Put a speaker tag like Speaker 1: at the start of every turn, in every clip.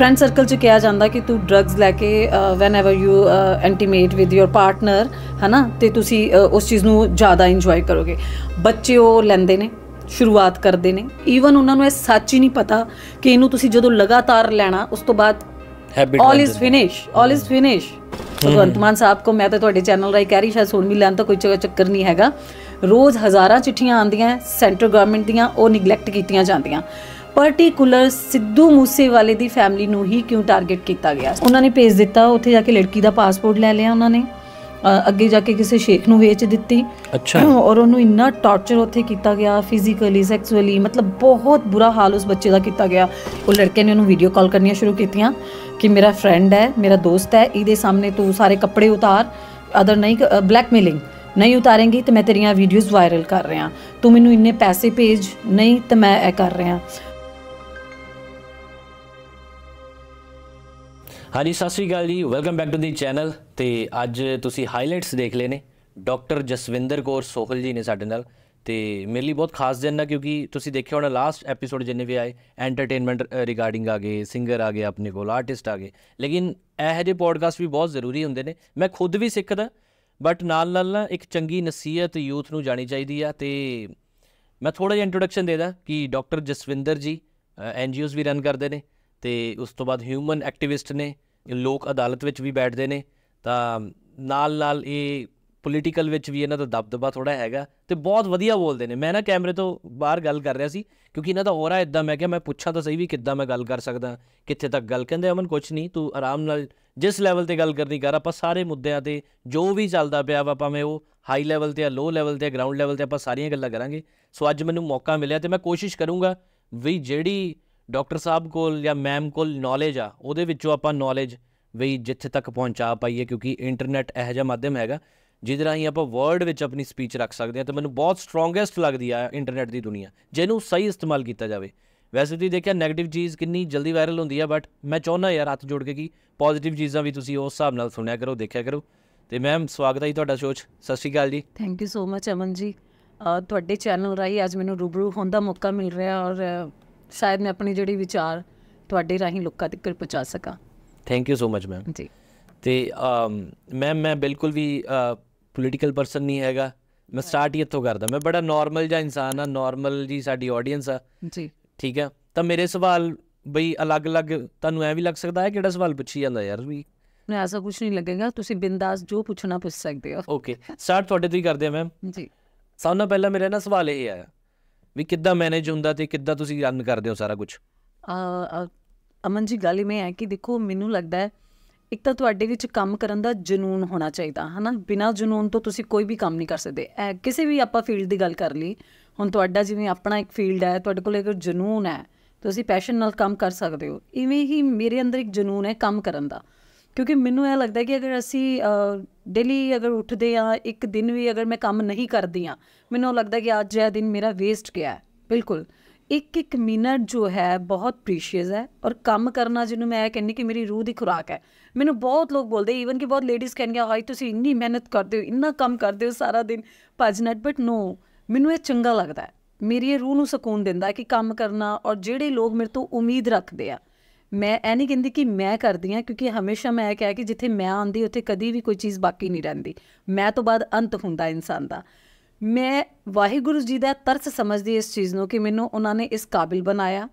Speaker 1: friend circle ਚ ਕਿਹਾ ਜਾਂਦਾ ਕਿ ਤੂੰ ਡਰੱਗਸ ਲੈ ਕੇ when ever you intimate with your partner ਹਨਾ ਤੇ ਤੁਸੀਂ ਉਸ ਚੀਜ਼ ਨੂੰ ਜ਼ਿਆਦਾ ਇੰਜੋਏ ਕਰੋਗੇ ਬੱਚੇ ਉਹ ਲੈਂਦੇ ਨੇ ਸ਼ੁਰੂਆਤ ਕਰਦੇ ਨੇ ਈਵਨ ਉਹਨਾਂ ਨੂੰ ਇਹ ਸੱਚ ਹੀ ਨਹੀਂ ਪਤਾ ਕਿ ਇਹਨੂੰ ਤੁਸੀਂ ਜਦੋਂ ਲਗਾਤਾਰ ਲੈਣਾ ਉਸ ਤੋਂ ਬਾਅਦ all is finish all is finish Bhagwant Mann Sahib ਕੋ ਮੈਂ ਤਾਂ ਤੁਹਾਡੇ ਚੈਨਲ ਰਾਈ ਕਹਿ ਰਹੀ ਸ਼ਾਇਦ ਸੁਣ ਵੀ ਲੈਣ ਤਾਂ ਕੋਈ ਚੱਕਰ ਨਹੀਂ ਹੈਗਾ ਰੋਜ਼ ਹਜ਼ਾਰਾਂ ਚਿੱਠੀਆਂ ਆਉਂਦੀਆਂ ਸੈਂਟਰ ਗਵਰਨਮੈਂਟ ਦੀਆਂ ਉਹ ਨਿਗਲੈਕਟ ਕੀਤੀਆਂ ਜਾਂਦੀਆਂ ਪਾਰਟਿਕੂਲਰ ਸਿੱਧੂ ਮੂਸੇਵਾਲੇ ਦੀ ਫੈਮਿਲੀ ਨੂੰ ਹੀ ਕਿਉਂ ਟਾਰਗੇਟ ਕੀਤਾ ਗਿਆ ਉਹਨਾਂ ਨੇ ਭੇਜ ਦਿੱਤਾ ਉੱਥੇ ਜਾ ਕੇ ਲੜਕੀ ਦਾ ਪਾਸਪੋਰਟ ਲੈ ਲਿਆ ਉਹਨਾਂ ਨੇ ਅੱਗੇ ਜਾ ਕੇ ਕਿਸੇ ਸ਼ੇਖ ਨੂੰ ਵੇਚ ਦਿੱਤੀ
Speaker 2: ਅੱਛਾ ਔਰ
Speaker 1: ਉਹਨੂੰ ਇੰਨਾ ਟਾਰਚਰ ਉੱਥੇ ਕੀਤਾ ਗਿਆ ਫਿਜ਼ੀਕਲੀ ਸੈਕਸੂਅਲੀ ਮਤਲਬ ਬਹੁਤ ਬੁਰਾ ਹਾਲ ਉਸ ਬੱਚੇ ਦਾ ਕੀਤਾ ਗਿਆ ਉਹ ਲੜਕੇ ਨੇ ਉਹਨੂੰ ਵੀਡੀਓ ਕਾਲ ਕਰਨੀਆਂ ਸ਼ੁਰੂ ਕੀਤੀਆਂ ਕਿ ਮੇਰਾ ਫਰੈਂਡ ਹੈ ਮੇਰਾ ਦੋਸਤ ਹੈ ਇਹਦੇ ਸਾਹਮਣੇ ਤੂੰ ਸਾਰੇ ਕੱਪੜੇ ਉਤਾਰ ਅਦਰ ਨਹੀਂ ਬਲੈਕਮੇਲਿੰਗ ਨਹੀਂ ਉਤਾਰेंगी ਤੇ ਮੈਂ ਤੇਰੀਆਂ ਵੀਡੀਓਜ਼ ਵਾਇਰਲ ਕਰ ਰਿਹਾ ਤੂੰ ਮੈਨੂੰ ਇੰਨੇ ਪੈਸੇ ਭੇਜ ਨਹੀਂ ਤੇ ਮੈਂ ਇਹ ਕਰ ਰਿਹਾ
Speaker 2: ਹਾਂਜੀ ਸਤਿ ਸ੍ਰੀ ਅਕਾਲ ਜੀ welcome back to the channel ਤੇ ਅੱਜ ਤੁਸੀਂ ਹਾਈਲਾਈਟਸ ਦੇਖ ਲਏ ਨੇ ਡਾਕਟਰ ਜਸਵਿੰਦਰ ਕੌਰ ਸੋਹਲ ਜੀ ਨੇ ਸਾਡੇ ਨਾਲ ਤੇ ਮੇਰੇ ਲਈ ਬਹੁਤ ਖਾਸ ਦਿਨ ਨਾ ਕਿਉਂਕਿ ਤੁਸੀਂ ਦੇਖਿਆ ਹੋਣਾ ਲਾਸਟ ਐਪੀਸੋਡ ਜਿੰਨੇ ਵੀ ਆਏ ਐਂਟਰਟੇਨਮੈਂਟ ਰਿਗਾਰਡਿੰਗ ਆ ਗਏ ਸਿੰਗਰ ਆ ਗਏ ਆਪਣੇ ਕੋਲ ਆਰਟਿਸਟ ਆ ਗਏ ਲੇਕਿਨ ਇਹ ਜਿਹੇ ਪੋਡਕਾਸਟ ਵੀ ਬਹੁਤ ਜ਼ਰੂਰੀ ਹੁੰਦੇ ਨੇ ਮੈਂ ਖੁਦ ਵੀ ਸਿੱਖਦਾ ਬਟ ਨਾਲ ਨਾਲ ਨਾ ਇੱਕ ਚੰਗੀ ਨਸੀਹਤ ਯੂਥ ਨੂੰ ਜਾਣੀ ਚਾਹੀਦੀ ਆ ਤੇ ਮੈਂ ਥੋੜਾ ਜਿਹਾ ਇੰਟਰੋਡਕਸ਼ਨ ਦੇਦਾ ਕਿ ਡਾਕਟਰ ਜਸਵਿੰਦਰ ਜੀ ਐਨਜੀਓਜ਼ ਵੀ ਰਨ ਕਰਦੇ ਨੇ ਤੇ ਉਸ ਤੋਂ ਬਾਅਦ ਹਿਊਮਨ ਐਕਟਿਵਿਸਟ ਨੇ ਲੋਕ ਅਦਾਲਤ ਵਿੱਚ ਵੀ ਬੈਠਦੇ ਨੇ ਤਾਂ ਨਾਲ ਨਾਲ ਇਹ ਪੋਲੀਟੀਕਲ ਵਿੱਚ ਵੀ ਇਹਨਾਂ ਦਾ ਦਬਦਬਾ ਥੋੜਾ ਹੈਗਾ ਤੇ ਬਹੁਤ ਵਧੀਆ ਬੋਲਦੇ ਨੇ ਮੈਂ ਨਾ ਕੈਮਰੇ ਤੋਂ ਬਾਹਰ ਗੱਲ ਕਰ ਰਿਹਾ ਸੀ ਕਿਉਂਕਿ ਇਹਨਾਂ ਦਾ ਹੋਰਾ ਇਦਾਂ ਮੈਂ ਕਿਹਾ ਮੈਂ ਪੁੱਛਾਂ ਤਾਂ ਸਹੀ ਵੀ ਕਿੱਦਾਂ ਮੈਂ ਗੱਲ ਕਰ ਸਕਦਾ ਕਿੱਥੇ ਤੱਕ ਗੱਲ ਕਹਿੰਦੇ ਅਮਨ ਕੁਝ ਨਹੀਂ ਤੂੰ ਆਰਾਮ ਨਾਲ ਜਿਸ ਲੈਵਲ ਤੇ ਗੱਲ ਕਰਨੀ ਕਰ ਆਪਾਂ ਸਾਰੇ ਮੁੱਦਿਆਂ ਤੇ ਜੋ ਵੀ ਚੱਲਦਾ ਪਿਆ ਵਾ ਭਾਵੇਂ ਉਹ ਹਾਈ ਲੈਵਲ ਤੇ ਆ ਲੋ ਲੈਵਲ ਤੇ ਆ ਗਰਾਊਂਡ ਲੈਵਲ ਤੇ ਆਪਾਂ ਸਾਰੀਆਂ ਗੱਲਾਂ ਕਰਾਂਗੇ ਸੋ ਅੱਜ ਮੈਨੂੰ ਮੌਕਾ ਮਿਲਿਆ ਤੇ ਮੈਂ ਕੋਸ਼ਿਸ਼ ਕਰੂੰਗਾ ਵੀ ਜਿਹੜੀ ਡਾਕਟਰ ਸਾਹਿਬ ਕੋਲ ਜਾਂ ਮੈਮ ਕੋਲ ਨੌਲੇਜ ਆ ਉਹਦੇ ਵਿੱਚੋਂ ਆਪਾਂ ਨੌਲੇਜ ਵੀ ਜਿੱਥੇ ਤੱਕ ਪਹੁੰਚਾ ਪਾਈਏ ਕਿਉਂਕਿ ਇੰਟਰਨੈਟ ਇਹ ਜਿਹਾ ਮਾਧਿਅਮ ਹੈਗਾ ਜਿਹਦੇ ਰਾਹੀਂ ਆਪਾਂ ਵਰਡ ਵਿੱਚ ਆਪਣੀ ਸਪੀਚ ਰੱਖ ਸਕਦੇ ਹਾਂ ਤੇ ਮੈਨੂੰ ਬਹੁਤ ਸਟਰੋਂਗੈਸਟ ਲੱਗਦੀ ਆ ਇੰਟਰਨੈਟ ਦੀ ਦੁਨੀਆ ਜਿਹਨੂੰ ਸਹੀ ਇਸਤੇਮਾਲ ਕੀਤਾ ਜਾਵੇ ਵੈਸੇ ਤੁਸੀਂ ਦੇਖਿਆ 네ਗੇਟਿਵ ਚੀਜ਼ ਕਿੰਨੀ ਜਲਦੀ ਵਾਇਰਲ ਹੁੰਦੀ ਆ ਬਟ ਮੈਂ ਚਾਹੁੰਦਾ ਯਾਰ ਹੱਥ ਜੋੜ ਕੇ ਕੀ ਪੋਜ਼ਿਟਿਵ ਚੀਜ਼ਾਂ ਵੀ ਤੁਸੀਂ ਉਸ ਹਿਸਾਬ ਨਾਲ ਸੁਣਿਆ ਕਰੋ ਦੇਖਿਆ ਕਰੋ ਤੇ ਮੈਮ ਸਵਾਗਤ ਹੈ ਤੁਹਾਡਾ ਸ਼ੋਅ 'ਚ ਸਤਿ ਸ਼੍ਰੀ ਅਕਾਲ ਜੀ
Speaker 1: thank you so much Aman ji ਤੁਹਾਡੇ ਚੈਨਲ ਰਾਹੀਂ ਅੱਜ ਮੈਨੂੰ ਰੂਬਰੂ ਹੋਣ ਦਾ ਮੌਕਾ ਮਿਲ ਰਿਹਾ ਔਰ ਸ਼ਾਇਦ ਮੈਂ ਆਪਣੀ ਜਿਹੜੀ ਵਿਚਾਰ ਤੁਹਾਡੇ ਰਾਹੀਂ ਲੋਕਾਂ ਤੱਕ ਪਹੁੰਚਾ ਸਕਾਂ
Speaker 2: thank you so much ma'am ji ਤੇ ਮੈਮ ਮੈਂ ਬਿਲਕੁਲ ਵੀ ਪੋਲੀਟੀਕਲ ਪਰਸਨ ਨਹੀਂ ਹੈਗਾ ਮੈਂ ਸਟਾਰਟ ਹੀ ਇੱਥੋਂ ਕਰਦਾ ਮੈਂ ਬੜਾ ਨਾਰਮਲ ਜਿਹਾ ਇਨਸਾਨ ਆ ਨਾਰਮਲ ਜੀ ਸਾਡੀ ਆਡੀਅנס ਆ ਜੀ ਠੀਕ ਆ ਤਾਂ ਮੇਰੇ ਸਵਾਲ ਬਈ ਅਲੱਗ-ਅਲੱਗ ਤੁਹਾਨੂੰ ਐ ਵੀ ਲੱਗ ਸਕਦਾ ਹੈ ਕਿਹੜਾ ਸਵਾਲ ਪੁੱਛੀ ਜਾਂਦਾ ਯਾਰ ਵੀ
Speaker 1: ਮੈਂ ਐਸਾ ਕੁਝ ਨਹੀਂ ਲੱਗੇਗਾ ਤੁਸੀਂ ਬਿੰਦਾਸ ਜੋ ਪੁੱਛਣਾ ਪੁੱਛ ਸਕਦੇ ਹੋ
Speaker 2: ਓਕੇ ਸਟਾਰਟ ਤੁਹਾਡੇ ਤੋਂ ਹੀ ਕਰਦੇ ਆ ਮੈਮ ਜੀ ਸਭ ਤੋਂ ਪਹਿਲਾਂ ਮੇਰੇ ਨਾਲ ਸਵਾਲ ਇਹ ਆਇਆ ਵੀ ਕਿੱਦਾਂ ਮੈਨੇਜ ਹੁੰਦਾ ਤੇ ਕਿੱਦਾਂ ਤੁਸੀਂ ਰਨ ਕਰਦੇ ਹੋ ਸਾਰਾ ਕੁਝ
Speaker 1: ਅ ਅਮਨ ਜੀ ਗੱਲ ਇਹ ਹੈ ਕਿ ਦੇਖੋ ਮੈਨੂੰ ਲੱਗਦਾ ਹੈ ਇੱਕ ਤਾਂ ਤੁਹਾਡੇ ਵਿੱਚ ਕੰਮ ਕਰਨ ਦਾ ਜਨੂਨ ਹੋਣਾ ਚਾਹੀਦਾ ਹਨਾ ਬਿਨਾਂ ਜਨੂਨ ਤੋਂ ਤੁਸੀਂ ਕੋਈ ਵੀ ਕੰਮ ਨਹੀਂ ਕਰ ਸਕਦੇ ਐ ਕਿਸੇ ਵੀ ਆਪਾਂ ਫੀਲਡ ਦੀ ਗੱਲ ਕਰ ਲਈ ਹੁਣ ਤੁਹਾਡਾ ਜਿਵੇਂ ਆਪਣਾ ਇੱਕ ਫੀਲਡ ਹੈ ਤੁਹਾਡੇ ਕੋਲ ਇੱਕ ਜਨੂਨ ਹੈ ਤੁਸੀਂ ਪੈਸ਼ਨ ਨਾਲ ਕੰਮ ਕਰ ਸਕਦੇ ਹੋ ਇਵੇਂ ਹੀ ਮੇਰੇ ਅੰਦਰ ਇੱਕ ਜਨੂਨ ਹੈ ਕੰਮ ਕਰਨ ਦਾ ਕਿਉਂਕਿ ਮੈਨੂੰ ਇਹ ਲੱਗਦਾ ਕਿ ਅਗਰ ਅਸੀਂ ਡੇਲੀ ਅਗਰ ਉੱਠਦੇ ਆ ਇੱਕ ਦਿਨ ਵੀ ਅਗਰ ਮੈਂ ਕੰਮ ਨਹੀਂ ਕਰਦੀ ਆ ਮੈਨੂੰ ਲੱਗਦਾ ਕਿ ਅੱਜ ਇਹ ਦਿਨ ਮੇਰਾ ਵੇਸਟ ਗਿਆ ਬਿਲਕੁਲ ਇੱਕ ਇੱਕ ਮਿੰਟ ਜੋ ਹੈ ਬਹੁਤ ਪ੍ਰੀਸ਼ੀਅਸ ਹੈ ਔਰ ਕੰਮ ਕਰਨਾ ਜਿਹਨੂੰ ਮੈਂ ਕਹਿੰਨੀ ਕਿ ਮੇਰੀ ਰੂਹ ਦੀ ਖੁਰਾਕ ਹੈ ਮੈਨੂੰ ਬਹੁਤ ਲੋਕ ਬੋਲਦੇ ਇਵਨ ਕਿ ਬਹੁਤ ਲੇਡੀਜ਼ ਕਹਿਣਗੀਆਂ ਹਾਈ ਤੁਸੀਂ ਇੰਨੀ ਮਿਹਨਤ ਕਰਦੇ ਹੋ ਇੰਨਾ ਕੰਮ ਕਰਦੇ ਹੋ ਸਾਰਾ ਦਿਨ ਭਜਨਟ ਬਟ ਨੋ ਮੈਨੂੰ ਇਹ ਚੰਗਾ ਲੱਗਦਾ ਮੇਰੀ ਇਹ ਰੂਹ ਨੂੰ ਸਕੂਨ ਦਿੰਦਾ ਕਿ ਕੰਮ ਕਰਨਾ ਔਰ ਜਿਹੜੇ ਲੋਕ ਮੇਰੇ ਤੋਂ ਉਮੀਦ ਰੱਖਦੇ ਆ ਮੈਂ ਇਹ ਨਹੀਂ ਕਹਿੰਦੀ ਕਿ ਮੈਂ ਕਰਦੀ ਆ ਕਿਉਂਕਿ ਹਮੇਸ਼ਾ ਮੈਂ ਇਹ ਕਹਿ ਕਿ ਜਿੱਥੇ ਮੈਂ ਆਂਦੀ ਉੱਥੇ ਕਦੀ ਵੀ ਕੋਈ ਚੀਜ਼ ਬਾਕੀ ਨਹੀਂ ਰਹਿੰਦੀ ਮੈਂ ਤੋਂ ਬਾਅਦ ਅੰਤ ਹੁੰਦਾ ਇਨਸਾਨ ਦਾ ਮੈਂ ਵਾਹਿਗੁਰੂ ਜੀ ਦਾ ਤਰਸ ਸਮਝਦੀ ਇਸ ਚੀਜ਼ ਨੂੰ ਕਿ ਮੈਨੂੰ ਉਹਨਾਂ ਨੇ ਇਸ ਕਾਬਿਲ ਬਣਾਇਆ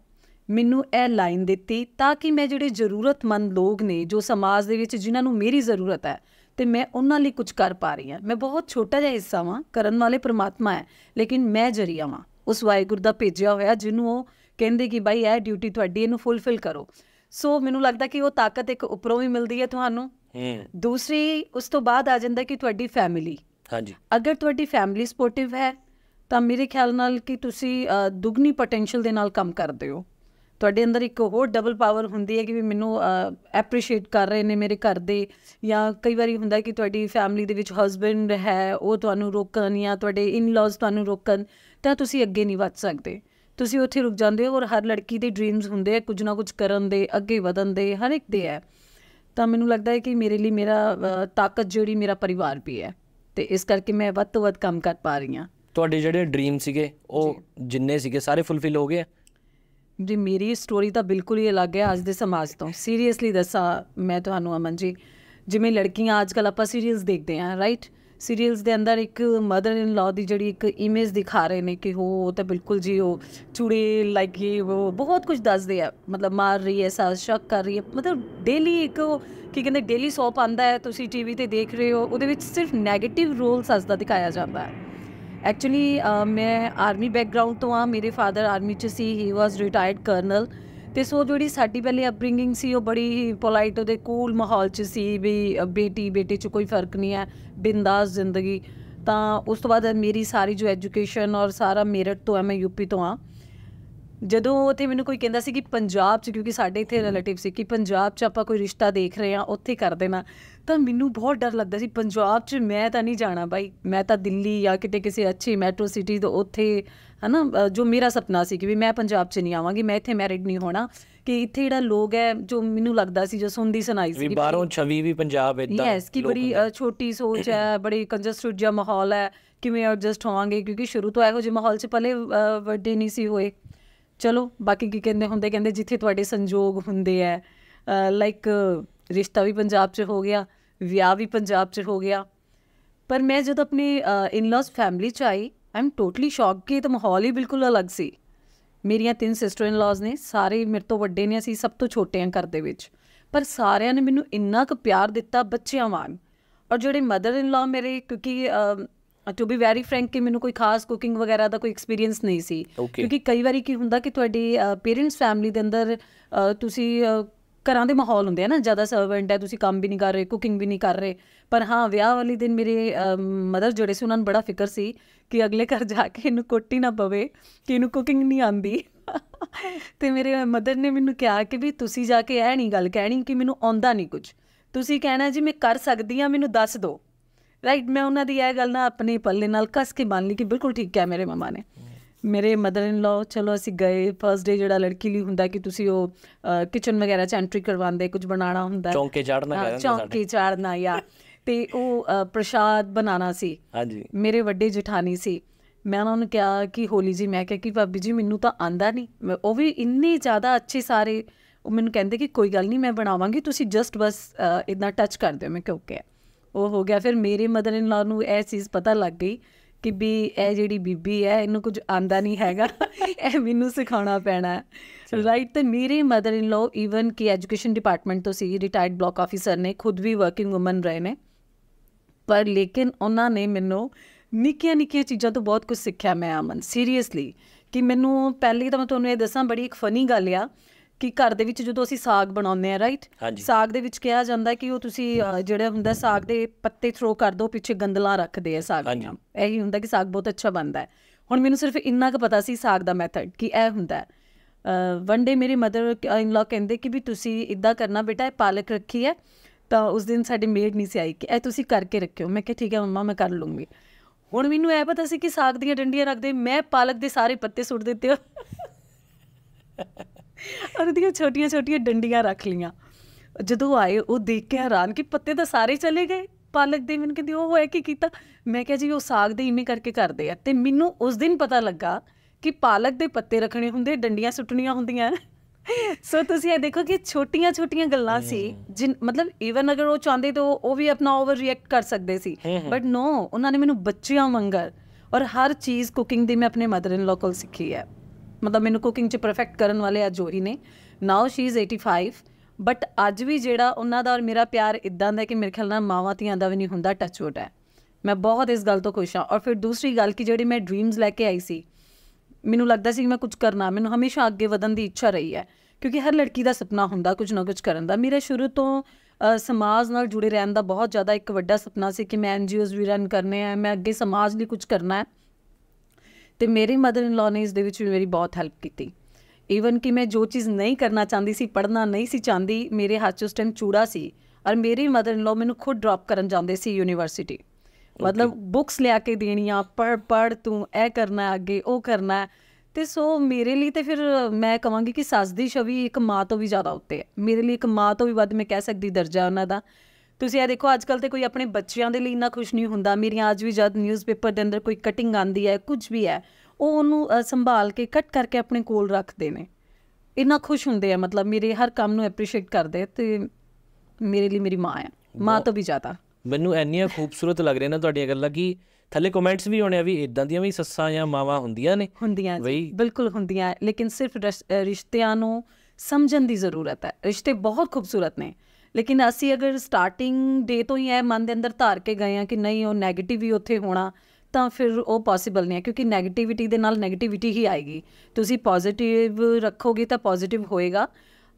Speaker 1: ਮੈਨੂੰ ਇਹ ਲਾਈਨ ਦਿੱਤੀ ਤਾਂ ਕਿ ਮੈਂ ਜਿਹੜੇ ਜ਼ਰੂਰਤਮੰਦ ਲੋਕ ਨੇ ਜੋ ਸਮਾਜ ਦੇ ਵਿੱਚ ਜਿਨ੍ਹਾਂ ਨੂੰ ਮੇਰੀ ਜ਼ਰੂਰਤ ਹੈ ਤੇ ਮੈਂ ਉਹਨਾਂ ਲਈ ਕੁਝ ਕਰ ਪਾ ਰਹੀ ਹਾਂ ਮੈਂ ਬਹੁਤ ਛੋਟਾ ਜਿਹਾ ਹਿੱਸਾ ਵਾਂ ਕਰਨ ਵਾਲੇ ਪ੍ਰਮਾਤਮਾ ਹੈ ਲੇਕਿਨ ਮੈਂ ਜਰੀਆ ਵਾਂ ਉਸ ਵਾਹਿਗੁਰੂ ਦਾ ਭੇਜਿਆ ਹੋਇਆ ਜਿਹਨੂੰ ਉਹ ਕਹਿੰਦੇ ਕਿ ਭਾਈ ਇਹ ਡਿਊਟੀ ਤੁਹਾਡੀ ਇਹਨੂੰ ਫੁੱਲਫਿਲ ਕਰੋ ਸੋ ਮੈਨੂੰ ਲੱਗਦਾ ਕਿ ਉਹ ਤਾਕਤ ਇੱਕ ਉੱਪਰੋਂ ਵੀ ਮਿਲਦੀ ਹੈ ਤੁਹਾਨੂੰ ਹੂੰ ਦੂਸਰੀ ਉਸ ਤੋਂ ਬਾਅਦ ਆ ਜਾਂਦਾ ਕਿ ਤੁਹਾਡੀ ਫੈਮਿਲੀ ਹਾਂਜੀ ਅਗਰ ਤੁਹਾਡੀ ਫੈਮਿਲੀ ਸਪੋਰਟਿਵ ਹੈ ਤਾਂ ਮੇਰੇ ਖਿਆਲ ਨਾਲ ਕਿ ਤੁਸੀਂ ਦੁਗਣੀ ਪੋਟੈਂਸ਼ੀਅਲ ਦੇ ਨਾਲ ਕੰਮ ਕਰਦੇ ਹੋ ਤੁਹਾਡੇ ਅੰਦਰ ਇੱਕ ਹੋਰ ਡਬਲ ਪਾਵਰ ਹੁੰਦੀ ਹੈ ਕਿ ਵੀ ਮੈਨੂੰ ਐਪਰੀਸ਼ੀਏਟ ਕਰ ਰਹੇ ਨੇ ਮੇਰੇ ਘਰ ਦੇ ਜਾਂ ਕਈ ਵਾਰੀ ਹੁੰਦਾ ਕਿ ਤੁਹਾਡੀ ਫੈਮਿਲੀ ਦੇ ਵਿੱਚ ਹਸਬੰਡ ਹੈ ਉਹ ਤੁਹਾਨੂੰ ਰੋਕਣ ਜਾਂ ਤੁਹਾਡੇ ਇਨ-ਲॉज ਤੁਹਾਨੂੰ ਰੋਕਣ ਤਾਂ ਤੁਸੀਂ ਅੱਗੇ ਨਹੀਂ ਵੱਧ ਸਕਦੇ ਤੁਸੀਂ ਉੱਥੇ ਰੁਕ ਜਾਂਦੇ ਹੋ ਔਰ ਹਰ ਲੜਕੀ ਦੇ ਡ੍ਰੀਮਸ ਹੁੰਦੇ ਆ ਕੁਝ ਨਾ ਕੁਝ ਕਰਨ ਦੇ ਅੱਗੇ ਵਧਣ ਦੇ ਹਰ ਇੱਕ ਦੇ ਹੈ ਤਾਂ ਮੈਨੂੰ ਲੱਗਦਾ ਹੈ ਕਿ ਮੇਰੇ ਲਈ ਮੇਰਾ ਤਾਕਤ ਜਿਹੜੀ ਮੇਰਾ ਪਰਿਵਾਰ ਵੀ ਹੈ ਤੇ ਇਸ ਕਰਕੇ ਮੈਂ ਵੱਧ ਤੋਂ ਵੱਧ ਕੰਮ ਕਰ ਪਾ ਰਹੀ ਹਾਂ
Speaker 2: ਤੁਹਾਡੇ ਜਿਹੜੇ ਡ੍ਰੀਮ ਸੀਗੇ ਉਹ ਜਿੰਨੇ ਸੀਗੇ ਸਾਰੇ ਫੁੱਲਫਿਲ ਹੋ ਗਏ
Speaker 1: ਜੀ ਮੇਰੀ ਸਟੋਰੀ ਤਾਂ ਬਿਲਕੁਲ ਹੀ ਅਲੱਗ ਹੈ ਅੱਜ ਦੇ ਸਮਾਜ ਤੋਂ ਸੀਰੀਅਸਲੀ ਦੱਸਾਂ ਮੈਂ ਤੁਹਾਨੂੰ ਅਮਨ ਜੀ ਜਿਵੇਂ ਲੜਕੀਆਂ ਅੱਜ ਕੱਲ ਆਪਾਂ ਸੀਰੀਅਲਸ ਦੇਖਦੇ ਆਂ ਰਾਈਟ ਸੀਰੀਅਲਸ ਦੇ ਅੰਦਰ ਇੱਕ ਮਦਰ ਇਨ ਲਾ ਦੀ ਜਿਹੜੀ ਇੱਕ ਇਮੇਜ ਦਿਖਾ ਰਹੇ ਨੇ ਕਿ ਉਹ ਤਾਂ ਬਿਲਕੁਲ ਜੀ ਉਹ ਚੂੜੇ ਲਾਈਕ ਹੀ ਉਹ ਬਹੁਤ ਕੁਝ ਦੱਸਦੇ ਆ ਮਤਲਬ ਮਾਰ ਰਹੀ ਹੈ ਸਾ ਸ਼ੱਕ ਕਰ ਰਹੀ ਹੈ ਮਤਲਬ ਡੇਲੀ ਇੱਕ ਕੀ ਕਹਿੰਦੇ ਡੇਲੀ ਸੌਪ ਆਂਦਾ ਹੈ ਤੁਸੀਂ ਟੀਵੀ ਤੇ ਦੇਖ ਰਹੇ ਹੋ ਉਹਦੇ ਵਿੱਚ ਸਿਰਫ 네ਗੇਟਿਵ ਰੋਲਸ ਅਸਦਾ ਦਿਖਾਇਆ ਜਾਂਦਾ ਹੈ ਐਕਚੁਅਲੀ ਮੈਂ ਆਰਮੀ ਬੈਕਗ੍ਰਾਉਂਡ ਤੋਂ ਆ ਮੇਰੇ ਫਾਦਰ ਆਰਮੀ ਚ ਸੀ ਹੀ ਵਾਸ ਰਿਟਾਇਰਡ ਕਰਨਲ ਤੇ ਸੋ ਜਿਹੜੀ ਸਾਡੀ ਪਹਿਲੇ ਅਪਬ੍ਰਿੰਗਿੰਗ ਸੀ ਉਹ ਬੜੀ ਪੋਲਾਈਟ ਉਹਦੇ ਕੂਲ ਮਾਹੌਲ ਚ ਸੀ ਵੀ ਬੇਟੀ ਬੇਟੇ ਚ ਕੋਈ ਫਰਕ ਨਹੀਂ ਹੈ ਬਿੰਦਾਸ ਜ਼ਿੰਦਗੀ ਤਾਂ ਉਸ ਤੋਂ ਬਾਅਦ ਮੇਰੀ ਸਾਰੀ ਜੋ ਐਜੂਕੇਸ਼ਨ ਔਰ ਸਾਰਾ ਮੇਰਟ ਤੋਂ ਐ ਮੈਂ ਯੂਪੀ ਤੋਂ ਆ ਜਦੋਂ ਉੱਥੇ ਮੈਨੂੰ ਕੋਈ ਕਹਿੰਦਾ ਸੀ ਕਿ ਪੰਜਾਬ 'ਚ ਕਿਉਂਕਿ ਸਾਡੇ ਇੱਥੇ ਰਿਲੇਟਿਵ ਸੀ ਕਿ ਪੰਜਾਬ 'ਚ ਆਪਾਂ ਕੋਈ ਰਿਸ਼ਤਾ ਦੇਖ ਰਹੇ ਆ ਉੱਥੇ ਕਰ ਦੇਣਾ ਤਾਂ ਮੈਨੂੰ ਬਹੁਤ ਡਰ ਲੱਗਦਾ ਸੀ ਪੰਜਾਬ 'ਚ ਮੈਂ ਤਾਂ ਨਹੀਂ ਜਾਣਾ ਬਾਈ ਮੈਂ ਤਾਂ ਦਿੱਲੀ ਜਾਂ ਕਿਤੇ ਕਿਸੇ ਅੱਛੀ ਮੈਟਰੋ ਸਿਟੀ ਤੋਂ ਉੱਥੇ ਹਨਾ ਜੋ ਮੇਰਾ ਸੁਪਨਾ ਸੀ ਕਿ ਵੀ ਮੈਂ ਪੰਜਾਬ 'ਚ ਨਹੀਂ ਆਵਾਂਗੀ ਮੈਂ ਇੱਥੇ ਮੈਰਿਡ ਨਹੀਂ ਹੋਣਾ ਕਿ ਇੱਥੇ ਜਿਹੜਾ ਲੋਕ ਹੈ ਜੋ ਮੈਨੂੰ ਲੱਗਦਾ ਸੀ ਜੋ ਸੁਣਦੀ ਸੁਣਾਈ ਸੀ ਵੀ ਬਾਹਰੋਂ
Speaker 2: ਛਵੀ ਵੀ ਪੰਜਾਬ ਇਦਾਂ ਯੈਸ ਕਿ ਬੜੀ
Speaker 1: ਛੋਟੀ ਸੋਚ ਹੈ ਬੜੀ ਕੰਜਸਟਡ ਜਿਹਾ ਮਾਹੌਲ ਹੈ ਕਿਵੇਂ ਐਡਜਸਟ ਹੋਵਾਂਗੇ ਕਿਉਂਕਿ ਸ਼ੁਰੂ ਤੋਂ ਇਹੋ ਜਿਹੇ ਮਾਹੌਲ 'ਚ ਪਹਿਲੇ ਵੱਡੇ ਨਹੀਂ ਸੀ ਹੋਏ ਚਲੋ ਬਾਕੀ ਕੀ ਕਹਿੰਦੇ ਹੁੰਦੇ ਕਹਿੰਦੇ ਜਿੱਥੇ ਤੁਹਾਡੇ ਸੰਜੋਗ ਹੁੰਦੇ ਐ ਲਾਈਕ ਰਿਸ਼ਤਾ ਵੀ ਪੰਜਾਬ 'ਚ ਹੋ ਗਿਆ ਵਿਆਹ ਵੀ ਪੰਜਾਬ 'ਚ ਹੋ ਗਿਆ ਪਰ ਮੈਂ ਜਦ ਆਪਣੇ ਇਨ-ਲॉज ਫੈਮਿਲੀ 'ਚ ਆਈ ਆਮ ਟੋਟਲੀ ਸ਼ੌਕ ਕਿ ਇਹ ਤਾਂ ਮਾਹੌਲ ਹੀ ਬਿਲਕੁਲ ਅਲੱਗ ਸੀ ਮੇਰੀਆਂ ਤਿੰਨ ਸਿਸਟਰ ਇਨ ਲਾਜ਼ ਨੇ ਸਾਰੇ ਮੇਰੇ ਤੋਂ ਵੱਡੇ ਨੇ ਅਸੀਂ ਸਭ ਤੋਂ ਛੋਟੇ ਹਾਂ ਘਰ ਦੇ ਵਿੱਚ ਪਰ ਸਾਰਿਆਂ ਨੇ ਮੈਨੂੰ ਇੰਨਾ ਕੁ ਪਿਆਰ ਦਿੱਤਾ ਬੱਚਿਆਂ ਵਾਂਗ ਔਰ ਜਿਹੜੇ ਮਦਰ ਇਨ ਲਾ ਮੇਰੇ ਕਿਉਂਕਿ ਟੂ ਬੀ ਵੈਰੀ ਫ੍ਰੈਂਕ ਕਿ ਮੈਨੂੰ ਕੋਈ ਖਾਸ ਕੁਕਿੰਗ ਵਗੈਰਾ ਦਾ ਕੋਈ ਐਕਸਪੀਰੀਅੰਸ ਨਹੀਂ ਸੀ ਕਿਉਂਕਿ ਕਈ ਵਾਰੀ ਕੀ ਹੁੰਦਾ ਕਿ ਤੁਹਾਡੀ ਪੇਰੈਂਟਸ ਫੈਮਿਲੀ ਦੇ ਅੰਦਰ ਤੁਸੀਂ ਘਰਾਂ ਦੇ ਮਾਹੌਲ ਹੁੰਦੇ ਆ ਨਾ ਜ਼ਿਆਦਾ ਸਰਵੈਂਟ ਹੈ ਤੁਸੀਂ ਕੰਮ ਵੀ ਨਹੀਂ ਕਰ ਰਹੇ ਕੁਕਿੰਗ ਵੀ ਨਹੀਂ ਕਰ ਰਹੇ ਪਰ ਹਾਂ ਵਿਆਹ ਵਾਲੇ ਦਿਨ ਮੇਰੇ ਮਦਰ ਜਿਹੜੇ ਸੀ ਉਹਨਾਂ ਨੂੰ ਬੜਾ ਫਿਕਰ ਸੀ ਕਿ ਅਗਲੇ ਘਰ ਜਾ ਕੇ ਇਹਨੂੰ ਕੋਟੀ ਨਾ ਪਵੇ ਕਿ ਇਹਨੂੰ ਕੁਕਿੰਗ ਨਹੀਂ ਆਂਦੀ ਤੇ ਮੇਰੇ ਮਦਰ ਨੇ ਮੈਨੂੰ ਕਿਹਾ ਕਿ ਵੀ ਤੁਸੀਂ ਜਾ ਕੇ ਇਹ ਨਹੀਂ ਗੱਲ ਕਹਿਣੀ ਕਿ ਮੈਨੂੰ ਆਉਂਦਾ ਨਹੀਂ ਕੁਝ ਤੁਸੀਂ ਕਹਿਣਾ ਜੀ ਮੈਂ ਕਰ ਸਕਦੀ ਆ ਮੈਨੂੰ ਦੱਸ ਦਿਓ ਰਾਈਟ ਮੈਂ ਉਹਨਾਂ ਦੀ ਇਹ ਗੱਲ ਨਾ ਆਪਣੇ ਪੱਲੇ ਨਾਲ ਕੱਸ ਕੇ ਮੰਨ ਲਈ ਕਿ ਬਿਲਕੁਲ ਠੀਕ ਹੈ ਮੇਰੇ ਮਮਾ ਨੇ ਮੇਰੇ ਮਦਰ ਇਨ ਲਾ ਚਲੋ ਅਸੀਂ ਗਏ ਫਰਸਟ ਡੇ ਜਿਹੜਾ ਲੜਕੀ ਲਈ ਹੁੰਦਾ ਕਿ ਤੁਸੀਂ ਉਹ ਕਿਚਨ ਵਗੈਰਾ ਚ ਐਂਟਰੀ ਕਰਵਾਉਂਦੇ ਕੁਝ ਬਣਾਉਣਾ ਹੁੰਦਾ ਚੌਂਕੇ ਚਾੜਨਾ ਕਹਿੰਦੇ ਚੌਂਕੇ ਚਾੜਨਾ ਯਾ ਤੇ ਉਹ ਪ੍ਰਸ਼ਾਦ ਬਣਾਉਣਾ ਸੀ ਹਾਂਜੀ ਮੇਰੇ ਵੱਡੇ ਜਠਾਨੀ ਸੀ ਮੈਂ ਉਹਨਾਂ ਨੂੰ ਕਿਹਾ ਕਿ ਹੋਲੀ ਜੀ ਮੈਂ ਕਿਹਾ ਕਿ ਭਾਬੀ ਜੀ ਮੈਨੂੰ ਤਾਂ ਆਂਦਾ ਨਹੀਂ ਉਹ ਵੀ ਇੰਨੇ ਜ਼ਿਆਦਾ ਅੱਛੇ ਸਾਰੇ ਉਹ ਮੈਨੂੰ ਕਹਿੰਦੇ ਕਿ ਕੋਈ ਗੱਲ ਨਹੀਂ ਮੈਂ ਬਣਾਵਾਂਗੀ ਤੁਸੀਂ ਜਸਟ ਬਸ ਇਦਾਂ ਟੱਚ ਕਰ ਦਿਓ ਮੈਂ ਕਿਹਾ ਓਕੇ ਉਹ ਹੋ ਗਿਆ ਫਿਰ ਮੇਰੇ ਮਦਰ ਇਨ ਲਾ ਨੂੰ ਇਹ ਚੀਜ਼ ਪਤਾ ਲੱਗ ਗਈ ਕਿ ਵੀ ਇਹ ਜਿਹੜੀ ਬੀਬੀ ਹੈ ਇਹਨੂੰ ਕੁਝ ਆਂਦਾ ਨਹੀਂ ਹੈਗਾ ਇਹ ਮੈਨੂੰ ਸਿਖਾਉਣਾ ਪੈਣਾ ਹੈ ਰਾਈਟ ਤੇ ਮੇਰੇ ਮਦਰ ਇਨ ਲਾ ਇਵਨ ਕਿ ਐਜੂਕੇਸ਼ਨ ਡਿਪਾਰਟਮੈਂਟ ਤੋਂ ਸੀ ਰਿਟਾਇਰਡ ਬਲਾਕ ਆਫੀਸਰ ਨੇ ਖੁਦ ਵੀ ਵਰਕਿੰਗ ਔਮਨ ਰਹੇ ਨੇ ਪਰ ਲੇਕਿਨ ਉਹਨਾਂ ਨੇ ਮੈਨੂੰ ਨਿੱਕੀਆਂ ਨਿੱਕੀਆਂ ਚੀਜ਼ਾਂ ਤੋਂ ਬਹੁਤ ਕੁਝ ਸਿੱਖਿਆ ਮੈਂ ਅਮਨ ਸੀਰੀਅਸਲੀ ਕਿ ਮੈਨੂੰ ਪਹਿਲੀ ਤਾਂ ਮੈਂ ਤੁਹਾਨੂੰ ਇਹ ਦੱਸਾਂ ਬੜੀ ਇੱਕ ਫਨੀ ਗੱਲ ਆ ਕਿ ਘਰ ਦੇ ਵਿੱਚ ਜਦੋਂ ਅਸੀਂ ਸਾਗ ਬਣਾਉਂਦੇ ਆ ਰਾਈਟ ਸਾਗ ਦੇ ਵਿੱਚ ਕਿਹਾ ਜਾਂਦਾ ਕਿ ਉਹ ਤੁਸੀਂ ਜਿਹੜਾ ਹੁੰਦਾ ਸਾਗ ਦੇ ਪੱਤੇ ਥਰੋ ਕਰ ਦੋ ਪਿੱਛੇ ਗੰਦਲਾ ਰੱਖਦੇ ਆ ਸਾਗ ਇਹ ਹੀ ਹੁੰਦਾ ਕਿ ਸਾਗ ਬਹੁਤ ਅੱਛਾ ਬਣਦਾ ਹੈ ਹੁਣ ਮੈਨੂੰ ਸਿਰਫ ਇੰਨਾ ਕੁ ਪਤਾ ਸੀ ਸਾਗ ਦਾ ਮੈਥਡ ਕਿ ਇਹ ਹੁੰਦਾ ਹੈ ਵਨ ਡੇ ਮੇਰੇ ਮਦਰ ਇਨ ਲਾ ਕਹਿੰਦੇ ਕਿ ਵੀ ਤੁਸੀਂ ਇਦਾਂ ਕਰਨਾ ਬੇਟਾ ਇਹ ਪਾਲਕ ਰੱਖੀ ਹੈ ਤਾਂ ਉਸ ਦਿਨ ਸਾਡੀ ਮੇਡ ਨਹੀਂ ਸੀ ਆਈ ਕਿ ਇਹ ਤੁਸੀਂ ਕਰਕੇ ਰੱਖਿਓ ਮੈਂ ਕਿਹਾ ਠੀਕ ਹੈ ਮੰਮਾ ਮੈਂ ਕਰ ਲੂੰਗੀ ਹੁਣ ਮੈਨੂੰ ਇਹ ਪਤਾ ਸੀ ਕਿ ਸਾਗ ਦੀਆਂ ਡੰਡੀਆਂ ਰੱਖਦੇ ਮੈਂ ਪਾਲਕ ਦੇ ਸਾਰੇ ਪੱਤੇ ਸੁੱਟ ਦਿੱਤੇ ਔਰ ਉਹਦੀਆਂ ਛੋਟੀਆਂ ਛੋਟੀਆਂ ਡੰਡੀਆਂ ਰੱਖ ਲੀਆਂ ਜਦੋਂ ਆਏ ਉਹ ਦੇਖ ਕੇ ਹੈਰਾਨ ਕਿ ਪੱਤੇ ਤਾਂ ਸਾਰੇ ਚਲੇ ਗਏ ਪਾਲਕ ਦੇ ਮੈਨੂੰ ਕਹਿੰਦੀ ਉਹ ਹੋਇਆ ਕੀ ਕੀਤਾ ਮੈਂ ਕਿਹਾ ਜੀ ਉਹ ਸਾਗ ਦੇ ਇਵੇਂ ਕਰਕੇ ਕਰਦੇ ਆ ਤੇ ਮੈਨੂੰ ਉਸ ਦਿਨ ਪਤਾ ਲੱਗਾ ਕਿ ਪਾਲਕ ਦੇ ਪੱਤੇ ਰੱਖਣੇ ਹੁੰਦੇ ਡੰਡੀਆਂ ਸੁੱਟਣੀਆਂ ਹੁੰਦੀਆਂ ਸੋ ਤੁਸੀਂ ਇਹ ਦੇਖੋ ਕਿ ਛੋਟੀਆਂ ਛੋਟੀਆਂ ਗੱਲਾਂ ਸੀ ਜਿਨ ਮਤਲਬ ਈਵਨ ਅਗਰ ਉਹ ਚਾਹੁੰਦੇ ਤਾਂ ਉਹ ਵੀ ਆਪਣਾ ਓਵਰ ਰਿਐਕਟ ਕਰ ਸਕਦੇ ਸੀ ਬਟ ਨੋ ਉਹਨਾਂ ਨੇ ਮੈਨੂੰ ਬੱਚਿਆਂ ਵਾਂਗਰ ਔਰ ਹਰ ਚੀਜ਼ ਕੁਕਿੰਗ ਦੀ ਮੈਂ ਆਪਣੇ ਮਦਰ ਇਨ ਲਾ ਕੋਲ ਸਿੱਖੀ ਹੈ ਮਤਲਬ ਮੈਨੂੰ ਕੁਕਿੰਗ 'ਚ ਪਰਫੈਕਟ ਕਰਨ ਵਾਲੇ ਆ ਜੋਰੀ ਨੇ ਨਾਓ ਸ਼ੀ ਇਜ਼ 85 ਬਟ ਅੱਜ ਵੀ ਜਿਹੜਾ ਉਹਨਾਂ ਦਾ ਔਰ ਮੇਰਾ ਪਿਆਰ ਇਦਾਂ ਦਾ ਕਿ ਮੇਰੇ ਖਿਆਲ ਨਾਲ ਮਾਵਾਂ ਧੀਆਂ ਦਾ ਵੀ ਨਹੀਂ ਹੁੰਦਾ ਟੱਚ ਵੁੱਡ ਹੈ ਮੈਂ ਬਹੁਤ ਇਸ ਗੱਲ ਤੋਂ ਖੁਸ਼ ਹਾਂ ਔਰ ਫਿਰ ਦੂਸਰੀ ਗੱਲ ਕਿ ਜਿਹੜੀ ਮੈਂ ਡ੍ਰੀਮਸ ਲੈ ਕੇ ਆਈ ਸੀ ਮੈਨੂੰ ਲੱਗਦਾ ਸੀ ਕਿ ਮੈਂ ਕੁਝ ਕਰਨਾ ਮੈਨੂੰ ਹਮੇਸ਼ਾ ਅੱਗੇ ਵਧਣ ਦੀ ਇੱਛਾ ਰਹੀ ਹੈ ਕਿਉਂਕਿ ਹਰ ਲੜਕੀ ਦਾ ਸੁਪਨਾ ਹੁੰਦਾ ਕੁਝ ਨਾ ਕੁਝ ਕਰਨ ਦਾ ਮੇਰਾ ਸ਼ੁਰੂ ਤੋਂ ਸਮਾਜ ਨਾਲ ਜੁੜੇ ਰਹਿਣ ਦਾ ਬਹੁਤ ਜ਼ਿਆਦਾ ਇੱਕ ਵੱਡਾ ਸੁਪਨਾ ਸੀ ਕਿ ਮੈਂ ਐਨਜੀਓਜ਼ ਵੀ ਰਨ ਕਰਨੇ ਆ ਮੈਂ ਅੱਗੇ ਸਮਾਜ ਲਈ ਕੁਝ ਕਰਨਾ ਹੈ ਤੇ ਮੇਰੇ ਮਦਰ ਇਨ ਲਾ ਨੇ ਇਸ ਦੇ ਵਿੱਚ ਮੇਰੀ ਬਹੁਤ ਹੈਲਪ ਕੀਤੀ ਈਵਨ ਕਿ ਮੈਂ ਜੋ ਚੀਜ਼ ਨਹੀਂ ਕਰਨਾ ਚਾਹੁੰਦੀ ਸੀ ਪੜ੍ਹਨਾ ਨਹੀਂ ਸੀ ਚਾਹੁੰਦੀ ਮੇਰੇ ਹੱਥ ਉਸ ਟਾਈਮ ਚੂੜਾ ਸੀ ਔਰ ਮੇਰੀ ਮਦਰ ਇਨ ਲਾ ਮੈਨੂੰ ਖੁਦ ਡ੍ਰੌਪ ਕਰਨ ਜਾਂਦੇ ਸੀ ਯੂਨੀਵਰਸਿਟੀ ਮਤਲਬ ਬੁੱਕਸ ਲਿਆ ਕੇ ਦੇਣੀਆਂ ਪੜ ਪੜ ਤੂੰ ਇਹ ਕਰਨਾ ਅੱਗੇ ਉਹ ਕਰਨਾ ਤੇ ਸੋ ਮੇਰੇ ਲਈ ਤੇ ਫਿਰ ਮੈਂ ਕਹਾਂਗੀ ਕਿ ਸੱਸ ਦੀ ਇੱਕ ਮਾਂ ਤੋਂ ਵੀ ਜ਼ਿਆਦਾ ਉੱਤੇ ਹੈ ਮੇਰੇ ਲਈ ਇੱਕ ਮਾਂ ਤੋਂ ਵੀ ਵੱਧ ਮੈਂ ਕਹਿ ਸਕਦੀ ਦਰਜਾ ਉਹਨਾਂ ਦਾ ਤੁਸੀਂ ਇਹ ਦੇਖੋ ਅੱਜ ਕੱਲ ਤੇ ਕੋਈ ਆਪਣੇ ਬੱਚਿਆਂ ਦੇ ਲਈ ਇੰਨਾ ਖੁਸ਼ ਨਹੀਂ ਹੁੰਦਾ ਮੇਰੀਆਂ ਅੱਜ ਵੀ ਜਦ ਨਿਊਜ਼ਪੇਪਰ ਦੇ ਅੰਦਰ ਕੋਈ ਕਟਿੰਗ ਆਂਦੀ ਹੈ ਕੁਝ ਵੀ ਹੈ ਉਹ ਉਹਨੂੰ ਸੰਭਾਲ ਕੇ ਕੱਟ ਕਰਕੇ ਆਪਣੇ ਕੋਲ ਰੱਖਦੇ ਨੇ ਇੰਨਾ ਖੁਸ਼ ਹੁੰਦੇ ਆ ਮਤਲਬ ਮੇਰੇ ਹਰ ਕੰਮ ਨੂੰ ਐਪਰੀਸ਼ੀਏਟ ਕਰਦੇ ਤੇ ਮੇਰੇ ਲਈ ਮੇਰੀ ਮਾਂ ਆ ਮਾਂ ਤੋਂ ਵੀ ਜ਼ਿਆਦਾ
Speaker 2: ਮੈਨੂੰ ਇੰਨੀਆਂ ਖੂਬਸੂਰਤ ਲੱਗ ਰਹੀਆਂ ਨੇ ਤੁਹਾਡੀਆਂ ਗੱਲਾਂ ਕਿ ਥੱਲੇ ਕਮੈਂਟਸ ਵੀ ਹੋਣੇ ਆ ਵੀ ਇਦਾਂ ਦੀਆਂ ਵੀ ਸੱਸਾਂ ਜਾਂ ਮਾਵਾਂ ਹੁੰਦੀਆਂ ਨੇ ਹੁੰਦੀਆਂ ਜੀ
Speaker 1: ਬਿਲਕੁਲ ਹੁੰਦੀਆਂ ਲੇਕਿਨ ਸਿਰਫ ਰਿਸ਼ਤਿਆਂ ਨੂੰ ਸਮਝਣ ਦੀ ਜ਼ਰੂਰਤ ਹੈ ਰਿਸ਼ਤੇ ਬਹੁਤ ਖੂਬਸੂਰਤ ਨੇ ਲੇਕਿਨ ਅਸੀਂ ਅਗਰ ਸਟਾਰਟਿੰਗ ਡੇ ਤੋਂ ਹੀ ਇਹ ਮਨ ਦੇ ਅੰਦਰ ਧਾਰ ਕੇ ਗਏ ਆ ਕਿ ਨਹੀਂ ਉਹ 네ਗੇਟਿਵ ਹੀ ਉੱਥੇ ਹੋਣਾ ਤਾਂ ਫਿਰ ਉਹ ਪੋਸੀਬਲ ਨਹੀਂ ਹੈ ਕਿਉਂਕਿ 네ਗੇਟਿਵਿਟੀ ਦੇ ਨਾਲ 네ਗੇਟਿਵਿਟੀ ਹੀ ਆਏਗੀ ਤੁਸੀਂ ਪੋਜ਼ਿਟਿਵ ਰੱਖੋਗੇ ਤਾਂ ਪੋਜ਼ਿਟਿਵ ਹੋਏਗਾ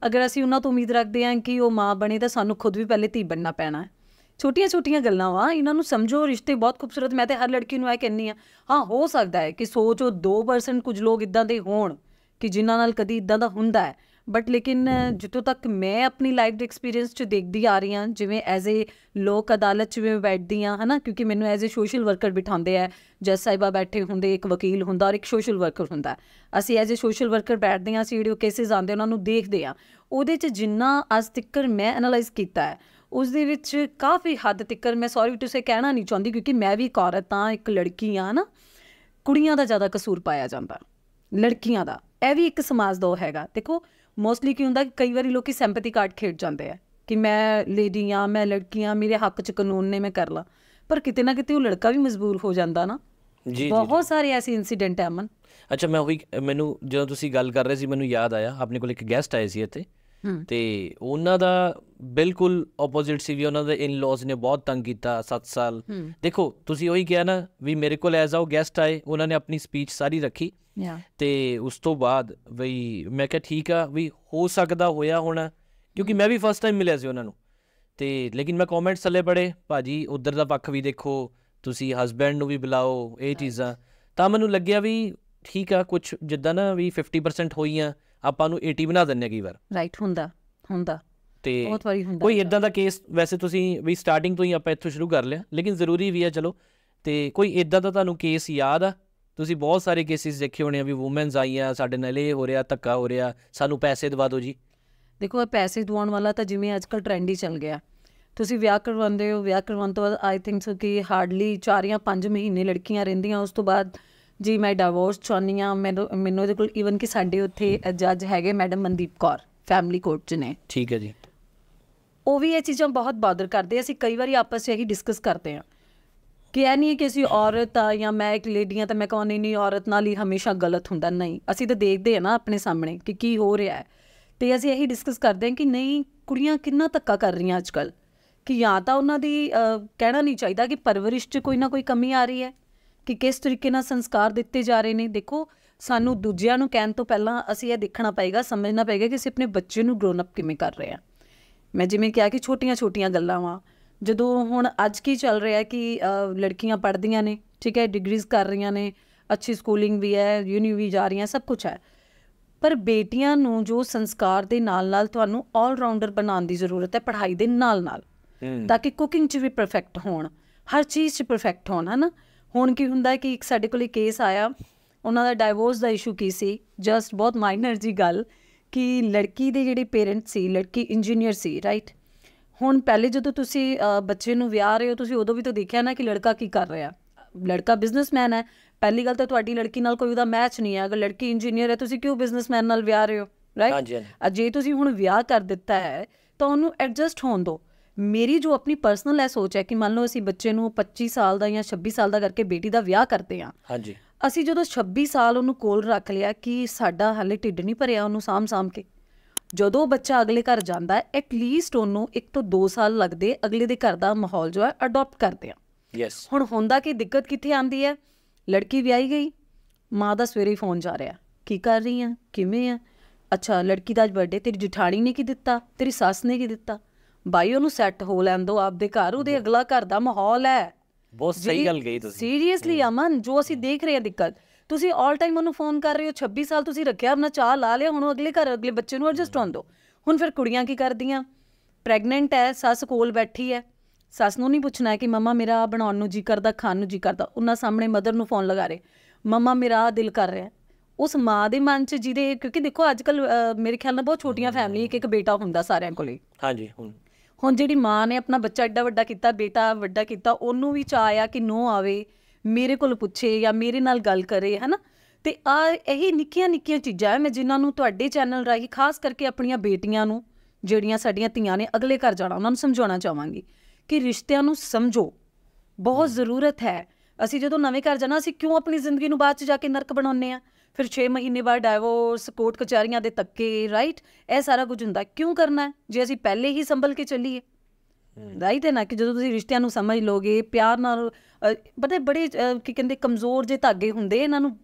Speaker 1: ਅਗਰ ਅਸੀਂ ਉਹਨਾਂ ਤੋਂ ਉਮੀਦ ਰੱਖਦੇ ਹਾਂ ਕਿ ਉਹ ਮਾਂ ਬਣੇ ਤਾਂ ਸਾਨੂੰ ਖੁਦ ਵੀ ਪਹਿਲੇ ਧੀ ਬਣਨਾ ਪੈਣਾ ਹੈ ਛੋਟੀਆਂ-ਛੋਟੀਆਂ ਗੱਲਾਂ ਵਾ ਇਹਨਾਂ ਨੂੰ ਸਮਝੋ ਰਿਸ਼ਤੇ ਬਹੁਤ ਖੂਬਸੂਰਤ ਮੈਂ ਤੇ ਹਰ ਲੜਕੀ ਨੂੰ ਇਹ ਕਹਿੰਨੀ ਆ ਹਾਂ ਹੋ ਸਕਦਾ ਹੈ ਕਿ ਸੋਚੋ 2% ਕੁਝ ਲੋਕ ਇਦਾਂ ਦੇ ਹੋਣ ਕਿ ਜਿਨ੍ਹਾਂ ਨਾਲ ਕਦੀ ਇਦਾਂ ਦਾ ਹੁੰਦਾ ਹੈ ਬਟ ਲੇਕਿਨ ਜਿੱਥੋਂ ਤੱਕ ਮੈਂ ਆਪਣੀ ਲਾਈਫ ਦੇ ਐਕਸਪੀਰੀਅੰਸ ਚ ਦੇਖਦੀ ਆ ਰਹੀ ਹਾਂ ਜਿਵੇਂ ਐਜ਼ ਏ ਲੋਕ ਅਦਾਲਤ ਚ ਮੈਂ ਬੈਠਦੀ ਆ ਹਨਾ ਕਿਉਂਕਿ ਮੈਨੂੰ ਐਜ਼ ਏ ਸੋਸ਼ਲ ਵਰਕਰ ਬਿਠਾਉਂਦੇ ਆ ਜੱਜ ਸਾਹਿਬਾ ਬੈਠੇ ਹੁੰਦੇ ਇੱਕ ਵਕੀਲ ਹੁੰਦਾ ਔਰ ਇੱਕ ਸੋਸ਼ਲ ਵਰਕਰ ਹੁੰਦਾ ਅਸੀਂ ਐਜ਼ ਏ ਸੋਸ਼ਲ ਵਰਕਰ ਬੈਠਦੇ ਆ ਸੀਡੀਓ ਕੇਸਿਸ ਆਉਂਦੇ ਉਹਨਾਂ ਨੂੰ ਦੇਖਦੇ ਆ ਉਹਦੇ ਚ ਜਿੰਨਾ ਅਸ ਤੱਕ ਮੈਂ ਐਨਾਲਾਈਜ਼ ਕੀਤਾ ਹੈ ਉਸ ਦੇ ਵਿੱਚ ਕਾਫੀ ਹੱਦ ਤੱਕ ਮੈਂ ਸੌਰੀ ਟੂ ਸੇ ਕਹਿਣਾ ਨਹੀਂ ਚਾਹੁੰਦੀ ਕਿਉਂਕਿ ਮੈਂ ਵੀ ਇੱਕ ਔਰਤ ਆ ਇੱਕ ਲੜਕੀ ਆ ਨਾ ਕੁੜੀਆਂ ਦਾ ਜ਼ਿਆਦਾ ਕਸੂਰ ਪਾਇਆ ਜਾਂਦਾ ਲੜਕੀਆਂ ਦਾ ਇਹ ਵੀ ਇੱਕ ਸਮਾਜ ਦਾ ਹੈਗਾ ਦੇਖੋ ਮੋਸਟਲੀ ਕੀ ਹੁੰਦਾ ਕਿ ਕਈ ਵਾਰੀ ਲੋਕੀ ਸੈਂਪਥੀ ਕਾਰਡ ਖੇਡ ਜਾਂਦੇ ਆ ਕਿ ਮੈਂ ਲੇਡੀ ਆ ਮੈਂ ਲੜਕੀ ਆ ਮੇਰੇ ਹੱਕ 'ਚ ਕਾਨੂੰਨ ਨੇ ਮੈਂ ਕਰ ਲਾ ਪਰ ਕਿਤੇ ਨਾ ਕਿਤੇ ਉਹ ਲੜਕਾ ਵੀ ਮਜਬੂਰ ਹੋ ਜਾਂਦਾ ਨਾ ਜੀ ਬਹੁਤ ਸਾਰੇ ਐਸੇ ਇਨਸੀਡੈਂਟ ਆ ਮਨ
Speaker 2: ਅੱਛਾ ਮੈਂ ਉਹ ਵੀ ਮੈਨੂੰ ਜਦੋਂ ਤੁਸੀਂ ਗੱਲ ਕਰ ਰਹੇ ਸੀ ਮੈਨੂੰ ਯਾਦ ਆਇਆ ਆਪਣੇ ਕੋਲ ਇੱਕ ਗੈਸਟ ਆਏ ਸੀ ਇੱਥੇ ਤੇ ਉਹਨਾਂ ਦਾ ਬਿਲਕੁਲ ਆਪੋਜ਼ਿਟ ਸੀ ਵੀ ਉਹਨਾਂ ਦੇ ਇਨ ਲਾਜ਼ ਨੇ ਬਹੁਤ ਤੰਗ ਕੀਤਾ 7 ਸਾਲ ਦੇਖੋ ਤੁਸੀਂ ਉਹੀ ਕਿਹਾ ਨਾ ਵੀ ਮੇਰੇ ਕੋਲ ਐਜ਼ ਆਓ ਗੈਸਟ ਆਏ ਉਹਨਾਂ ਨੇ ਆਪਣੀ ਸਪੀਚ ਸਾਰੀ ਰੱਖੀ ਤੇ ਉਸ ਤੋਂ ਬਾਅਦ ਵੀ ਮੈਂ ਕਿਹਾ ਠੀਕ ਆ ਵੀ ਹੋ ਸਕਦਾ ਹੋਇਆ ਹੋਣਾ ਕਿਉਂਕਿ ਮੈਂ ਵੀ ਫਸਟ ਟਾਈਮ ਮਿਲਿਆ ਸੀ ਉਹਨਾਂ ਨੂੰ ਤੇ ਲੇਕਿਨ ਮੈਂ ਕਮੈਂਟਸ ਥੱਲੇ ਪੜੇ ਭਾਜੀ ਉਧਰ ਦਾ ਪੱਖ ਵੀ ਦੇਖੋ ਤੁਸੀਂ ਹਸਬੰਡ ਨੂੰ ਵੀ ਬੁਲਾਓ ਇਹ ਚੀਜ਼ਾਂ ਤਾਂ ਮੈਨੂੰ ਲੱਗਿਆ ਵੀ ਠੀਕ ਆ ਕੁਝ ਜਿੱਦਾਂ ਨਾ ਵੀ 50% ਹੋਈਆਂ ਆਪਾਂ ਨੂੰ 80 ਬਣਾ ਦਿੰਨੇ ਕਈ ਵਾਰ
Speaker 1: ਰਾਈਟ ਹੁੰਦਾ ਹੁੰਦਾ ਤੇ ਬਹੁਤ ਵਾਰੀ ਹੁੰਦਾ ਕੋਈ
Speaker 2: ਇਦਾਂ ਦਾ ਕੇਸ ਵੈਸੇ ਤੁਸੀਂ ਵੀ ਸਟਾਰਟਿੰਗ ਤੋਂ ਹੀ ਆਪਾਂ ਇੱਥੋਂ ਸ਼ੁਰੂ ਕਰ ਲਿਆ ਲੇਕਿਨ ਜ਼ਰੂਰੀ ਵੀ ਆ ਚਲੋ ਤੇ ਕੋਈ ਇਦਾਂ ਦਾ ਤੁਹਾਨੂੰ ਕੇਸ ਯਾਦ ਆ ਤੁਸੀਂ ਬਹੁਤ ਸਾਰੇ ਕੇਸਿਸ ਦੇਖੇ ਹੋਣੇ ਆ ਵੀ ਔਮਨਸ ਆਈਆਂ ਸਾਡੇ ਨਾਲ ਇਹ ਹੋ ਰਿਹਾ ਧੱਕਾ ਹੋ ਰਿਹਾ ਸਾਨੂੰ ਪੈਸੇ ਦਵਾ ਦਿਓ ਜੀ
Speaker 1: ਦੇਖੋ ਇਹ ਪੈਸੇ ਦਵਾਉਣ ਵਾਲਾ ਤਾਂ ਜਿਵੇਂ ਅੱਜਕੱਲ ਟ੍ਰੈਂਡ ਹੀ ਚੱਲ ਗਿਆ ਤੁਸੀਂ ਵਿਆਹ ਕਰਵਾਉਂਦੇ ਹੋ ਵਿਆਹ ਕਰਵਾਉਣ ਤੋਂ ਬਾਅਦ ਆਈ ਥਿੰਕ ਸੋ ਕਿ ਹਾਰਡਲੀ 4 ਜਾਂ 5 ਮਹੀਨੇ ਲੜਕੀਆਂ ਰਹਿੰਦੀਆਂ ਉਸ ਤੋਂ ਬਾਅਦ ਜੀ ਮੈਂ ਡਿਵੋਰਸ ਚਾਹਨੀ ਆ ਮੈਨੂੰ ਇਹਦੇ ਕੋਲ ਇਵਨ ਕਿ ਸਾਡੇ ਉੱਥੇ ਜੱਜ ਹੈਗੇ madam Mandeep Kaur family court 'ਚ ਨੇ ਠੀਕ ਹੈ ਜੀ ਉਹ ਵੀ ਇਹ ਚੀਜ਼ਾਂ ਬਹੁਤ ਬਾਦਰ ਕਰਦੇ ਅਸੀਂ ਕਈ ਵਾਰੀ ਆਪਸ ਵਿੱਚ ਇਹੀ ਡਿਸਕਸ ਕਰਦੇ ਆ ਕਿ ਇਹ ਨਹੀਂ ਕਿ ਅਸੀਂ ਔਰਤ ਆ ਜਾਂ ਮੈਂ ਇੱਕ ਲੇਡੀ ਆ ਤਾਂ ਮੈਂ ਕੌਣ ਨਹੀਂ ਔਰਤ ਨਾਲ ਹੀ ਹਮੇਸ਼ਾ ਗਲਤ ਹੁੰਦਾ ਨਹੀਂ ਅਸੀਂ ਤਾਂ ਦੇਖਦੇ ਆ ਨਾ ਆਪਣੇ ਸਾਹਮਣੇ ਕਿ ਕੀ ਹੋ ਰਿਹਾ ਹੈ ਤੇ ਅਸੀਂ ਇਹੀ ਡਿਸਕਸ ਕਰਦੇ ਆ ਕਿ ਨਹੀਂ ਕੁੜੀਆਂ ਕਿੰਨਾ ਧੱਕਾ ਕਰ ਰਹੀਆਂ ਅੱਜਕੱਲ ਕਿ ਜਾਂ ਤਾਂ ਉਹਨਾਂ ਦੀ ਕਹਿਣਾ ਨਹੀਂ ਚਾਹੀਦਾ ਕਿ ਪਰਵਰਿਸ਼ 'ਚ ਕੋਈ ਨਾ ਕੋਈ ਕਮੀ ਆ ਰਹੀ ਹੈ ਕਿ ਕਿਸ ਤਰੀਕੇ ਨਾਲ ਸੰਸਕਾਰ ਦਿੱਤੇ ਜਾ ਰਹੇ ਨੇ ਦੇਖੋ ਸਾਨੂੰ ਦੂਜਿਆਂ ਨੂੰ ਕਹਿਣ ਤੋਂ ਪਹਿਲਾਂ ਅਸੀਂ ਇਹ ਦੇਖਣਾ ਪਏਗਾ ਸਮਝਣਾ ਪਏਗਾ ਕਿ ਅਸੀਂ ਆਪਣੇ ਬੱਚੇ ਨੂੰ ਗਰੋਨ ਅਪ ਕਿਵੇਂ ਕਰ ਰਹੇ ਆ ਮੈਂ ਜਿਵੇਂ ਕਿਹਾ ਕਿ ਛੋਟੀਆਂ-ਛੋਟੀਆਂ ਗੱਲਾਂ ਵਾ ਜਦੋਂ ਹੁਣ ਅੱਜ ਕੀ ਚੱਲ ਰਿਹਾ ਹੈ ਕਿ ਲੜਕੀਆਂ ਪੜ੍ਹਦੀਆਂ ਨੇ ਠੀਕ ਹੈ ਡਿਗਰੀਜ਼ ਕਰ ਰਹੀਆਂ ਨੇ ਅੱਛੀ ਸਕੂਲਿੰਗ ਵੀ ਹੈ ਯੂਨੀ ਵੀ ਜਾ ਰਹੀਆਂ ਸਭ ਕੁਝ ਹੈ ਪਰ ਬੇਟੀਆਂ ਨੂੰ ਜੋ ਸੰਸਕਾਰ ਦੇ ਨਾਲ-ਨਾਲ ਤੁਹਾਨੂੰ 올 ਰਾਉਂਡਰ ਬਣਾਉਣ ਦੀ ਜ਼ਰੂਰਤ ਹੈ ਪੜ੍ਹਾਈ ਦੇ ਨਾਲ-ਨਾਲ ਤਾਂ ਕਿ ਕੁਕਿੰਗ 'ਚ ਵੀ ਪਰਫੈਕਟ ਹੋਣ ਹਰ ਚੀਜ਼ 'ਚ ਪਰਫੈਕਟ ਹੋਣ ਹਨਾ ਹੁਣ ਕੀ ਹੁੰਦਾ ਕਿ ਇੱਕ ਸਾਡੇ ਕੋਲੇ ਕੇਸ ਆਇਆ ਉਹਨਾਂ ਦਾ ਡਾਈਵੋਰਸ ਦਾ ਇਸ਼ੂ ਕੀ ਸੀ ਜਸਟ ਬਹੁਤ ਮਾਈਨਰ ਜੀ ਗੱਲ ਕਿ ਲੜਕੀ ਦੇ ਜਿਹੜੇ ਪੇਰੈਂਟ ਸੀ ਲੜਕੀ ਇੰਜੀਨੀਅਰ ਸੀ ਰਾਈਟ ਹੁਣ ਪਹਿਲੇ ਜਦੋਂ ਤੁਸੀਂ ਬੱਚੇ ਨੂੰ ਵਿਆਹ ਰਹੇ ਹੋ ਤੁਸੀਂ ਉਦੋਂ ਵੀ ਤਾਂ ਦੇਖਿਆ ਨਾ ਕਿ ਲੜਕਾ ਕੀ ਕਰ ਰਿਹਾ ਲੜਕਾ ਬਿਜ਼ਨਸਮੈਨ ਹੈ ਪਹਿਲੀ ਗੱਲ ਤਾਂ ਤੁਹਾਡੀ ਲੜਕੀ ਨਾਲ ਕੋਈ ਉਹਦਾ ਮੈਚ ਨਹੀਂ ਹੈ ਅਗਰ ਲੜਕੀ ਇੰਜੀਨੀਅਰ ਹੈ ਤੁਸੀਂ ਕਿਉਂ ਬਿਜ਼ਨਸਮੈਨ ਨਾਲ ਵਿਆਹ ਰਹੇ ਹੋ ਰਾਈਟ ਜੇ ਤੁਸੀਂ ਹੁਣ ਵਿਆਹ ਕਰ ਦਿੱਤਾ ਹੈ ਤਾਂ ਉਹਨੂੰ ਐਡਜਸਟ ਹੋਣ ਦਿਓ ਮੇਰੀ ਜੋ ਆਪਣੀ ਪਰਸਨਲ ਐ ਸੋਚ ਹੈ ਕਿ ਮੰਨ ਲਓ ਅਸੀਂ ਬੱਚੇ ਨੂੰ 25 ਸਾਲ ਦਾ ਜਾਂ 26 ਸਾਲ ਦਾ ਕਰਕੇ ਬੇਟੀ ਦਾ ਵਿਆਹ ਕਰਦੇ ਆ ਹਾਂਜੀ ਅਸੀਂ ਜਦੋਂ 26 ਸਾਲ ਉਹਨੂੰ ਕੋਲ ਰੱਖ ਲਿਆ ਕਿ ਸਾਡਾ ਹਾਲੇ ਢਿੱਡ ਨਹੀਂ ਭਰਿਆ ਉਹਨੂੰ ਸਾਮ-ਸਾਮ ਕੇ ਜਦੋਂ ਬੱਚਾ ਅਗਲੇ ਘਰ ਜਾਂਦਾ ਹੈ ਐਟ ਲੀਸਟ ਉਹਨੂੰ 1 ਤੋਂ 2 ਸਾਲ ਲੱਗਦੇ ਅਗਲੇ ਦੇ ਘਰ ਦਾ ਮਾਹੌਲ ਜੋ ਹੈ ਅਡਾਪਟ ਕਰਦੇ ਆ ਯੈਸ ਹੁਣ ਹੁੰਦਾ ਕਿ ਦਿੱਕਤ ਕਿੱਥੇ ਆਂਦੀ ਹੈ ਲੜਕੀ ਵਿਆਹੀ ਗਈ ਮਾਂ ਦਾ ਸਵੇਰੇ ਫੋਨ ਜਾ ਰਿਹਾ ਕੀ ਕਰ ਰਹੀ ਆ ਕਿਵੇਂ ਆ ਅੱਛਾ ਲੜਕੀ ਦਾ ਅੱਜ ਬਰਥਡੇ ਤੇਰੀ ਜੁਠਾਣੀ ਨੇ ਕੀ ਦਿੱਤਾ ਤੇਰੀ ਸੱਸ ਨੇ ਕੀ ਦਿੱਤਾ ਬਾਈ ਉਹਨੂੰ ਸੈੱਟ ਹੋ ਲੈਣ ਦੋ ਆਪਦੇ ਘਰ ਉਹਦੇ ਅਗਲਾ ਘਰ ਦਾ ਮਾਹੌਲ ਹੈ ਬਹੁਤ ਸਹੀ ਗੱਲ ਗਈ ਤੁਸੀਂ ਸੀਰੀਅਸਲੀ ਅਮਨ ਜੋ ਅਸੀਂ ਦੇਖ ਰਹੇ ਹਾਂ ਦਿੱਕਤ ਤੁਸੀਂ 올 ਟਾਈਮ ਉਹਨੂੰ ਫੋਨ ਕਰ ਰਹੇ ਹੋ 26 ਸਾਲ ਤੁਸੀਂ ਰੱਖਿਆ ਆਪਣਾ ਚਾਹ ਲਾ ਲਿਆ ਹੁਣ ਅਗਲੇ ਘਰ ਅਗਲੇ ਬੱਚੇ ਨੂੰ ਐਡਜਸਟ ਹੋਣ ਦੋ ਹੁਣ ਫਿਰ ਕੁੜੀਆਂ ਕੀ ਕਰਦੀਆਂ ਪ੍ਰੈਗਨੈਂਟ ਹੈ ਸੱਸ ਕੋਲ ਬੈਠੀ ਹੈ ਸੱਸ ਨੂੰ ਨਹੀਂ ਪੁੱਛਣਾ ਕਿ ਮਮਾ ਮੇਰਾ ਬਣਾਉਣ ਨੂੰ ਜੀ ਕਰਦਾ ਖਾਣ ਨੂੰ ਜੀ ਕਰਦਾ ਉਹਨਾਂ ਸਾਹਮਣੇ ਮਦਰ ਨੂੰ ਫੋਨ ਲਗਾ ਰਹੇ ਮਮਾ ਮੇਰਾ ਦਿਲ ਕਰ ਰਿਹਾ ਉਸ ਮਾਂ ਦੇ ਮਨ 'ਚ ਜਿਹਦੇ ਕਿਉਂਕਿ ਦੇਖੋ ਅੱਜ ਕੱਲ ਮੇਰੇ ਖਿਆਲ ਨਾਲ ਬਹੁਤ ਛੋਟੀਆਂ ਫੈਮਲੀ ਇੱਕ ਇੱਕ ਬੇਟਾ ਹੁੰਦਾ ਸਾਰਿਆਂ ਕੋਲੇ ਹਾਂਜੀ ਹੁਣ ਹੁਣ ਜਿਹੜੀ ਮਾਂ ਨੇ ਆਪਣਾ ਬੱਚਾ ਐਡਾ ਵੱਡਾ ਕੀਤਾ ਬੇਟਾ ਵੱਡਾ ਕੀਤਾ ਉਹਨੂੰ ਵੀ ਚਾਹ ਆ ਕਿ ਨੋ ਆਵੇ ਮੇਰੇ ਕੋਲ ਪੁੱਛੇ ਜਾਂ ਮੇਰੇ ਨਾਲ ਗੱਲ ਕਰੇ ਹਨਾ ਤੇ ਆ ਇਹੀ ਨਿੱਕੀਆਂ ਨਿੱਕੀਆਂ ਚੀਜ਼ਾਂ ਹੈ ਮੈਂ ਜਿਨ੍ਹਾਂ ਨੂੰ ਤੁਹਾਡੇ ਚੈਨਲ ਰਾਹੀਂ ਖਾਸ ਕਰਕੇ ਆਪਣੀਆਂ ਬੇਟੀਆਂ ਨੂੰ ਜਿਹੜੀਆਂ ਸਾਡੀਆਂ ਧੀਆਂ ਨੇ ਅਗਲੇ ਘਰ ਜਾਣਾ ਉਹਨਾਂ ਨੂੰ ਸਮਝਾਉਣਾ ਚਾਹਾਂਗੀ ਕਿ ਰਿਸ਼ਤਿਆਂ ਨੂੰ ਸਮਝੋ ਬਹੁਤ ਜ਼ਰੂਰਤ ਹੈ ਅਸੀਂ ਜਦੋਂ ਨਵੇਂ ਘਰ ਜਾਣਾ ਅਸੀਂ ਕਿਉਂ ਆਪਣੀ ਜ਼ਿੰਦਗੀ ਨੂੰ ਬਾਅਦ ਚ ਜਾ ਕੇ ਨਰਕ ਬਣਾਉਂਦੇ ਆ ਫਿਰ 6 ਮਹੀਨੇ ਬਾਅਦ ਡਾਈਵੋਰਸ ਕੋਰਟ ਕਚਹਿਰੀਆਂ ਦੇ ਤੱਕੇ ਰਾਈਟ ਇਹ ਸਾਰਾ ਕੁਝ ਹੁੰਦਾ ਕਿਉਂ ਕਰਨਾ ਜੇ ਅਸੀਂ ਪਹਿਲੇ ਹੀ ਸੰਭਲ ਕੇ ਚੱਲੀਏ ਰਾਈਟ ਹੈ ਨਾ ਕਿ ਜਦੋਂ ਤੁਸੀਂ ਰਿਸ਼ਤਿਆਂ ਨੂੰ ਸਮਝ ਲੋਗੇ ਪਿਆਰ ਨਾਲ ਬੜੇ ਬੜੇ ਕੀ ਕਹਿੰਦੇ ਕਮਜ਼ੋਰ ਜੇ ਧਾਗੇ ਹੁੰਦੇ ਇਹਨਾਂ ਨੂੰ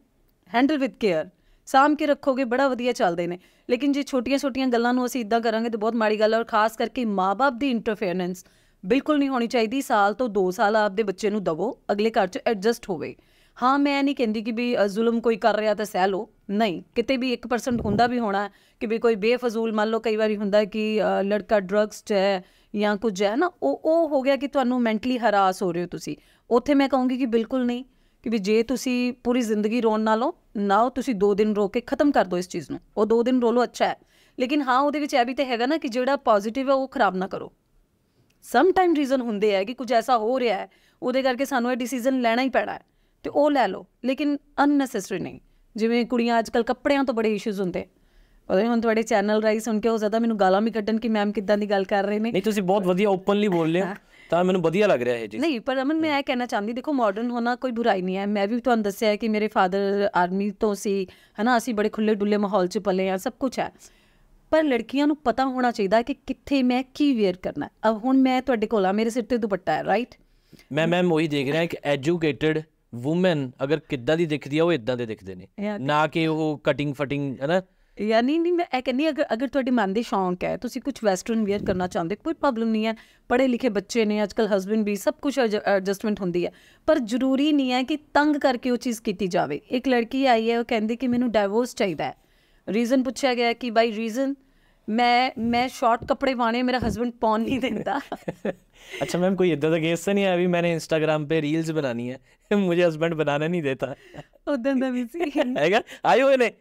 Speaker 1: ਹੈਂਡਲ ਵਿਦ ਕੇਅਰ ਸਾਮ ਕੇ ਰੱਖੋਗੇ ਬੜਾ ਵਧੀਆ ਚੱਲਦੇ ਨੇ ਲੇਕਿਨ ਜੇ ਛੋਟੀਆਂ-ਛੋਟੀਆਂ ਗੱਲਾਂ ਨੂੰ ਅਸੀਂ ਇਦਾਂ ਕਰਾਂਗੇ ਤਾਂ ਬਹੁਤ ਮਾੜੀ ਗੱਲ ਹੈ ਔਰ ਖਾਸ ਕਰਕੇ ਮਾਪੇ ਦੀ ਇੰਟਰਫੇਰੈਂਸ ਬਿਲਕੁਲ ਨਹੀਂ ਹੋਣੀ ਚਾਹੀਦੀ ਸਾਲ ਤੋਂ 2 ਸਾਲ ਆਪਦੇ ਬੱਚੇ ਨੂੰ ਦਵੋ ਅਗਲੇ ਘਰ 'ਚ ਐਡਜਸਟ ਹੋਵੇ ਹਾਂ ਮੈਂ ਨਹੀਂ ਕਹਿੰਦੀ ਕਿ ਵੀ ਜ਼ੁਲਮ ਕੋਈ ਕਰ ਰਿਹਾ ਤਾਂ ਸਹਿ ਲੋ ਨਹੀਂ ਕਿਤੇ ਵੀ 1% ਹੁੰਦਾ ਵੀ ਹੋਣਾ ਕਿ ਵੀ ਕੋਈ ਬੇਫਜ਼ੂਲ ਮੰਨ ਲਓ ਕਈ ਵਾਰੀ ਹੁੰਦਾ ਕਿ ਲੜਕਾ ਡਰੱਗਸ 'ਚ ਹੈ ਜਾਂ ਕੁਝ ਹੈ ਨਾ ਉਹ ਉਹ ਹੋ ਗਿਆ ਕਿ ਤੁਹਾਨੂੰ ਮੈਂਟਲੀ ਹਰਾਸ ਹੋ ਰਹੇ ਹੋ ਤੁਸੀਂ ਉੱਥੇ ਮੈਂ ਕਹੂੰਗੀ ਕਿ ਬਿਲਕੁਲ ਨਹੀਂ ਕਿ ਵੀ ਜੇ ਤੁਸੀਂ ਪੂਰੀ ਜ਼ਿੰਦਗੀ ਰੋਣ ਨਾਲੋਂ ਨਾ ਤੁਸੀਂ 2 ਦਿਨ ਰੋ ਕੇ ਖਤਮ ਕਰ ਦਿਓ ਇਸ ਚੀਜ਼ ਨੂੰ ਉਹ 2 ਦਿਨ ਰੋ ਲਓ ਅੱਛਾ ਹੈ ਲੇਕਿਨ ਹਾਂ ਉਹਦੇ ਵਿੱਚ ਇਹ ਵੀ ਤੇ ਹੈਗਾ ਨਾ ਕਿ ਜਿਹੜਾ ਪੋਜ਼ਿਟਿਵ ਹੈ ਉਹ ਖਰਾਬ ਨਾ ਕਰੋ ਸਮ ਟਾਈਮ ਰੀਜ਼ਨ ਹੁੰਦੇ ਆ ਕਿ ਕੁਝ ਐਸਾ ਹੋ ਰਿਹਾ ਹੈ ਉਹਦੇ ਕਰਕੇ ਸਾਨੂੰ ਇਹ ਡਿਸੀਜਨ ਲੈਣਾ ਹੀ ਪੈਣਾ ਹੈ ਤੇ ਉਹ ਲੈ ਲਓ ਲੇਕਿਨ ਅਨਨੈਸੈਸਰੀ ਨਹੀਂ ਜਿਵੇਂ ਕੁੜੀਆਂ ਅੱਜ ਕੱਲ ਕੱਪੜਿਆਂ ਤੋਂ ਬੜੇ ਇਸ਼ੂਜ਼ ਹੁੰਦੇ ਪਤਾ ਨਹੀਂ ਹੁਣ ਤੁਹਾਡੇ ਚੈਨਲ ਰਾਈ ਸੁਣ ਕੇ ਉਹ ਜ਼ਿਆਦਾ ਮੈਨੂੰ ਗਾਲਾਂ ਵੀ ਕੱਢਣ ਕਿ ਮੈਮ ਕਿੱਦਾਂ ਦੀ ਗੱਲ ਕਰ ਰਹੇ ਨੇ ਨਹੀਂ
Speaker 2: ਤੁਸੀਂ ਬਹੁਤ ਵਧੀਆ ਓਪਨਲੀ ਬੋਲ ਰਹੇ ਹੋ ਤਾਂ ਮੈਨੂੰ ਵਧੀਆ ਲੱਗ ਰਿਹਾ ਇਹ ਜੀ ਨਹੀਂ
Speaker 1: ਪਰ ਅਮਨ ਮੈਂ ਇਹ ਕਹਿਣਾ ਚਾਹੁੰਦੀ ਦੇਖੋ ਮਾਡਰਨ ਹੋਣਾ ਕੋਈ ਬੁਰਾਈ ਨਹੀਂ ਹੈ ਮੈਂ ਵੀ ਤੁਹਾਨੂੰ ਦੱਸਿਆ ਕਿ ਮੇਰੇ ਫਾਦਰ ਆਰਮੀ ਤੋਂ ਸੀ ਹਨਾ ਅਸੀਂ ਬੜੇ ਖੁੱਲੇ ਡੁੱਲੇ ਮਾਹੌਲ 'ਚ ਪਲੇ ਆ ਸਭ ਕੁਝ ਹੈ ਪਰ ਲੜਕੀਆਂ ਨੂੰ ਪਤਾ ਹੋਣਾ ਚਾਹੀਦਾ ਕਿ ਕਿੱਥੇ ਮੈਂ ਕੀ ਵੇਅਰ ਕਰਨਾ ਅਬ ਹੁਣ ਮੈਂ ਤੁਹਾਡੇ ਕੋਲ ਆ ਮੇਰੇ ਸਿਰ ਤੇ ਦੁਪੱਟਾ ਹੈ ਰਾਈਟ
Speaker 2: ਮੈਂ ਮੈਂ ਉਹੀ ਦੇਖ ਰਿਹਾ ਇੱਕ ਐਜੂਕੇਟਿਡ ਔਮਨ ਅਗਰ ਕਿੱਦਾਂ ਦੀ ਦਿਖਦੀ ਆ ਉਹ ਇਦਾਂ ਦੇ ਦਿਖਦੇ ਨੇ ਨਾ ਕਿ ਉਹ ਕਟਿੰਗ
Speaker 1: ਫਟਿੰਗ ਹੈਨਾ ਯਾਨੀ ਨਹੀਂ ਮੈਂ ਇਹ ਕਹਿੰਨੀ ਅਗਰ ਅਗਰ ਤੁਹਾਡੇ ਮਨ ਦੇ ਸ਼ੌਂਕ ਹੈ ਤੁਸੀਂ ਕੁਝ ਵੈਸਟਰਨ ਵੇਅਰ ਕਰਨਾ ਚਾਹੁੰਦੇ ਕੋਈ ਪ੍ਰੋਬਲਮ ਨਹੀਂ ਹੈ ਪੜੇ ਲਿਖੇ ਬੱਚੇ ਨੇ ਅੱਜਕੱਲ ਹਸਬੰਡ ਵੀ ਸਭ ਕੁਝ ਐਡਜਸਟਮੈਂਟ ਹੁੰਦੀ ਹੈ ਪਰ ਜ਼ਰੂਰੀ ਨਹੀਂ ਹੈ ਕਿ ਤੰਗ ਕਰਕੇ ਉਹ ਚੀਜ਼ ਕੀਤੀ ਜਾਵੇ ਇੱਕ ਲੜਕੀ ਆਈ ਹੈ ਉਹ ਕਹਿੰਦੀ ਕਿ ਮੈਨੂੰ ਡਾਈਵੋਰਸ ਚਾਹੀਦਾ ਹੈ ਰੀਜ਼ਨ ਪੁੱਛਿਆ ਗਿਆ ਕਿ ਬਾਈ ਰੀਜ਼ਨ ਮੈਂ ਮੈਂ ਸ਼ਾਰਟ ਕੱਪੜੇ ਪਾਣੇ ਮੇਰਾ ਹਸਬੰਡ ਪਾਉਣ ਨਹੀਂ ਦਿੰਦਾ
Speaker 2: ਅੱਛਾ ਕੋਈ मैम कोई इधर ਤਾਂ ਨਹੀਂ ਆਇਆ ਵੀ ਮੈਨੇ इंस्टाग्राम ਤੇ ਰੀਲਸ ਬਣਾਣੀ ਹੈ ਮੇਰੇ ਹਸਬੰਡ ਬਣਾਣਾ ਨਹੀਂ ਦਿੰਦਾ
Speaker 1: ਉਦੋਂ ਦਾ ਵੀ ਸੀ
Speaker 2: ਹੈਗਾ ਆਏ ਹੋਏ ਨੇ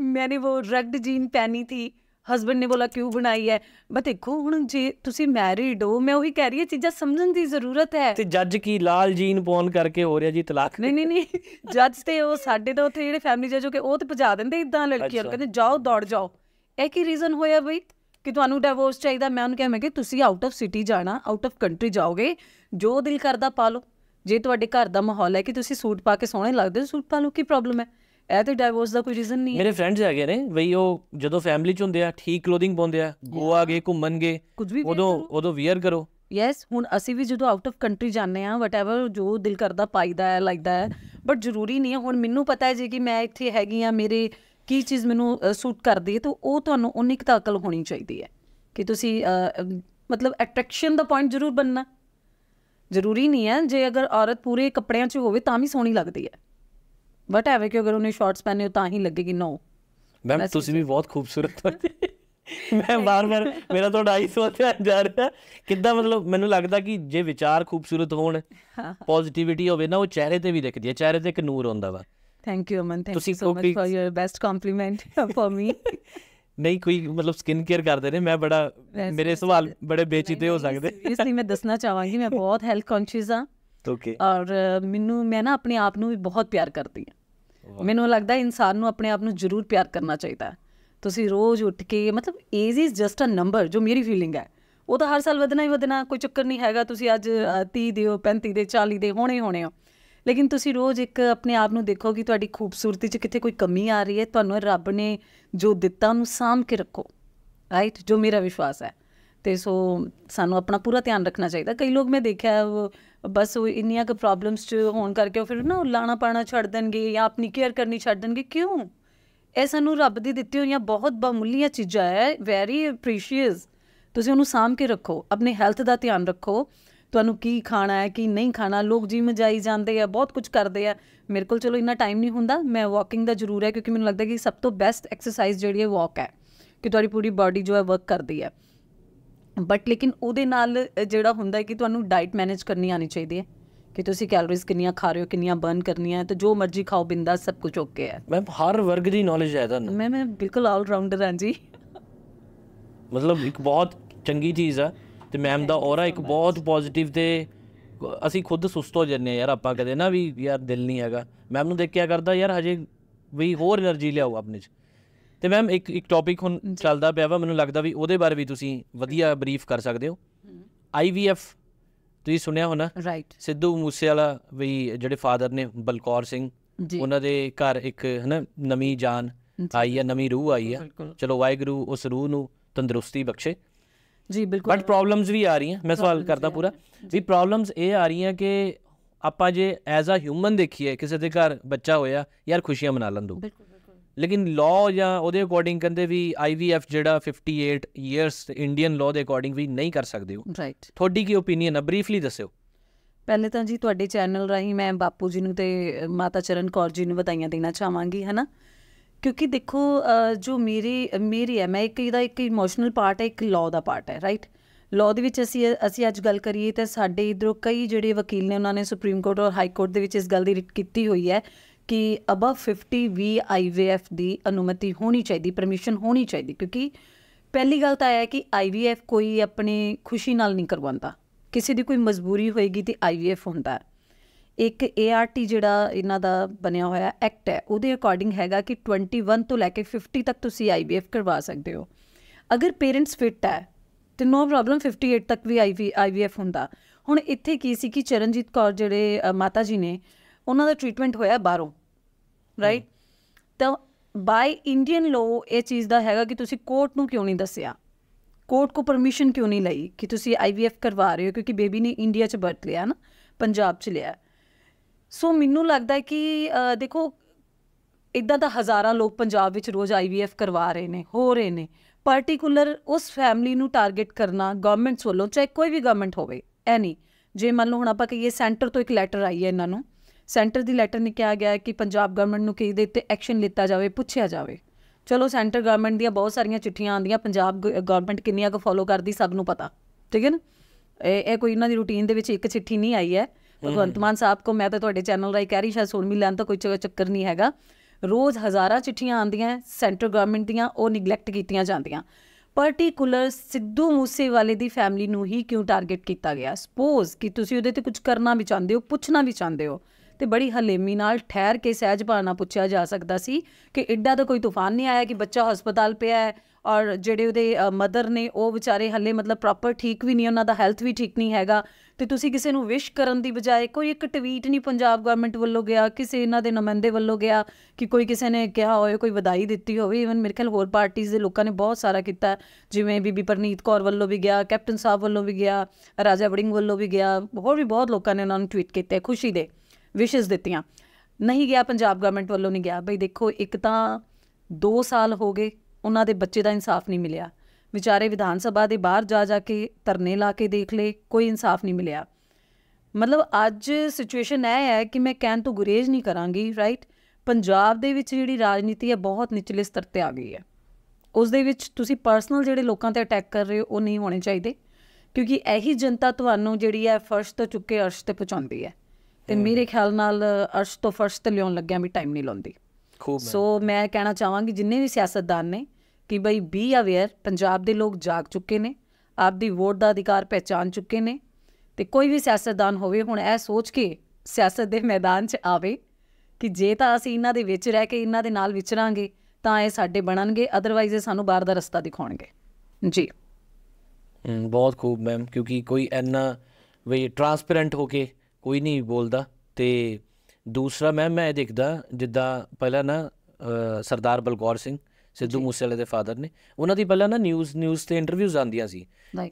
Speaker 1: ਮੈਨੇ ਉਹ ਰੈਡ ਜੀਨ ਪਹਿਨੀ ਸੀ ਹਸਬੰਡ ਨੇ ਬੋਲਾ ਕਿਉਂ ਬਣਾਈ ਹੈ ਬਸ ਦੇਖੋ ਹੁਣ ਜੇ ਤੁਸੀਂ ਮੈਰਿਡ ਹੋ ਮੈਂ ਉਹੀ ਕਹਿ ਰਹੀ ਹੈ ਚੀਜ਼ਾਂ ਸਮਝਣ ਦੀ ਜ਼ਰੂਰਤ ਹੈ ਤੇ
Speaker 2: ਜੱਜ ਕੀ ਲਾਲ ਜੀਨ ਪਾਉਣ ਕਰਕੇ ਹੋ ਰਿਹਾ ਜੀ ਤਲਾਕ ਨਹੀਂ ਨਹੀਂ
Speaker 1: ਨਹੀਂ ਜੱਜ ਤੇ ਉਹ ਸਾਡੇ ਤੋਂ ਉੱਥੇ ਜਿਹੜੇ ਫੈਮਿਲੀ ਜੱਜ ਹੋ ਕੇ ਉਹ ਤੇ ਭਜਾ ਦਿੰਦੇ ਇਦਾਂ ਲੜਕੀਆਂ ਨੂੰ ਕਹਿੰਦੇ ਜਾਓ ਦੌੜ ਜਾਓ ਇਹ ਕੀ ਰੀਜ਼ਨ ਹੋਇਆ ਬਈ ਕਿ ਤੁਹਾਨੂੰ ਡਿਵੋਰਸ ਚਾਹੀਦਾ ਮੈਂ ਉਹਨੂੰ ਕਿਹਾ ਮੈਂ ਕਿ ਤੁਸੀਂ ਆਊਟ ਆਫ ਸਿਟੀ ਜਾਣਾ ਆਊਟ ਆਫ ਕੰਟਰੀ ਜਾਓਗੇ ਜੋ ਦਿਲ ਕਰਦਾ ਪਾ ਲਓ ਜੇ ਤੁਹਾਡੇ ਘਰ ਦਾ ਮਾਹੌਲ ਹੈ ਕਿ ਤੁਸੀਂ ਸੂਟ ਪਾ ਕੇ ਸੋਹਣੇ ਲੱਗਦੇ ਹੋ ਸੂਟ ਪਾ ਲਓ ਕੀ ਪ੍ਰੋਬਲਮ ਹੈ ਇਹ ਤੇ ਡਾਈਵੋਰਸ ਦਾ ਕੋਈ ਰੀਜ਼ਨ ਨਹੀਂ ਹੈ ਮੇਰੇ ਫਰੈਂਡਸ
Speaker 2: ਆ ਗਏ ਨੇ ਬਈ ਉਹ ਜਦੋਂ ਫੈਮਿਲੀ ਚ ਹੁੰਦੇ ਆ ਠੀਕ ਕਲੋਥਿੰਗ ਪਾਉਂਦੇ ਆ ਗੋਆ ਗਏ ਘੁੰਮਣਗੇ ਉਦੋਂ ਉਦੋਂ ਵੇਅਰ ਕਰੋ
Speaker 1: ਯੈਸ ਹੁਣ ਅਸੀਂ ਵੀ ਜਦੋਂ ਆਊਟ ਆਫ ਕੰਟਰੀ ਜਾਂਦੇ ਆ ਵਟਐਵਰ ਜੋ ਦਿਲ ਕਰਦਾ ਪਾਈਦਾ ਹੈ ਲਾਈਦਾ ਹੈ ਬਟ ਜ਼ਰੂਰੀ ਨਹੀਂ ਹੈ ਹੁਣ ਮੈਨੂੰ ਪਤਾ ਹੈ ਜੇ ਕਿ ਮੈਂ ਇੱਥੇ ਹੈਗੀ ਆ ਮੇਰੇ ਕੀ ਚੀਜ਼ ਮੈਨੂੰ ਸੂਟ ਕਰਦੀ ਹੈ ਤਾਂ ਉਹ ਤੁਹਾਨੂੰ ਉਨੀ ਕੁ ਤਾਕਲ ਹੋਣੀ ਚਾਹੀਦੀ ਹੈ ਕਿ ਤੁਸੀਂ ਮਤਲਬ ਅਟਰੈਕਸ਼ਨ ਦਾ ਪੁਆਇੰਟ ਜ਼ਰੂਰ ਬੰਨਣਾ ਜ਼ਰੂਰੀ ਨਹੀਂ ਹੈ ਜੇ ਅਗਰ ਔਰਤ ਪੂਰੇ ਕੱਪੜਿਆਂ 'ਚ ਹੋਵੇ ਤਾਂ ਵੀ ਸੋਹਣੀ ਲੱਗਦੀ ਹੈ ਬਟ ਐਵੇਂ ਕਿ ਅਗਰ ਉਹਨੇ ਸ਼ਾਰਟਸ ਪਹਿਨੇ ਤਾਂ ਹੀ ਲੱਗੇਗੀ ਨੋ
Speaker 2: ਮੈਮ ਤੁਸੀਂ ਵੀ ਬਹੁਤ ਖੂਬਸੂਰਤ ਹੋ ਮੈਂ ਬਾਰ-ਬਾਰ ਮੇਰਾ ਤੁਹਾਡਾ ਆਈ ਤੇ ਜਾ ਰਿਹਾ ਕਿੱਦਾਂ ਮਤਲਬ ਮੈਨੂੰ ਲੱਗਦਾ ਕਿ ਜੇ ਵਿਚਾਰ ਖੂਬਸੂਰਤ ਹੋਣ ਪੋਜ਼ਿਟਿਵਿਟੀ ਹੋਵੇ ਨਾ ਉਹ ਚਿਹਰੇ ਤੇ ਵੀ ਦਿਖਦੀ ਹੈ ਚਿਹਰੇ ਤੇ ਇੱਕ ਨੂਰ ਹੁੰਦਾ ਵਾ
Speaker 1: thank you Aman thank you so much for your best compliment for me
Speaker 2: ਨਹੀਂ ਕੋਈ ਮਤਲਬ ਸਕਿਨ ਕੇਅਰ ਕਰਦੇ ਨੇ ਮੈਂ ਬੜਾ ਮੇਰੇ ਸਵਾਲ ਬੜੇ ਬੇਚੀਤੇ ਹੋ ਸਕਦੇ
Speaker 1: ਇਸ ਲਈ ਮੈਂ ਦੱਸਣਾ ਚਾਹਾਂਗੀ ਮੈਂ ਬਹੁਤ ਹੈਲਥ ਕੌਨਸ਼ੀਅਸ ਆ ਓਕੇ ਔਰ ਮੈਨੂੰ ਮੈਂ ਨਾ ਆਪਣੇ ਆਪ ਨੂੰ ਵੀ ਬਹੁਤ ਪਿਆਰ ਕਰਦੀ ਆ ਮੈਨੂੰ ਲੱਗਦਾ ਇਨਸਾਨ ਨੂੰ ਆਪਣੇ ਆਪ ਨੂੰ ਜ਼ਰੂਰ ਪਿਆਰ ਕਰਨਾ ਚਾਹੀਦਾ ਤੁਸੀਂ ਰੋਜ਼ ਉੱਠ ਕੇ ਮਤਲਬ age is just a number ਜੋ ਮੇਰੀ ਫੀਲਿੰਗ ਹੈ ਉਹ ਤਾਂ ਹਰ ਸਾਲ ਵਧਣਾ ਹੀ ਵਧਣਾ ਕੋਈ ਚੱਕਰ ਨਹੀਂ ਹੈਗਾ ਤੁਸੀਂ ਅੱਜ 30 ਦੇ ਹੋ 35 ਦੇ 40 ਦੇ ਹੋਣੇ ਹੋਣੇ ਹੋ ਲੇਕਿਨ ਤੁਸੀਂ ਰੋਜ਼ ਇੱਕ ਆਪਣੇ ਆਪ ਨੂੰ ਦੇਖੋ ਕਿ ਤੁਹਾਡੀ ਖੂਬਸੂਰਤੀ 'ਚ ਕਿਤੇ ਕੋਈ ਕਮੀ ਆ ਰਹੀ ਹੈ ਤੁਹਾਨੂੰ ਰੱਬ ਨੇ ਜੋ ਦਿੱਤਾ ਉਹਨੂੰ ਸਾਂਭ ਕੇ ਰੱਖੋ ਰਾਈਟ ਜੋ ਮੇਰਾ ਵਿਸ਼ਵਾਸ ਹੈ ਤੇ ਸੋ ਸਾਨੂੰ ਆਪਣਾ ਪੂਰਾ ਧਿਆਨ ਰੱਖਣਾ ਚਾਹੀਦਾ ਕਈ ਲੋਕ ਮੈਂ ਦੇਖਿਆ ਉਹ ਬਸ ਉਹ ਇੰਨੀਆਂ ਕੁ ਪ੍ਰੋਬਲਮਸ 'ਚ ਹੋਣ ਕਰਕੇ ਫਿਰ ਨਾ ਲਾਣਾ ਪਾਣਾ ਛੱਡ ਦੇਣਗੇ ਜਾਂ ਆਪਣੀ ਕੇਅਰ ਕਰਨੀ ਛੱਡ ਦੇਣਗੇ ਕਿਉਂ ਇਹ ਸਾਨੂੰ ਰੱਬ ਦੀ ਦਿੱਤੀ ਹੋਈਆਂ ਬਹੁਤ ਬਹੁਮੁੱਲੀਆਂ ਚੀਜ਼ਾਂ ਹੈ ਵੈਰੀ ਅਪਰੀਸ਼ੀਅਸ ਤੁਸੀਂ ਉਹਨੂੰ ਸਾਂਭ ਕੇ ਰੱਖੋ ਆਪਣੇ ਹੈਲਥ ਦਾ ਧਿਆਨ ਰੱਖੋ ਤੁਹਾਨੂੰ ਕੀ ਖਾਣਾ ਹੈ ਕੀ ਨਹੀਂ ਖਾਣਾ ਲੋਕ ਜਿਮ ਜਾਈ ਜਾਂਦੇ ਆ ਬਹੁਤ ਕੁਝ ਕਰਦੇ ਆ ਮੇਰੇ ਕੋਲ ਚਲੋ ਇੰਨਾ ਟਾਈਮ ਨਹੀਂ ਹੁੰਦਾ ਮੈਂ ਵਾਕਿੰਗ ਦਾ ਜ਼ਰੂਰ ਹੈ ਕਿਉਂਕਿ ਮੈਨੂੰ ਲੱਗਦਾ ਕਿ ਸਭ ਤੋਂ ਬੈਸਟ ਐਕਸਰਸਾਈਜ਼ ਜਿਹੜੀ ਹੈ ਵਾਕ ਹੈ ਕਿ ਤੁਹਾਡੀ ਪੂਰੀ ਬਾਡੀ ਜੋ ਹੈ ਵਰਕ ਕਰਦੀ ਹੈ ਬਟ ਲੇਕਿਨ ਉਹਦੇ ਨਾਲ ਜਿਹੜਾ ਹੁੰਦਾ ਹੈ ਕਿ ਤੁਹਾਨੂੰ ਡਾਈਟ ਮੈਨੇਜ ਕਰਨੀ ਆਣੀ ਚਾਹੀਦੀ ਹੈ ਕਿ ਤੁਸੀਂ ਕੈਲੋਰੀਜ਼ ਕਿੰਨੀਆਂ ਖਾ ਰਹੇ ਹੋ ਕਿੰਨੀਆਂ ਬਰਨ ਕਰਨੀਆਂ ਹੈ ਤੇ ਜੋ ਮਰਜ਼ੀ ਖਾਓ ਬਿੰਦਾ ਸਭ ਕੁਝ ਓਕੇ ਹੈ ਮੈਮ ਹਰ
Speaker 2: ਵਰਗ ਦੀ ਨੌਲੇਜ ਹੈ ਤੁਹਾਨੂੰ
Speaker 1: ਮੈਂ ਮੈਂ ਬਿਲਕੁਲ ਆਲ ਰਾਉਂਡਰ ਹਾਂ ਜੀ
Speaker 2: ਮਤਲਬ ਇੱਕ ਬਹੁਤ ਚੰਗੀ ਚੀਜ਼ ਹੈ ਤੇ ਮੈਮ ਦਾ ਔਰਾ ਇੱਕ ਬਹੁਤ ਪੋਜ਼ਿਟਿਵ ਤੇ ਅਸੀਂ ਖੁਦ ਸੁਸਤ ਹੋ ਜੰਨੇ ਯਾਰ ਆਪਾਂ ਕਦੇ ਨਾ ਵੀ ਯਾਰ ਦਿਲ ਨਹੀਂ ਹੈਗਾ ਮੈਮ ਨੂੰ ਦੇਖ ਕੇ ਆ ਕਰਦਾ ਯਾਰ ਹਜੇ ਵੀ ਹੋਰ એનર્ਜੀ ਲਿਆਓ ਆਪਣੇ ਚ ਤੇ ਮੈਮ ਇੱਕ ਇੱਕ ਟੌਪਿਕ ਹੁਣ ਚੱਲਦਾ ਪਿਆ ਵਾ ਮੈਨੂੰ ਲੱਗਦਾ ਵੀ ਉਹਦੇ ਬਾਰੇ ਵੀ ਤੁਸੀਂ ਵਧੀਆ ਬਰੀਫ ਕਰ ਸਕਦੇ ਹੋ ਆਈਵੀਐਫ ਤੁਸੀਂ ਸੁਣਿਆ ਹੋਣਾ ਰਾਈਟ ਸਿੱਧੂ ਮੂਸੇ ਵਾਲਾ ਵੀ ਜਿਹੜੇ ਫਾਦਰ ਨੇ ਬਲਕੌਰ ਸਿੰਘ ਉਹਨਾਂ ਦੇ ਘਰ ਇੱਕ ਹਨਾ ਨਵੀਂ ਜਾਨ ਆਈ ਹੈ ਨਵੀਂ ਰੂਹ ਆਈ ਹੈ ਚਲੋ ਵਾਹਿਗੁਰੂ ਉਸ ਰੂਹ ਨੂੰ ਤੰਦਰੁਸਤੀ ਬਖਸ਼ੇ ਜੀ ਬਿਲਕੁਲ ਬਟ ਪ੍ਰੋਬਲਮਸ ਵੀ ਆ ਰਹੀਆਂ ਮੈਂ ਸਵਾਲ ਕਰਦਾ ਪੂਰਾ ਵੀ ਪ੍ਰੋਬਲਮਸ ਇਹ ਆ ਰਹੀਆਂ ਕਿ ਆਪਾਂ ਜੇ ਐਜ਼ ਅ ਹਿਊਮਨ ਦੇਖੀਏ ਕਿਸੇ ਦੇ ਘਰ ਬੱਚਾ ਹੋਇਆ ਯਾਰ ਖੁਸ਼ੀਆਂ ਮਨਾ ਲੰਦੋ ਬਿਲਕੁਲ ਲੇਕਿਨ ਲਾਅ ਜਾਂ ਉਹਦੇ ਅਕੋਰਡਿੰਗ ਕਹਿੰਦੇ ਵੀ ਆਈਵੀਐਫ ਜਿਹੜਾ 58 ਇਅਰਸ ਇੰਡੀਅਨ ਲਾਅ ਦੇ ਅਕੋਰਡਿੰਗ ਵੀ ਨਹੀਂ ਕਰ ਸਕਦੇ ਹੋ ਰਾਈਟ ਤੁਹਾਡੀ ਕੀ ਓਪੀਨੀਅਨ ਹੈ ਬਰੀਫਲੀ ਦੱਸਿਓ
Speaker 1: ਪਹਿਲੇ ਤਾਂ ਜੀ ਤੁਹਾਡੇ ਚੈਨਲ ਰਾਹੀਂ ਮੈਂ ਬਾਪੂ ਜੀ ਨੂੰ ਤੇ ਮਾਤਾ ਚਰਨ ਕੌਰ ਜੀ ਨੂੰ ਵਧਾਈਆਂ ਦੇਣਾ ਚਾਹਾਂਗੀ ਹਨਾ ਕਿਉਂਕਿ ਦੇਖੋ ਜੋ ਮੇਰੀ ਮੇਰੀ ਹੈ ਮੈਂ ਇੱਕ ਇਹਦਾ ਇੱਕ ਇਮੋਸ਼ਨਲ ਪਾਰਟ ਹੈ ਇੱਕ ਲਾਅ ਦਾ ਪਾਰਟ ਹੈ ਰਾਈਟ ਲਾਅ ਦੇ ਵਿੱਚ ਅਸੀਂ ਅਸੀਂ ਅੱਜ ਗੱਲ ਕਰੀਏ ਤਾਂ ਸਾਡੇ ਇਧਰੋਂ ਕਈ ਜਿਹੜੇ ਵਕੀਲ ਨੇ ਉਹਨਾਂ ਨੇ ਸੁਪਰੀਮ ਕੋਰਟ ਔਰ ਹਾਈ ਕੋਰਟ ਦੇ ਵਿੱਚ ਇਸ ਗੱਲ ਦੀ ਰਿਟ ਕੀਤੀ ਹੋਈ ਹੈ ਕਿ ਅਬਵ 50 ਵੀ ਆਈਵੀਐਫ ਦੀ ਅਨੁਮਤੀ ਹੋਣੀ ਚਾਹੀਦੀ ਪਰਮਿਸ਼ਨ ਹੋਣੀ ਚਾਹੀਦੀ ਕਿਉਂਕਿ ਪਹਿਲੀ ਗੱਲ ਤਾਂ ਆਇਆ ਕਿ ਆਈਵੀਐਫ ਕੋਈ ਆਪਣੇ ਖੁਸ਼ੀ ਨਾਲ ਨਹੀਂ ਕਰਵਾਉਂਦਾ ਕਿਸੇ ਦੀ ਕੋਈ ਮਜਬੂਰੀ ਹੋਏਗੀ ਤੇ ਆਈਵੀਐਫ ਹੁੰਦਾ ਇੱਕ ਏਆਰਟੀ ਜਿਹੜਾ ਇਹਨਾਂ ਦਾ ਬਣਿਆ ਹੋਇਆ ਐਕਟ ਹੈ ਉਹਦੇ ਅਕੋਰਡਿੰਗ ਹੈਗਾ ਕਿ 21 ਤੋਂ ਲੈ ਕੇ 50 ਤੱਕ ਤੁਸੀਂ ਆਈਵੀਐਫ ਕਰਵਾ ਸਕਦੇ ਹੋ ਅਗਰ ਪੇਰੈਂਟਸ ਫਿਟ ਹੈ ਤੇ ਨੋ ਪ੍ਰੋਬਲਮ 58 ਤੱਕ ਵੀ IVF ਆਈਵੀਐਫ ਹੁੰਦਾ ਹੁਣ ਇੱਥੇ ਕੀ ਸੀ ਕਿ ਚਰਨਜੀਤ ਕੌਰ ਜਿਹੜੇ ਮਾਤਾ ਜੀ ਨੇ ਉਹਨਾਂ ਦਾ ਟ੍ਰੀਟਮੈਂਟ ਹੋਇਆ ਬਾਹਰੋਂ ਰਾਈਟ ਤਾਂ ਬਾਈ ਇੰਡੀਅਨ ਲਾਅ ਇਹ ਚੀਜ਼ ਦਾ ਹੈਗਾ ਕਿ ਤੁਸੀਂ ਕੋਰਟ ਨੂੰ ਕਿਉਂ ਨਹੀਂ ਦੱਸਿਆ ਕੋਰਟ ਕੋ ਪਰਮਿਸ਼ਨ ਕਿਉਂ ਨਹੀਂ ਲਈ ਕਿ ਤੁਸੀਂ ਆਈਵੀਐਫ ਕਰਵਾ ਰਹੇ ਹੋ ਕਿਉਂਕਿ ਬੇਬੀ ਨੇ ਇੰਡੀਆ 'ਚ ਬਰਥ ਲਿਆ ਨਾ ਪੰਜਾਬ 'ਚ ਲਿਆ ਸੋ ਮੈਨੂੰ ਲੱਗਦਾ ਹੈ ਕਿ ਦੇਖੋ ਇਦਾਂ ਦਾ ਹਜ਼ਾਰਾਂ ਲੋਕ ਪੰਜਾਬ ਵਿੱਚ ਰੋਜ਼ ਆਈਵੀਐਫ ਕਰਵਾ ਰਹੇ ਨੇ ਹੋ ਰਹੇ ਨੇ ਪਾਰਟਿਕੂਲਰ ਉਸ ਫੈਮਿਲੀ ਨੂੰ ਟਾਰਗੇਟ ਕਰਨਾ ਗਵਰਨਮੈਂਟਸ ਵੱਲੋਂ ਚਾਹੇ ਕੋਈ ਵੀ ਗਵਰਨਮੈਂਟ ਹੋਵੇ ਐਨੀ ਜੇ ਮੰਨ ਲਓ ਹੁਣ ਆਪਾਂ ਕਹੀਏ ਸੈਂਟਰ ਤੋਂ ਇੱਕ ਲੈਟਰ ਆਈ ਹੈ ਇਹਨਾਂ ਨੂੰ ਸੈਂਟਰ ਦੀ ਲੈਟਰ ਨੇ ਕਿਹਾ ਗਿਆ ਕਿ ਪੰਜਾਬ ਗਵਰਨਮੈਂਟ ਨੂੰ ਕਿਹਦੇ ਉੱਤੇ ਐਕਸ਼ਨ ਲਿੱਤਾ ਜਾਵੇ ਪੁੱਛਿਆ ਜਾਵੇ ਚਲੋ ਸੈਂਟਰ ਗਵਰਨਮੈਂਟ ਦੀਆਂ ਬਹੁਤ ਸਾਰੀਆਂ ਚਿੱਠੀਆਂ ਆਉਂਦੀਆਂ ਪੰਜਾਬ ਗਵਰਨਮੈਂਟ ਕਿੰਨੀਆਂ ਕੁ ਫੋਲੋ ਕਰਦੀ ਸਭ ਨੂੰ ਪਤਾ ਠੀਕ ਹੈ ਨਾ ਇਹ ਕੋਈ ਇਹਨਾਂ ਦੀ ਰੁਟੀਨ ਦੇ ਵਿੱਚ ਇੱਕ ਚਿੱਠੀ ਨਹੀਂ ਆਈ ਹੈ ਭਗਵੰਤ ਮਾਨ ਸਾਹਿਬ ਕੋ ਮੈਂ ਤਾਂ ਤੁਹਾਡੇ ਚੈਨਲ ਰਾਈ ਕਹਿ ਰਹੀ ਸ਼ਾਇਦ ਸੁਣ ਵੀ ਲੈਣ ਤਾਂ ਕੋਈ ਚੱਕਰ ਨਹੀਂ ਹੈਗਾ ਰੋਜ਼ ਹਜ਼ਾਰਾਂ ਚਿੱਠੀਆਂ ਆਉਂਦੀਆਂ ਸੈਂਟਰ ਗਵਰਨਮੈਂਟ ਦੀਆਂ ਉਹ ਨਿਗਲੈਕਟ ਕੀਤੀਆਂ ਜਾਂਦੀਆਂ ਪਾਰਟਿਕੂਲਰ ਸਿੱਧੂ ਮੂਸੇਵਾਲੇ ਦੀ ਫੈਮਿਲੀ ਨੂੰ ਹੀ ਕਿਉਂ ਟਾਰਗੇਟ ਕੀਤਾ ਗਿਆ ਸਪੋਜ਼ ਕਿ ਤੁਸੀਂ ਉਹਦੇ ਤੇ ਕੁਝ ਕਰਨਾ ਵੀ ਚਾਹੁੰਦੇ ਹੋ ਪੁੱਛਣਾ ਵੀ ਚਾਹੁੰਦੇ ਹੋ ਤੇ ਬੜੀ ਹਲੇਮੀ ਨਾਲ ਠਹਿਰ ਕੇ ਸਹਿਜ ਭਾਣਾ ਪੁੱਛਿਆ ਜਾ ਸਕਦਾ ਸੀ ਕਿ ਇੱਡਾ ਤਾਂ ਕੋਈ ਤੂਫਾਨ ਨਹੀਂ ਆਇਆ ਕਿ ਬੱਚਾ ਹਸਪਤਾਲ ਪਿਆ ਹੈ ਔਰ ਜਿਹੜੇ ਉਹਦੇ ਮਦਰ ਨੇ ਉਹ ਵਿਚਾਰੇ ਹੱਲੇ ਮਤਲਬ ਪ੍ਰੋਪਰ ਠੀਕ ਵੀ ਨਹੀਂ ਉਹਨਾਂ ਦਾ ਹੈਲਥ ਵੀ ਠੀਕ ਨਹੀਂ ਹੈਗਾ ਤੇ ਤੁਸੀਂ ਕਿਸੇ ਨੂੰ ਵਿਸ਼ ਕਰਨ ਦੀ ਬਜਾਏ ਕੋਈ ਇੱਕ ਟਵੀਟ ਨਹੀਂ ਪੰਜਾਬ ਗਵਰਨਮੈਂਟ ਵੱਲੋਂ ਗਿਆ ਕਿਸੇ ਇਹਨਾਂ ਦੇ ਨਮੰਦੇ ਵੱਲੋਂ ਗਿਆ ਕਿ ਕੋਈ ਕਿਸੇ ਨੇ ਕਿਹਾ ਹੋਵੇ ਕੋਈ ਵਧਾਈ ਦਿੱਤੀ ਹੋਵੇ ਇਵਨ ਮੇਰੇ ਖਿਆਲ ਹੋਰ ਪਾਰਟੀਆਂ ਦੇ ਲੋਕਾਂ ਨੇ ਬਹੁਤ ਸਾਰਾ ਕੀਤਾ ਜਿਵੇਂ ਬੀਬੀ ਪਰਨੀਤ ਕੌਰ ਵੱਲੋਂ ਵੀ ਗਿਆ ਕੈਪਟਨ ਸਾਹਿਬ ਵੱਲੋਂ ਵੀ ਗਿਆ ਰਾਜਾ ਵੜਿੰਗ ਵੱਲੋਂ ਵੀ ਗਿਆ ਹੋਰ ਵੀ ਬਹੁਤ ਲੋਕਾਂ ਨੇ ਉਹਨਾਂ ਨੂੰ ਟਵੀਟ ਕੀਤੇ ਖੁਸ਼ੀ ਦੇ ਵਿਸ਼ਸ ਦਿੱਤੀਆਂ ਨਹੀਂ ਗਿਆ ਪੰਜਾਬ ਗਵਰਨਮੈਂਟ ਵੱਲੋਂ ਨਹੀਂ ਗਿਆ ਬਈ ਦੇਖੋ ਇੱਕ ਤਾਂ 2 ਸਾਲ ਹੋ ਗਏ ਉਹਨਾਂ ਦੇ ਬੱਚੇ ਦਾ ਇਨਸਾਫ ਨਹੀਂ ਮਿਲਿਆ ਵਿਚਾਰੇ ਵਿਧਾਨ ਸਭਾ ਦੇ ਬਾਹਰ ਜਾ ਜਾ ਕੇ ਧਰਨੇ ਲਾ ਕੇ ਦੇਖ ਲਏ ਕੋਈ ਇਨਸਾਫ ਨਹੀਂ ਮਿਲਿਆ ਮਤਲਬ ਅੱਜ ਸਿਚੁਏਸ਼ਨ ਇਹ ਹੈ ਕਿ ਮੈਂ ਕਹਿਣ ਤੋਂ ਗੁਰੇਜ਼ ਨਹੀਂ ਕਰਾਂਗੀ ਰਾਈਟ ਪੰਜਾਬ ਦੇ ਵਿੱਚ ਜਿਹੜੀ ਰਾਜਨੀਤੀ ਹੈ ਬਹੁਤ ਨਿਚਲੇ ਸਤਰ ਤੇ ਆ ਗਈ ਹੈ ਉਸ ਦੇ ਵਿੱਚ ਤੁਸੀਂ ਪਰਸਨਲ ਜਿਹੜੇ ਲੋਕਾਂ ਤੇ ਅਟੈਕ ਕਰ ਰਹੇ ਹੋ ਉਹ ਨਹੀਂ ਹੋਣੇ ਚਾਹੀਦੇ ਕਿਉਂਕਿ ਇਹੀ ਜਨਤਾ ਤੁਹਾਨੂੰ ਜਿਹੜੀ ਹੈ ਫਰਸ਼ ਤੋਂ ਚੁੱਕੇ ਅਰਸ਼ ਤੇ ਪਹੁੰਚਾਉਂਦੀ ਹੈ ਤੇ ਮੇਰੇ ਖਿਆਲ ਨਾਲ ਅਰਸ਼ ਤੋਂ ਫਰਸ਼ ਤੇ ਲਿਉਣ ਲੱਗਿਆਂ ਵੀ ਟਾਈਮ ਨਹੀਂ ਲਾਉਂਦੀ ਖੂਬ ਸੋ ਮੈਂ ਕਹਿਣਾ ਚਾਹਾਂਗੀ ਜਿੰਨੇ ਵੀ ਸਿਆਸਤਦਾਨ ਨੇ ਕਿ ਬਈ ਬੀ ਅਵੇਅਰ ਪੰਜਾਬ ਦੇ ਲੋਕ ਜਾਗ ਚੁੱਕੇ ਨੇ ਆਪਦੀ ਵੋਟ ਦਾ ਅਧਿਕਾਰ ਪਹਿਚਾਨ ਚੁੱਕੇ ਨੇ ਤੇ ਕੋਈ ਵੀ ਸਿਆਸਤਦਾਨ ਹੋਵੇ ਹੁਣ ਇਹ ਸੋਚ ਕੇ ਸਿਆਸਤ ਦੇ ਮੈਦਾਨ 'ਚ ਆਵੇ ਕਿ ਜੇ ਤਾਂ ਅਸੀਂ ਇਹਨਾਂ ਦੇ ਵਿੱਚ ਰਹਿ ਕੇ ਇਹਨਾਂ ਦੇ ਨਾਲ ਵਿਚਰਾਂਗੇ ਤਾਂ ਇਹ ਸਾਡੇ ਬਣਨਗੇ ਅਦਰਵਾਈਜ਼ ਇਹ ਸਾਨੂੰ ਬਾਹਰ ਦਾ ਰਸਤਾ ਦਿਖਾਉਣਗੇ ਜੀ
Speaker 2: ਬਹੁਤ ਖੂਬ ਮੈਮ ਕਿਉਂਕਿ ਕੋਈ ਐਨਾ ਵੀ ਟਰਾਂਸਪੇਰੈਂਟ ਹੋ ਕੇ ਕੋਈ ਨਹੀਂ ਬੋਲਦਾ ਤੇ ਦੂਸਰਾ ਮੈਂ ਮੈਂ ਦੇਖਦਾ ਜਿੱਦਾਂ ਪਹਿਲਾਂ ਨਾ ਸਰਦਾਰ ਬਲਗੌਰ ਸਿੰਘ ਸਿੱਧੂ ਮੂਸੇਵਾਲੇ ਦੇ ਫਾਦਰ ਨੇ ਉਹਨਾਂ ਦੀ ਪਹਿਲਾਂ ਨਾ ਨਿਊਜ਼ ਨਿਊਜ਼ ਤੇ ਇੰਟਰਵਿਊਜ਼ ਆਉਂਦੀਆਂ ਸੀ